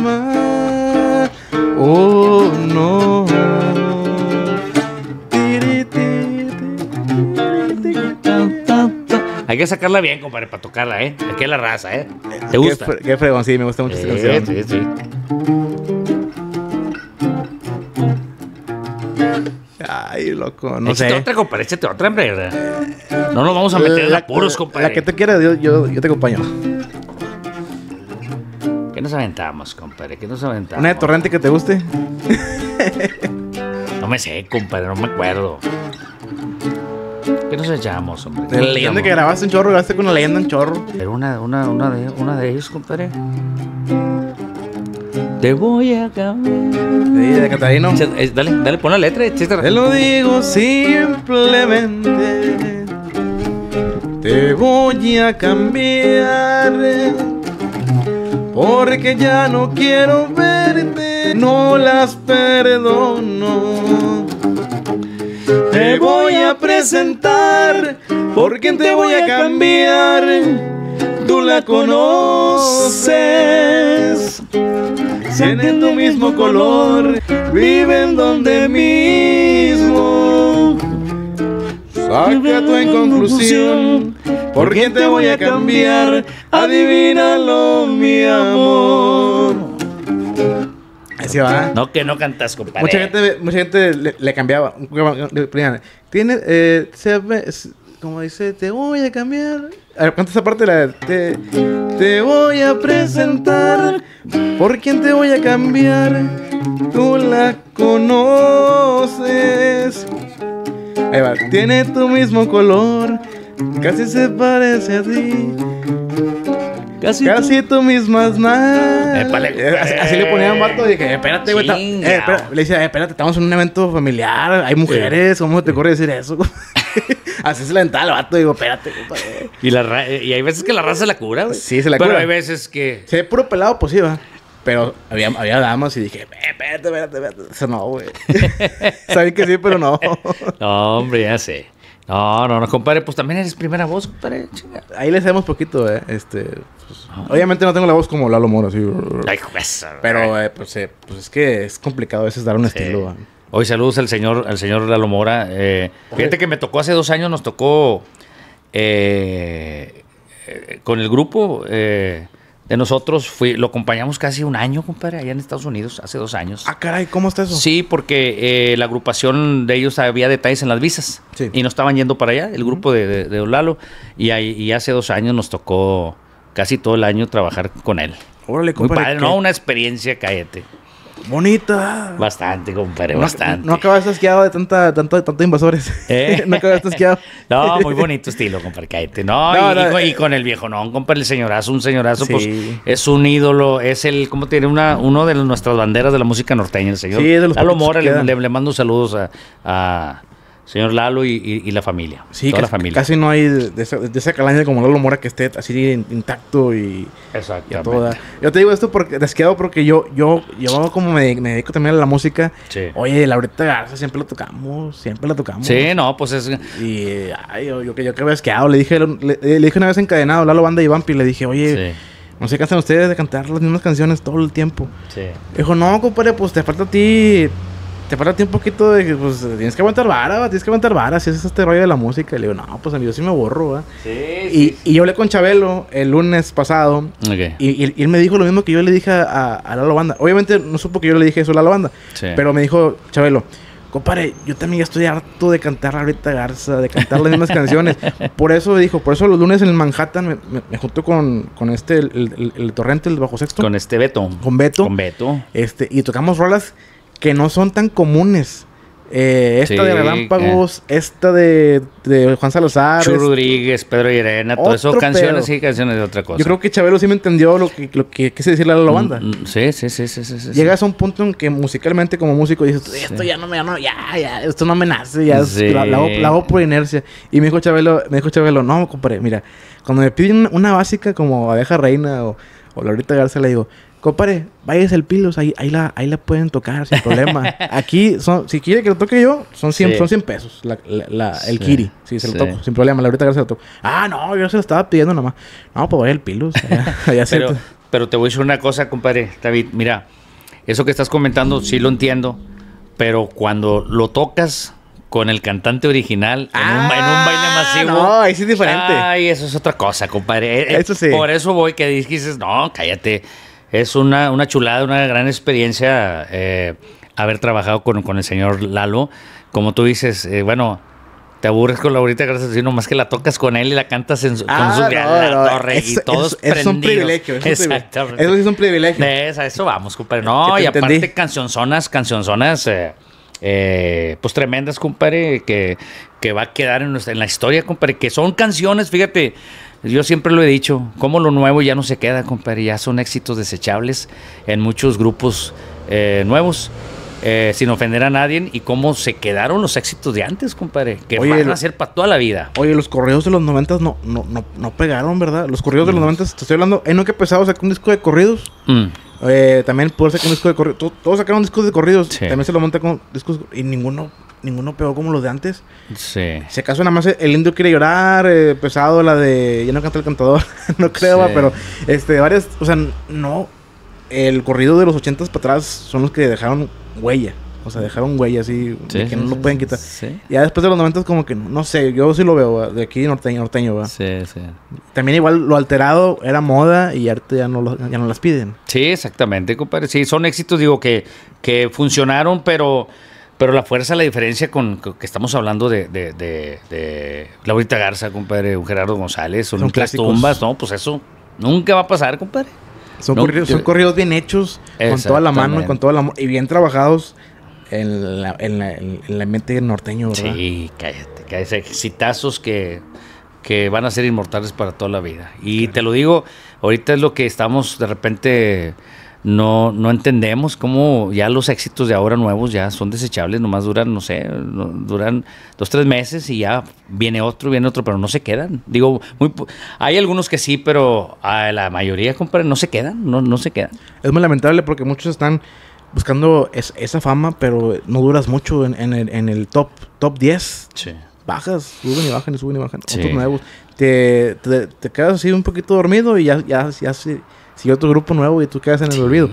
mal. Oh no. Hay que sacarla bien, compadre, para tocarla, ¿eh? Aquí es la raza, ¿eh? ¿Te gusta? Qué, fregón, sí, me gusta mucho esta canción. Sí, sí. Ay, loco, no échate sé. otra, compadre, échate otra, hombre. No nos vamos a meter en apuros, compadre. La que te quiera, yo, yo, te acompaño. ¿Qué nos aventamos, compadre? ¿Qué nos aventamos? ¿Una de torrente que te guste? no me sé, compadre, no me acuerdo. ¿Qué nos echamos, hombre? La leyenda que grabaste un chorro, grabaste con una leyenda en chorro. Pero una, una, una, de, una de ellos, compadre. Te voy a cambiar. Dale, dale, pon la letra. Te lo digo simplemente. Te voy a cambiar. Porque ya no quiero verte. No las perdono. Te voy a presentar. Porque te voy a cambiar. Tú la conoces tienen tu mismo color, viven donde mismo. Saca tu en conclusión, ¿por quién te voy a cambiar? Adivínalo, mi amor. ¿eh? No, que no cantas, compadre. Mucha gente, mucha gente le, cambiaba. Tiene, eh, se, como dice, te voy a cambiar. A ver, esa parte la te, te voy a presentar. ¿Por quién te voy a cambiar? Tú la conoces. Ahí va, tiene tu mismo color. Casi se parece a ti. Casi, tú, mismas nada eh, así, le ponía a un vato y dije, espérate, güey. Eh, le decía, espérate, estamos en un evento familiar, hay mujeres, ¿cómo te ocurre decir eso? así se la entraba al vato y digo, espérate. Eh. Y, y hay veces que la raza se la cura, Sí, se la cura. Pero hay veces que... Se puro pelado, pues sí, va. Pero había, había, damas y dije, espérate, espérate, espérate. no, güey. Saben que sí, pero no. no, hombre, ya sé. No, no, no, compadre, pues también eres primera voz, compadre. Ahí le sabemos poquito, ¿eh? Este, pues, ah, Obviamente no tengo la voz como Lalo Mora, así. pero, eh, pues, eh, pues, es que es complicado a veces dar un estilo. Hoy ah. saludos al señor, al señor Lalo Mora. Eh, fíjate que me tocó hace dos años, nos tocó con el grupo de nosotros. lo acompañamos casi un año, compadre, allá en Estados Unidos, hace dos años. Ah, caray, ¿cómo está eso? Sí, porque eh, la agrupación de ellos había detalles en las visas y nos estaban yendo para allá, el grupo de, de, Olalo. Y, ahí, hace dos años nos tocó casi todo el año trabajar con él. Órale, compadre. no, una experiencia, cállate. Bonita. Bastante, compadre, bastante. No acabas asqueado de tanta, tanto, tantos invasores. ¿Eh? no acabas asqueado. no, muy bonito estilo, compadre, No, y, con el viejo, no, compadre, el señorazo, un señorazo, pues es un ídolo, es el, ¿cómo tiene una, uno de nuestras banderas de la música norteña, el señor? Sí, de los Mora, le, le, mando saludos a, a señor Lalo y, la familia. Sí, toda casi, la familia. Casi no hay de esa, de calaña como Lalo Mora que esté así intacto y, toda. Yo te digo esto porque desqueado porque yo, yo, yo como me, dedico también a la música. Sí. Oye, Laurita Garza siempre la tocamos, siempre la tocamos. Sí, no, pues es. Y ay, yo, que yo que desqueado, le dije, le, dije una vez encadenado, Lalo Banda y le dije, oye. No se cansan ustedes de cantar las mismas canciones todo el tiempo. Sí. Dijo, no, compadre, pues te falta a ti te falta tiempo un poquito de que, pues, tienes que aguantar vara, tienes que aguantar vara, si es este rollo de la música. Y le digo, no, pues amigo sí me borro, Sí, y, yo hablé con Chabelo el lunes pasado. Okay. Y, él me dijo lo mismo que yo le dije a, a Lalo Banda. Obviamente no supo que yo le dije eso a la Banda. Pero me dijo, Chabelo, compadre, yo también ya estoy harto de cantar a Rita Garza, de cantar las mismas canciones. Por eso dijo, por eso los lunes en Manhattan me, junto con, con este, el, torrente, el bajo sexto. Con este Beto. Con Beto. Con Beto. Este, y tocamos rolas que no son tan comunes. Eh, esta de Relámpagos, eh. esta de, Juan Salazar. Chu este, Rodríguez, Pedro Irena, todo eso, canciones y canciones de otra cosa. Yo creo que Chabelo sí me entendió lo que, lo que quise decirle a la mm, banda. Mm, sí, sí, sí, sí, sí, Llegas a un punto en que musicalmente como músico dices, esto ya no me, ya, ya, ya, esto no me nace, ya, la, la, por inercia. Y me dijo Chabelo, me dijo Chabelo, no, compadre, mira, cuando me piden una básica como Abeja Reina o, o Laurita Garza, le digo, Compadre, vayas el pilos, ahí, ahí, la, ahí la pueden tocar sin problema. Aquí, son, si quiere que lo toque yo, son 100, son 100 pesos el kiri. Sí, se lo toco, sin problema. La ahorita que se lo toco. Ah, no, yo se lo estaba pidiendo nomás. No, pues vaya el pilos. pero, te voy a decir una cosa, compadre, David. Mira, eso que estás comentando, sí lo entiendo, pero cuando lo tocas con el cantante original en, un, baile ah, masivo. No, ahí es diferente. Ay, eso es otra cosa, compadre. Eh, eh, por eso voy que dices, no, cállate es una, una chulada, una gran experiencia eh, haber trabajado con, con, el señor Lalo. Como tú dices, eh, bueno, te aburres con la Laurita gracias sino más que la tocas con él y la cantas en su, con su gran torre y todos es, es un privilegio. Es un Privilegio. Eso es un privilegio. eso, vamos, compadre. No, y aparte cancionzonas, cancionzonas, eh, pues tremendas, compadre, que, que va a quedar en, en la historia, compadre, que son canciones, fíjate, yo siempre lo he dicho, como lo nuevo ya no se queda, compadre, ya son éxitos desechables en muchos grupos eh, nuevos, eh, sin ofender a nadie, y cómo se quedaron los éxitos de antes, compadre, que van a ser para toda la vida. Oye, los corridos de los noventas no, no, no, no pegaron, ¿verdad? Los corridos de los noventas, te estoy hablando, en no que pesado sacó un disco de corridos. Mm. Eh, también puedo sacar un disco de corridos. Todos sacaron discos de corridos. También se lo monta con discos. Y ninguno ninguno pegó como los de antes. Sí. Se acaso nada más el indio quiere llorar, eh, pesado, la de ya no canta el cantador, no creo, va. pero este, varias, o sea, no. El corrido de los ochentas para atrás son los que dejaron huella. O sea, dejaron huella así sí, que no lo pueden quitar. Ya después de los noventas como que no, sé, yo sí lo veo de aquí norteño, norteño, va. Sí, sí. También igual lo alterado era moda y arte ya no ya no las piden. Sí, exactamente, compadre. Sí, son éxitos digo que que funcionaron, pero pero la fuerza, la diferencia con que estamos hablando de, de, de, Laurita Garza, compadre, un Gerardo González, o Las Tumbas, no, pues eso nunca va a pasar, compadre. Son, corridos, bien hechos, con toda la mano y con todo y bien trabajados en, la, en, la, mente norteño, ¿verdad? Sí, cállate, cállate. Exitazos que, que van a ser inmortales para toda la vida. Y te lo digo, ahorita es lo que estamos de repente no, no entendemos cómo ya los éxitos de ahora nuevos ya son desechables, nomás duran, no sé, duran dos, tres meses y ya viene otro, viene otro, pero no se quedan. Digo, muy, hay algunos que sí, pero a la mayoría, compra no se quedan, no, no se quedan. Es muy lamentable porque muchos están buscando esa fama, pero no duras mucho en, el, top, top 10. Sí bajas, suben y bajan y suben y bajan. Otros nuevos. Te, te, quedas así un poquito dormido y ya, ya, ya sigue otro grupo nuevo y tú quedas en el olvido.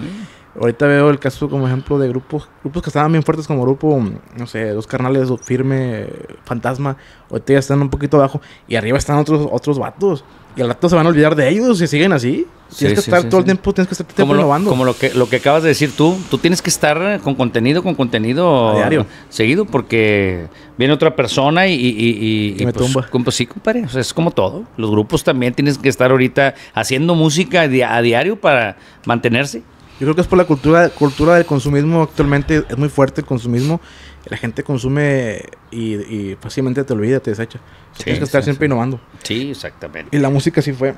Ahorita veo el caso como ejemplo de grupos, grupos que estaban bien fuertes como grupo, no sé, dos carnales, firme, fantasma, ahorita ya están un poquito abajo y arriba están otros, otros vatos. Y al rato se van a olvidar de ellos si siguen así. tienes que estar todo el tiempo, tienes que estar como tiempo Lo, como lo que, lo que acabas de decir tú, tú tienes que estar con contenido, con contenido a diario. seguido, porque viene otra persona y, y, me pues, tumba. Pues, sí, compadre, es como todo. Los grupos también tienes que estar ahorita haciendo música a diario para mantenerse. Yo creo que es por la cultura, cultura del consumismo. Actualmente es muy fuerte el consumismo. La gente consume y, fácilmente te olvida, te desecha. Tienes que estar siempre innovando. Sí, exactamente. Y la música sí fue.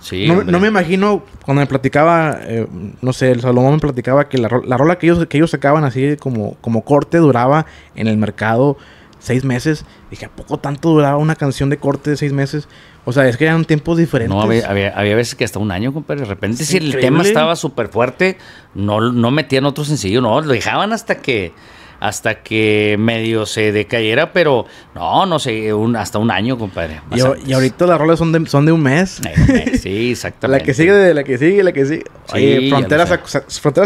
Sí, no, me imagino cuando me platicaba, eh, no sé, el Salomón me platicaba que la, la, rola que ellos, que ellos sacaban así como, como corte duraba en el mercado seis meses. Dije, ¿a poco tanto duraba una canción de corte de seis meses? O sea, es que eran tiempos diferentes. No, había, veces que hasta un año, compadre. De repente, si el tema estaba súper fuerte, no, no metían otro sencillo, no, lo dejaban hasta que hasta que medio se decayera, pero no, no sé, hasta un año, compadre. Y, ahorita las rolas son de, son de un mes. Sí, exactamente. la que sigue, la que sigue, la que sigue. Sí,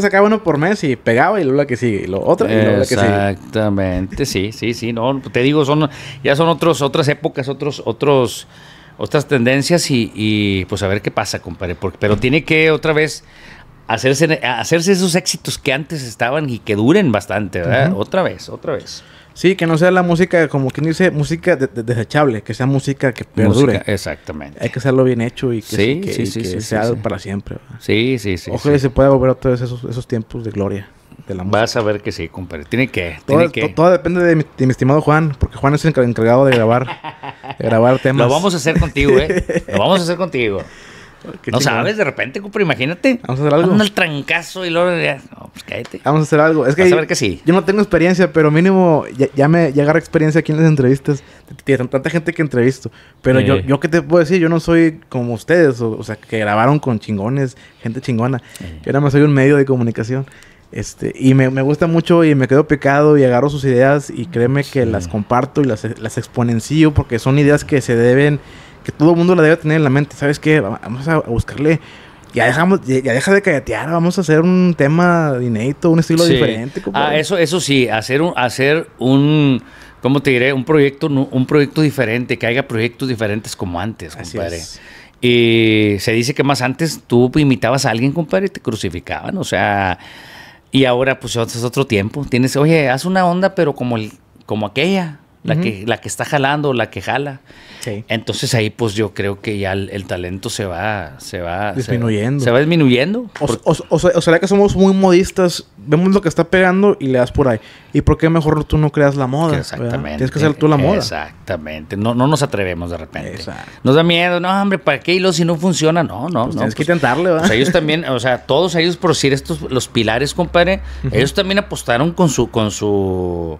sacaba uno por mes y pegaba y luego la que sigue, y luego y la que sigue. Exactamente, sí, sí, sí, no, te digo, son ya son otros otras épocas, otros otros otras tendencias y, y, pues a ver qué pasa, compadre. pero tiene que otra vez hacerse, hacerse esos éxitos que antes estaban y que duren bastante, ¿verdad? Otra vez, otra vez. Sí, que no sea la música, como quien dice, música desechable, que sea música que perdure. exactamente. Hay que hacerlo bien hecho y que, sea para siempre. Sí, sí, sí. Ojalá se pueda volver otra vez esos, esos tiempos de gloria. Vas a ver que sí, compadre. Tiene que. Todo, que. todo depende de mi, estimado Juan, porque Juan es el encargado de grabar, grabar temas. Eh. Lo vamos a hacer contigo, ¿eh? Lo vamos a hacer contigo. no sabes, de repente, compadre, imagínate. Vamos a hacer algo. trancazo y luego pues Vamos a hacer algo. Es que, Vas a ver que sí. Yo no tengo experiencia, pero mínimo ya, me ya experiencia aquí en las entrevistas. Tiene tanta gente que entrevisto. Pero yo, yo qué te puedo decir, yo no soy como ustedes, o, sea, que grabaron con chingones, gente chingona. Era Yo nada más soy un medio de comunicación. Este, y me, me, gusta mucho y me quedo picado y agarro sus ideas y créeme que las comparto y las, las, exponencio porque son ideas que se deben, que todo el mundo la debe tener en la mente. ¿Sabes qué? Vamos a, buscarle. Ya, dejamos, ya, deja de callatear, vamos a hacer un tema inédito, un estilo diferente. Ah, eso, eso sí, hacer un, hacer un, ¿cómo te diré? Un proyecto, un proyecto diferente, que haya proyectos diferentes como antes, compadre. Y se dice que más antes tú imitabas a alguien, compadre, y te crucificaban. O sea, y ahora, pues, es otro tiempo. Tienes, oye, haz una onda, pero como, el, como aquella, la, que, la que está jalando, la que jala. Entonces ahí pues yo creo que ya el, talento se va, se va disminuyendo. Se, va disminuyendo. O, sea, que somos muy modistas, vemos lo que está pegando y le das por ahí. ¿Y por qué mejor tú no creas la moda? Exactamente. Tienes que hacer tú la moda. Exactamente. No, no nos atrevemos de repente. Exacto. Nos da miedo, no, hombre, ¿para qué? hilo si no funciona, no, no, pues no. Tienes que pues, intentarle, ¿verdad? Pues, ellos también, o sea, todos ellos, por decir estos, los pilares, compadre, ellos también apostaron con su, con su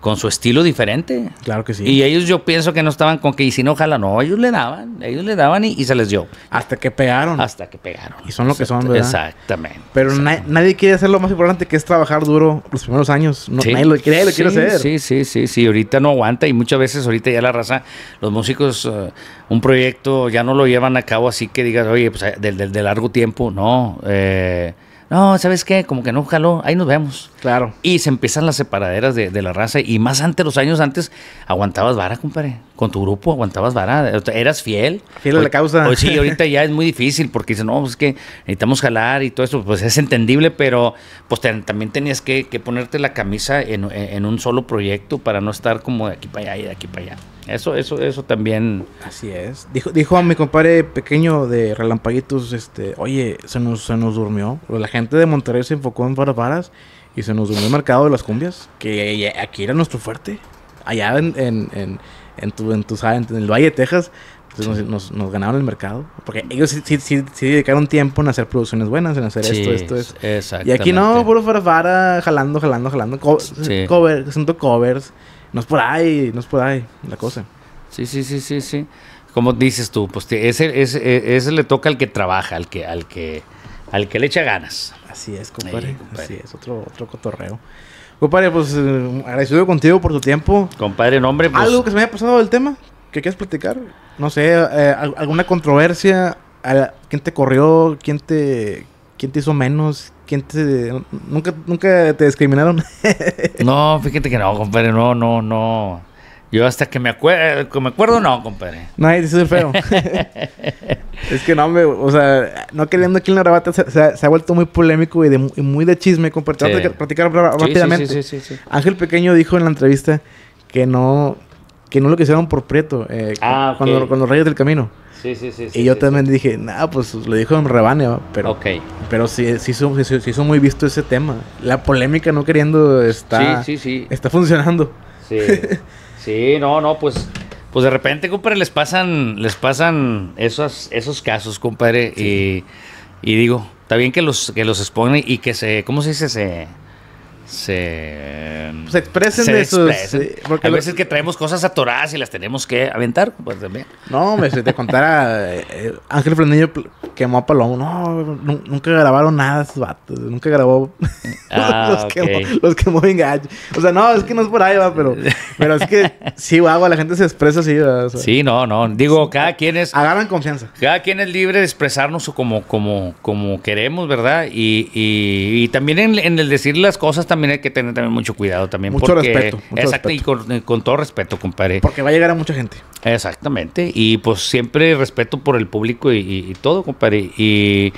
con su estilo diferente. Claro que sí. Y ellos yo pienso que no estaban con que y si no ojalá no, ellos le daban, ellos le daban y, se les dio. Hasta que pegaron. Hasta que pegaron. Y son lo que son, ¿verdad? Exactamente. Pero nadie quiere hacer lo más importante que es trabajar duro los primeros años. No, Nadie lo quiere, lo hacer. Sí, sí, sí, sí, ahorita no aguanta y muchas veces ahorita ya la raza, los músicos, eh, un proyecto ya no lo llevan a cabo así que digas, oye, pues eh, de, largo tiempo, no. Eh, no, ¿sabes qué? Como que no, jaló, ahí nos vemos. Claro. Y se empiezan las separaderas de, la raza. Y más antes, los años antes, aguantabas vara, compadre. Con tu grupo aguantabas vara. Eras fiel. Fiel a la causa. sí, ahorita ya es muy difícil porque dicen, no, pues es que necesitamos jalar y todo eso. Pues es entendible, pero pues también tenías que, ponerte la camisa en un solo proyecto para no estar como de aquí para allá y de aquí para allá. Eso, eso, eso también. Así es. Dijo, dijo a mi compadre pequeño de Relampaguitos, este, oye, se nos, se nos durmió. La gente de Monterrey se enfocó en Barbaras y se nos durmió el mercado de las cumbias, que aquí era nuestro fuerte. Allá en, en, tu, en, tu, en, el Valle de Texas nos, ganaron el mercado. Porque ellos sí, dedicaron tiempo en hacer producciones buenas, en hacer esto, esto, esto. Y aquí no, puro farfara, jalando, jalando, jalando. Co covers no es por ahí, no es por ahí la cosa. Sí, sí, sí, sí, sí. Como dices tú, pues ese, ese, e, ese le toca al que trabaja, al que, al que, al que le echa ganas. Así es, compadre. Así es, otro, cotorreo. Compadre, pues eh, agradecido contigo por tu tiempo. Compadre, nombre. Pues, Algo que se me haya pasado del tema, que quieres platicar. No sé, eh, alguna controversia, ¿quién te corrió? ¿Quién te, quién te hizo menos? nunca, ¿Nunca te discriminaron? no, fíjate que no, compadre, no, no, no. Yo hasta que me, acuerdo, me acuerdo, no, compadre. No, eso es feo. es que no, me, o sea, no queriendo aquí en la rabata, se, ha vuelto muy polémico y, muy de chisme, compadre. Te sí. platicar rápidamente. Ángel Pequeño dijo en la entrevista que no, que no lo quisieron por Prieto, eh, ah, cuando, okay. cuando, del Camino. Sí, sí, sí. Y yo también dije, nada, pues lo dijo en rebane, pero. Ok. Pero sí, sí, hizo, sí, hizo muy visto ese tema. La polémica no queriendo está. Está funcionando. Sí. sí, no, no, pues. Pues de repente, compadre, les pasan, les pasan esos, esos casos, compadre, y, digo, está bien que los, que los exponen y que se, ¿cómo se dice? Se, se, expresen de sus. Eh, porque a veces que traemos cosas atoradas y las tenemos que aventar, pues también. No, me si te contara, eh, eh, Ángel Frenillo quemó a Palomo. No, nunca grabaron nada Nunca grabó. Ah, los, que quemó, los O sea, no, es que no es por ahí, va, pero, pero es que sí, la gente se expresa así. si sí, no, no. Digo, cada quien es. Agarran confianza. Cada quien es libre de expresarnos como, como, como queremos, ¿verdad? Y, y, también en, en el decir las cosas también también hay que tener también mucho cuidado también. Mucho respeto. exacto, y eh, con, todo respeto, compadre. Porque va a llegar a mucha gente. Exactamente. Y pues siempre respeto por el público y, todo, compadre. Y,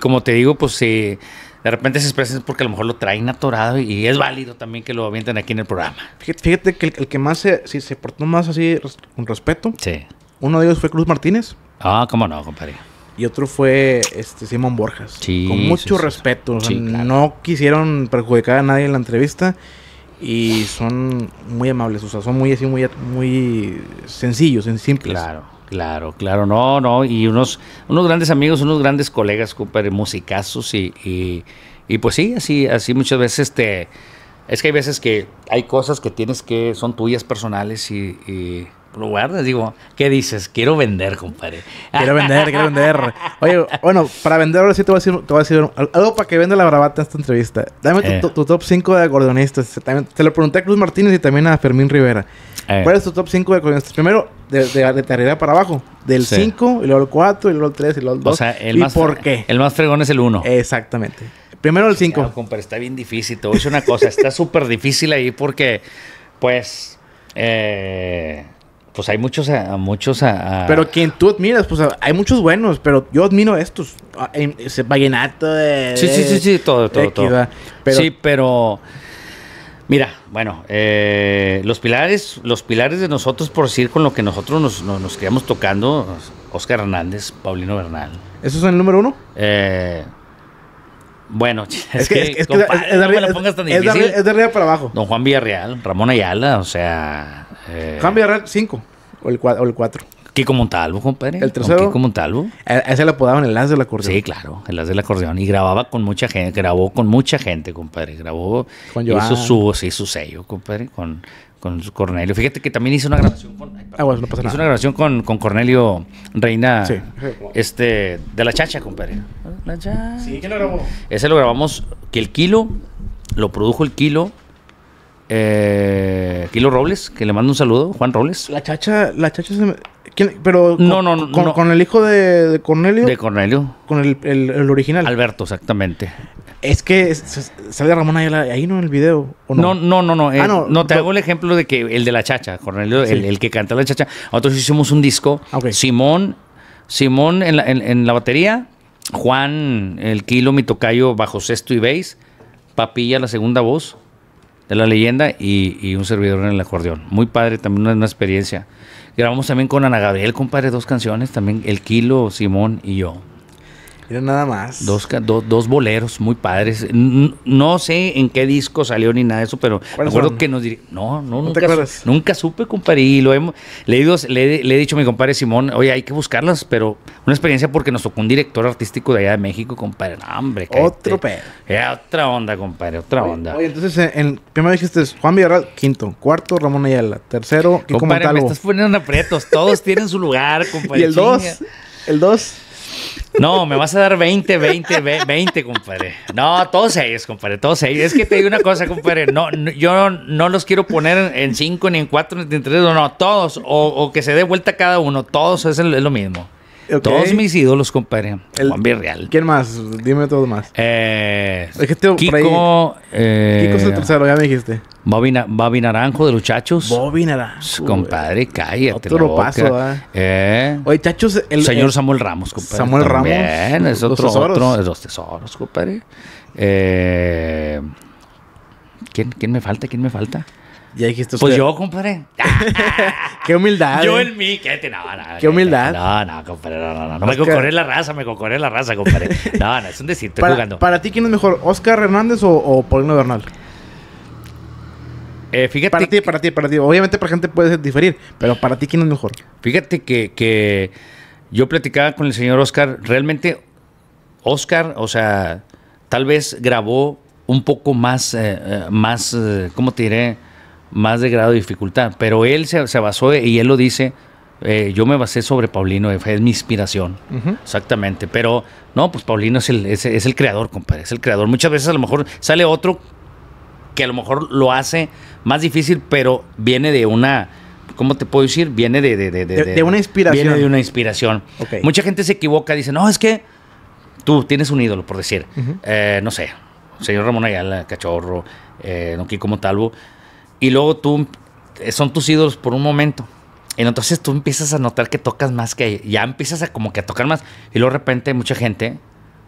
como te digo, pues si eh, de repente se expresan porque a lo mejor lo traen atorado y es válido también que lo avienten aquí en el programa. Fíjate, que el, que más se, se portó más así con respeto, sí. uno de ellos fue Cruz Martínez. Ah, cómo no, compadre. Y otro fue este Simón Borjas. con mucho respeto. No quisieron perjudicar a nadie en la entrevista. Y son muy amables. O sea, son muy así, muy, muy sencillos, en simples. Claro. Claro, claro, no, no, y unos, unos grandes amigos, unos grandes colegas, súper musicazos y, y, pues sí, así, así muchas veces te, es que hay veces que hay cosas que tienes que, son tuyas personales y lo guardas. Digo, ¿qué dices? Quiero vender, compadre. Quiero vender, quiero vender. Oye, bueno, para vender ahora sí te voy a decir, algo para que venda la bravata esta entrevista. Dame tu, eh. top 5 de acordeonistas. También, te lo pregunté a Cruz Martínez y también a Fermín Rivera. Eh. ¿Cuál es tu top 5 de acordeonistas? Primero, de, de, de, arriba para abajo. Del 5, y luego el 4, y luego el 3, y luego el 2. O sea, el ¿Y más por qué? El más fregón es el 1. Exactamente. Primero el 5. compadre, está bien difícil. Te voy a decir una cosa. está súper difícil ahí porque, pues... Eh, pues hay muchos a, muchos Pero quien tú admiras, pues hay muchos buenos, pero yo admiro estos. Ah, ese vallenato de, Sí, sí, sí, sí, todo, todo, todo. sí, pero... Mira, bueno, eh, los pilares, los pilares de nosotros, por decir con lo que nosotros nos, nos, quedamos tocando, Oscar Hernández, Paulino Bernal. ¿Eso es el número uno? Eh, bueno, es, que, es, de arriba para abajo. Don Juan Villarreal, Ramón Ayala, o sea, eh, cambia 5 o el 4. Kiko Montalvo, compadre. El tercero. Kiko Montalvo. A ese le apodaban el de la acordeón. Sí, claro, el de la acordeón. Y grababa con mucha gente, grabó con mucha gente, compadre. Grabó, con hizo su, sí, su sello, compadre, con, con Cornelio. Fíjate que también hizo una ah, grabación con. ah, bueno, Hizo una grabación con, Cornelio Reina. Este, de la chacha, compadre. La chacha. Sí, ¿quién lo grabó? Ese lo grabamos, que el kilo, lo produjo el kilo eh, Kilo Robles, que le mando un saludo, Juan Robles. La chacha, la chacha se Pero con, no, no, con, el hijo de, Cornelio. De Cornelio. Con el, original. Alberto, exactamente. Es que sale Ramón ahí, ahí no en el video. no? no, no, no, no. Eh, ah, te hago el ejemplo de que el de la chacha, Cornelio, el, que canta la chacha. Nosotros hicimos un disco. Simón, Simón en la, la, batería, Juan, el kilo, mi tocayo, bajo sexto y bass, Papilla, la segunda voz de la leyenda y, un servidor en el acordeón. Muy padre, también una, una, experiencia. Grabamos también con Ana Gabriel, compadre, dos canciones, también El Kilo, Simón y yo. Mira nada más. Dos, dos boleros muy padres. no sé en qué disco salió ni nada de eso, pero me que nos diría. No, no, nunca, nunca supe, compadre. Y lo hemos, le, he le, he dicho a mi compadre Simón, oye, hay que buscarlas, pero una experiencia porque nos tocó un director artístico de allá de México, compadre. hombre, Otro otra onda, compadre, otra onda. Oye, entonces, eh, en, primero dijiste Juan Villarreal, quinto. Cuarto, Ramón Ayala. Tercero, compadre, me estás poniendo aprietos. Todos tienen su lugar, compadre. Y el dos. El dos. No, me vas a dar 20, 20, 20, compadre. No, todos ellos, compadre, todos ellos. Es que te digo una cosa, compadre. no yo no los quiero poner en 5, ni en 4, ni en 3, no, todos. O, o, que se dé vuelta cada uno, todos es, es lo mismo. Todos mis ídolos, compadre. El, Juan Villarreal. ¿Quién más? Dime todo más. Eh, es que Kiko. Eh, Kiko es el tercero, ya me dijiste. Bobby, Bobby Naranjo de los Chachos. Bobby Naranjo. Pues, compadre, cállate. Otro paso, ¿eh? Oye, El, Señor Samuel Ramos, compadre. Samuel Ramos Ramos. es otro, los los tesoros, compadre. Eh, ¿quién, ¿Quién me falta? ¿Quién me falta? Ya dijiste Pues yo, compadre. Qué humildad. Yo eh. en mí, no, no. Qué humildad. No, no, compadre, no, no. No, me cocoré la raza, me cocoré la raza, compadre. No, no, es un decir, estoy jugando. Para ti, ¿quién es mejor, Oscar Hernández o, Paulino Bernal? Eh, fíjate para ti, para ti, para ti. Obviamente para gente puede diferir, pero para ti, ¿quién es mejor? Fíjate que, que yo platicaba con el señor Oscar. Realmente, Oscar, o sea, tal vez grabó un poco más, eh, más, ¿cómo te diré? más de grado de dificultad. Pero él se, basó, y él lo dice, eh, yo me basé sobre Paulino, eh, es mi inspiración. Exactamente. Pero no, pues Paulino es el, es, el creador, compadre, es el creador. Muchas veces a lo mejor sale otro que a lo mejor lo hace más difícil, pero viene de una... ¿cómo te puedo decir? Viene de, una inspiración. Viene de una inspiración. Mucha gente se equivoca, dice, no, es que tú tienes un ídolo, por decir, eh, no sé, señor Ramón Ayala, Cachorro, eh, Don como Montalvo, y luego tú eh, son tus ídolos por un momento. Y entonces tú empiezas a notar que tocas más que ya empiezas a como que a tocar más y luego de repente mucha gente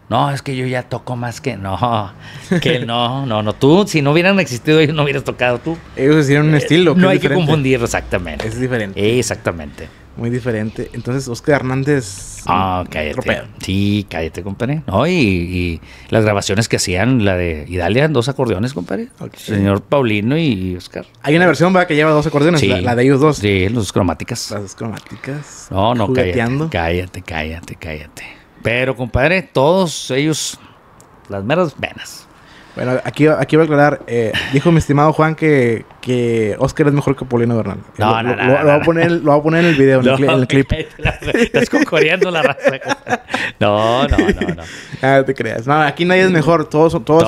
no, es que yo ya toco más que no, que no, no, no. Tú, si no hubieran existido, ellos no hubieras tocado tú. Ellos hicieron un eh, estilo. no hay que confundir, exactamente. Es diferente. Exactamente muy diferente. Entonces, Oscar Hernández. Ah, cállate. Sí, cállate, compadre. No, y, las grabaciones que hacían, la de Idalia, dos acordeones, compadre. Señor Paulino y Oscar. Hay una versión, ¿verdad? Que lleva dos acordeones, la, de ellos dos. Sí, las cromáticas. Las dos cromáticas. No, no, cállate. Cállate, cállate, cállate. Pero, compadre, todos ellos, las meras venas. Bueno, aquí, aquí voy a aclarar. Eh, dijo mi estimado Juan que, que Oscar es mejor que Paulino Bernal. No, lo, no, no, lo, voy a poner, poner en el video, en, el, clip. Estás concorriendo la raza. No, no, no, ah, no. te creas. No, aquí nadie es mejor. Todos, todos,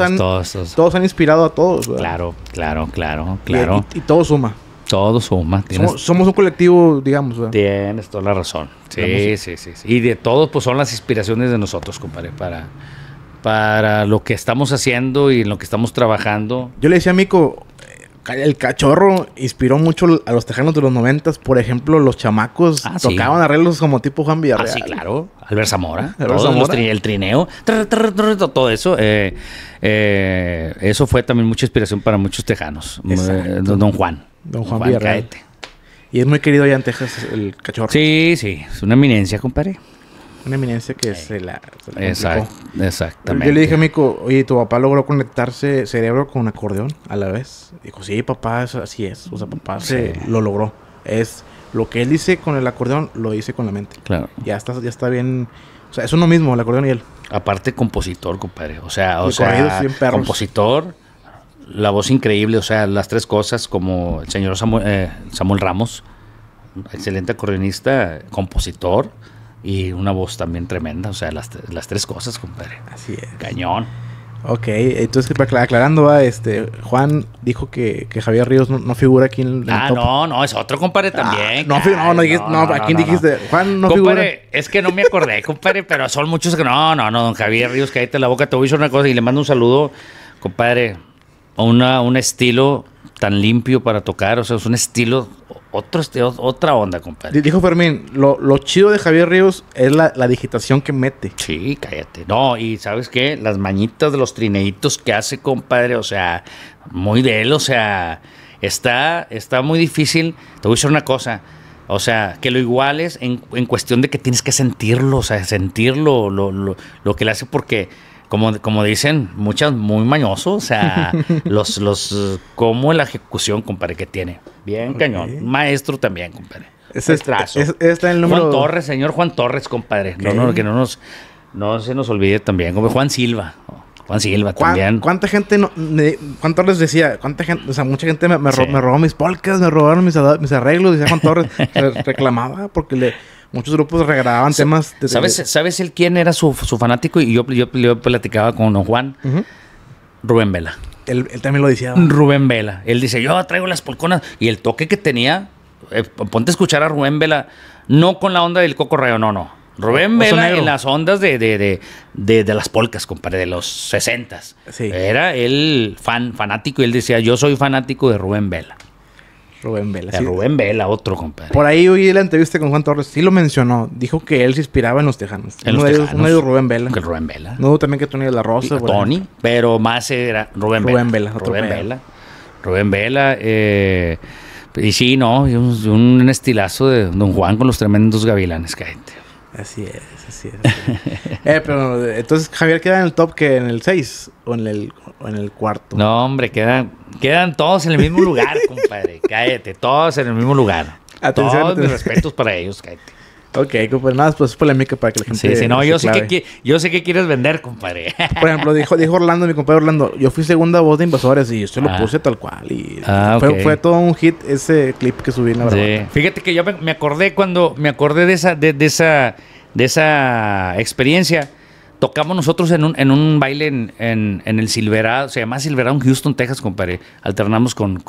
han, todos, inspirado a todos. Claro, claro, claro, claro. Y, todo suma. Todo suma. Somos, un colectivo, digamos. Tienes toda la razón. Sí, sí, sí, sí, Y de todos, pues son las inspiraciones de nosotros, compadre, para para lo que estamos haciendo y en lo que estamos trabajando. Yo le decía a Mico, eh, el cachorro inspiró mucho a los tejanos de los noventas. Por ejemplo, los chamacos ah, tocaban arreglos como tipo Juan ah, Villarreal. Ah, sí, claro. Albert Zamora. Ah, el trineo. todo eso. Eh, eh, eso fue también mucha inspiración para muchos tejanos. don Juan. Don Juan, Villarreal. Y es muy querido allá en Texas el cachorro. Sí, sí. Es una eminencia, compadre una eminencia que se la, se Yo le dije a Mico, oye, ¿tu papá logró conectarse cerebro con un acordeón a la vez? Dijo, sí, papá, así es. O sea, papá se lo logró. Es lo que él dice con el acordeón, lo dice con la mente. Claro. Ya está, ya está bien. O sea, es uno mismo, el acordeón y él. Aparte, compositor, compadre. O sea, o sea compositor, la voz increíble, o sea, las tres cosas, como el señor Samuel, eh, Samuel Ramos, excelente acordeonista, compositor y una voz también tremenda, o sea, las, tres cosas, compadre. Así es. Cañón. Ok, entonces aclarando, este, Juan dijo que, Javier Ríos no, figura aquí en el. ah, no, no, es otro compadre ah, también. no, no, no, ¿a quién dijiste? Juan no compadre, es que no me acordé, compadre, pero son muchos que. No, no, no, don Javier Ríos, cállate la boca, te voy a decir una cosa y le mando un saludo, compadre. Una, un estilo tan limpio para tocar, o sea, es un estilo otro, este, otra onda, compadre. Dijo Fermín, lo, lo chido de Javier Ríos es la, digitación que mete. Sí, cállate. No, y ¿sabes qué? Las mañitas de los trineitos que hace, compadre, o sea, muy de él, o sea, está, está muy difícil. Te voy a decir una cosa. O sea, que lo iguales en, en cuestión de que tienes que sentirlo, o sea, sentirlo, lo, lo que le hace, porque como, dicen, muchas muy mañosos, o sea, los, los, como la ejecución, compadre, que tiene. Bien cañón. Maestro también, compadre. Ese es, este, el número... Juan Torres, señor Juan Torres, compadre. No, no, que no nos, no se nos olvide también, como Juan Silva. Juan Silva también. ¿Cuánta gente no, me, Juan Torres decía? ¿Cuánta gente? O sea, mucha gente me, me, robó mis polcas, me robaron mis, mis arreglos, decía Juan Torres. reclamaba porque le, Muchos grupos regrababan temas. De ¿Sabes, ¿Sabes él quién era su, fanático? Y yo, yo, platicaba con Juan, Rubén Vela. Él, también lo decía. Rubén Vela. Él dice, yo traigo las polconas. Y el toque que tenía, eh, ponte a escuchar a Rubén Vela, no con la onda del coco rayo, no, no. Rubén Vela en las ondas de, de, de, las polcas, compadre, de los sesentas. Sí. Era él fan, fanático y él decía, yo soy fanático de Rubén Vela. Rubén Vela. Rubén Vela, otro compadre. Por ahí oí la entrevista con Juan Torres, sí lo mencionó. Dijo que él se inspiraba en los tejanos. En no los Rubén Vela. Que Rubén Vela. No, también que Tony de la Rosa. Tony, pero más era Rubén, Rubén Vela. Rubén Vela. Rubén Vela. Eh, y sí, no, un, estilazo de Don Juan con los tremendos gavilanes, gente. Así es. Eh, pero entonces Javier queda en el top que en el 6 o en el, cuarto. No, hombre, quedan, quedan todos en el mismo lugar, compadre. Cállate, todos en el mismo lugar. todos mis respetos para ellos, cállate. Ok, compadre, pues, pues, nada, pues es polémica para que la gente. Sí, sí, no, yo sé, que, yo sé quieres vender, compadre. Por ejemplo, dijo, dijo Orlando, mi compadre Orlando, yo fui segunda voz de Invasores y yo se lo ah. puse tal cual. Y ah, fue, todo un hit ese clip que subí la verdad. Fíjate que yo me, acordé cuando me acordé de esa, de, de esa de esa experiencia, tocamos nosotros en un, en un baile en, el Silverado, se llama Silverado en Houston, Texas, compadre. Alternamos con,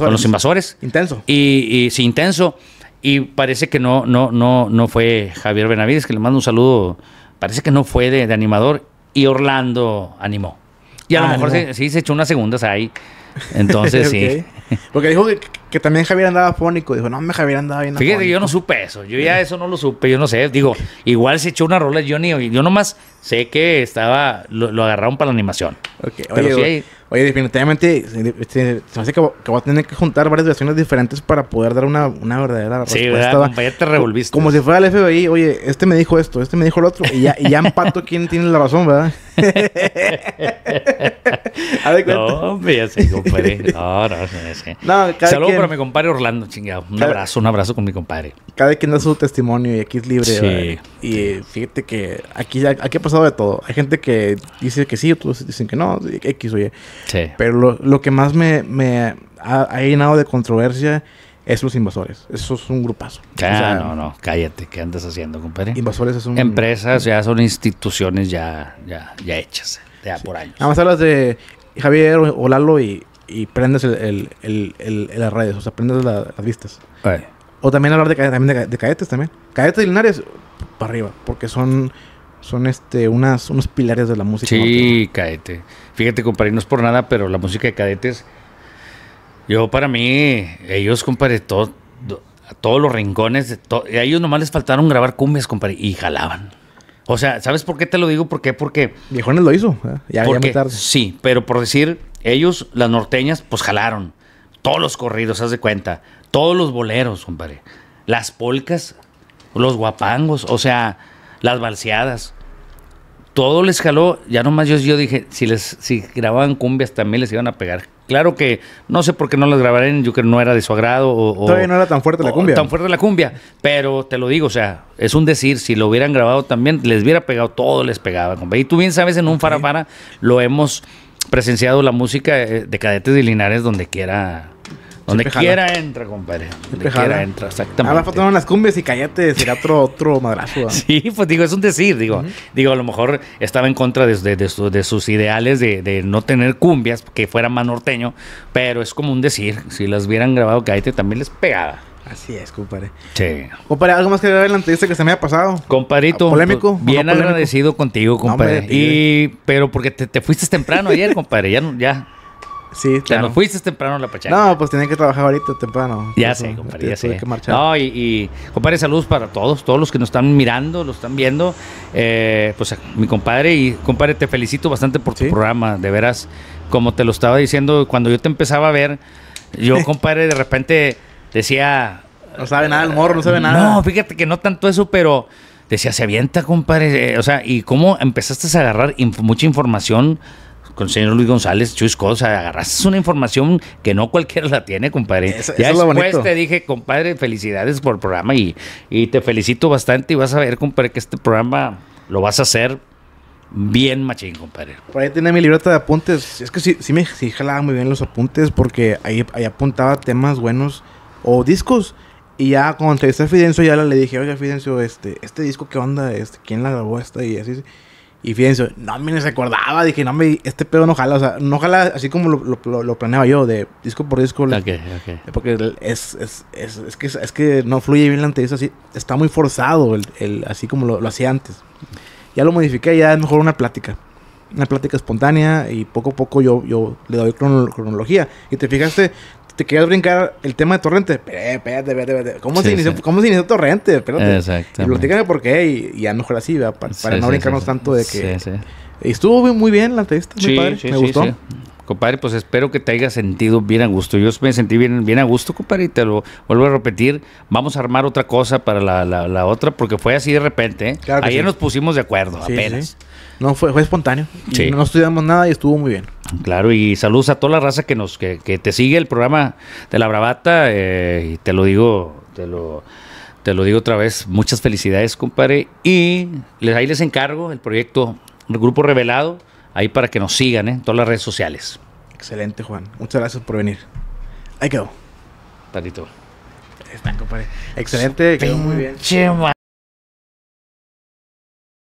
los invasores. Intenso. Y, sí, intenso. Y parece que no, no, no, no fue Javier Benavides, que le mando un saludo. Parece que no fue de, animador. Y Orlando animó. Y a lo mejor se, sí se echó unas segundas ahí. Entonces, sí. Porque dijo que que también Javier andaba fónico. Dijo, no, me Javier andaba bien Fíjate, yo no supe eso. Yo ya eso no lo supe. Yo no sé. Digo, igual se echó una rola. Johnny. Johnny. yo nomás sé que estaba... Lo, agarraron para la animación. Ok. Pero Oye, definitivamente, se, este, hace que, que, voy a tener que juntar varias versiones diferentes para poder dar una, verdadera respuesta. Sí, ¿verdad? te revolviste. Como si fuera el FBI, oye, este me dijo esto, este me dijo lo otro, y ya, y ya empato quién tiene la razón, ¿verdad? no, hombre, ya sé, compadre. No, no, Saludos para mi compadre Orlando, chingado. Un abrazo, un abrazo con mi compadre. Cada quien da su testimonio y aquí es libre. Sí. Y fíjate que aquí, aquí ha pasado de todo. Hay gente que dice que sí, otros dicen que no, X, oye. Pero lo, que más me, ha, llenado de controversia es los invasores. Eso es un grupazo. Claro, ah, no, no, cállate. ¿Qué andas haciendo, compadre? Invasores es un... Empresas ya son instituciones ya, ya, hechas. Ya por años. Nada más hablas de Javier o Lalo y, y prendes el, las redes. O sea, prendes las vistas. Eh. O también hablar de, también de, también. Cayetes y Linares, para arriba. Porque son son este unas unos pilares de la música. Sí, cadete. Fíjate, compadre, no es por nada, pero la música de cadetes, yo para mí, ellos, compadre, todo, todos los rincones, de a ellos nomás les faltaron grabar cumbias, compadre, y jalaban. O sea, ¿sabes por qué te lo digo? ¿Por qué? Porque... Viejones lo hizo, ¿eh? ya, tarde. Sí, pero por decir, ellos, las norteñas, pues jalaron. Todos los corridos, haz de cuenta. Todos los boleros, compadre. Las polcas, los guapangos, o sea las balseadas. Todo les jaló, ya nomás yo, yo dije, si les si grababan cumbias también les iban a pegar. Claro que no sé por qué no las grabaron, yo creo que no era de su agrado. O, Todavía no era tan fuerte la cumbia. Tan fuerte la cumbia, pero te lo digo, o sea, es un decir, si lo hubieran grabado también, les hubiera pegado, todo les pegaba. Y tú bien sabes, en un farafara lo hemos presenciado la música eh, de cadetes de linares donde quiera donde quiera entra, compadre. Donde quiera entra, exactamente. Ahora faltaron las cumbias y cállate, será otro, otro madrazo. sí, pues digo, es un decir, digo. Digo, a lo mejor estaba en contra de, de, sus ideales de, no tener cumbias, que fuera más norteño, pero es como un decir. Si las hubieran grabado cállate, también les pegaba. Así es, compadre. Sí. Compadre, algo más que adelante, en que se me ha pasado. Compadrito. Polémico. Pues, bien agradecido contigo, compadre. y, pero porque te, fuiste temprano ayer, compadre. Ya, ya. Sí, claro. fuiste temprano a la pachanga. No, pues tenía que trabajar ahorita temprano. Ya sé, compadre, ya sé. No, y, compadre, saludos para todos, todos los que nos están mirando, los están viendo. Eh, pues mi compadre, y compadre, te felicito bastante por tu programa, de veras. Como te lo estaba diciendo, cuando yo te empezaba a ver, yo, compadre, de repente decía... No sabe nada el morro, no sabe nada. No, fíjate que no tanto eso, pero decía, se avienta, compadre. Eh, o sea, ¿y cómo empezaste a agarrar mucha información con el señor Luis González, chusco, o sea, agarraste una información que no cualquiera la tiene, compadre. ya después te dije, compadre, felicidades por el programa y, y te felicito bastante y vas a ver, compadre, que este programa lo vas a hacer bien machín, compadre. Por ahí tenía mi libreta de apuntes. Es que sí, sí me sí jalaba muy bien los apuntes porque ahí, ahí apuntaba temas buenos o discos. Y ya cuando entrevisté a Fidencio, ya le dije, oye, Fidencio, este, este disco, ¿qué onda? Este, ¿Quién la grabó esta? Y así. así. Y fíjense, no me recordaba Dije, no, me, este pedo no jala. O sea, no jala así como lo, planeaba yo, de disco por disco. Okay, okay. Porque es, es, es, es, que, es que no fluye bien la entrevista. Así, está muy forzado, el, el así como lo, hacía antes. Ya lo modifiqué, ya es mejor una plática. Una plática espontánea y poco a poco yo, yo le doy cronología. Y te fijaste, te querías brincar el tema de Torrente. Espérate, espérate, espérate. ¿Cómo, se, inició, ¿cómo se inició Torrente? Espérate. Exactamente. platícame por qué y, y, a lo mejor así, Para, no brincarnos tanto de que... Estuvo muy bien la entrevista, mi padre. Me gustó. Compadre, pues espero que te haya sentido bien a gusto. Yo me sentí bien, bien a gusto, compadre, y te lo vuelvo a repetir. Vamos a armar otra cosa para la, la, la otra, porque fue así de repente. ¿eh? Claro Ayer nos pusimos de acuerdo, apenas. No, fue, espontáneo. No estudiamos nada y estuvo muy bien. Claro, y saludos a toda la raza que nos que, te sigue el programa de La Bravata. Eh, y te lo digo, te lo, te lo digo otra vez. Muchas felicidades, compadre. Y ahí les encargo el proyecto Grupo Revelado, ahí para que nos sigan eh, en todas las redes sociales. Excelente, Juan. Muchas gracias por venir. Ahí quedó. Tantito. están, compadre. Excelente, quedó muy bien.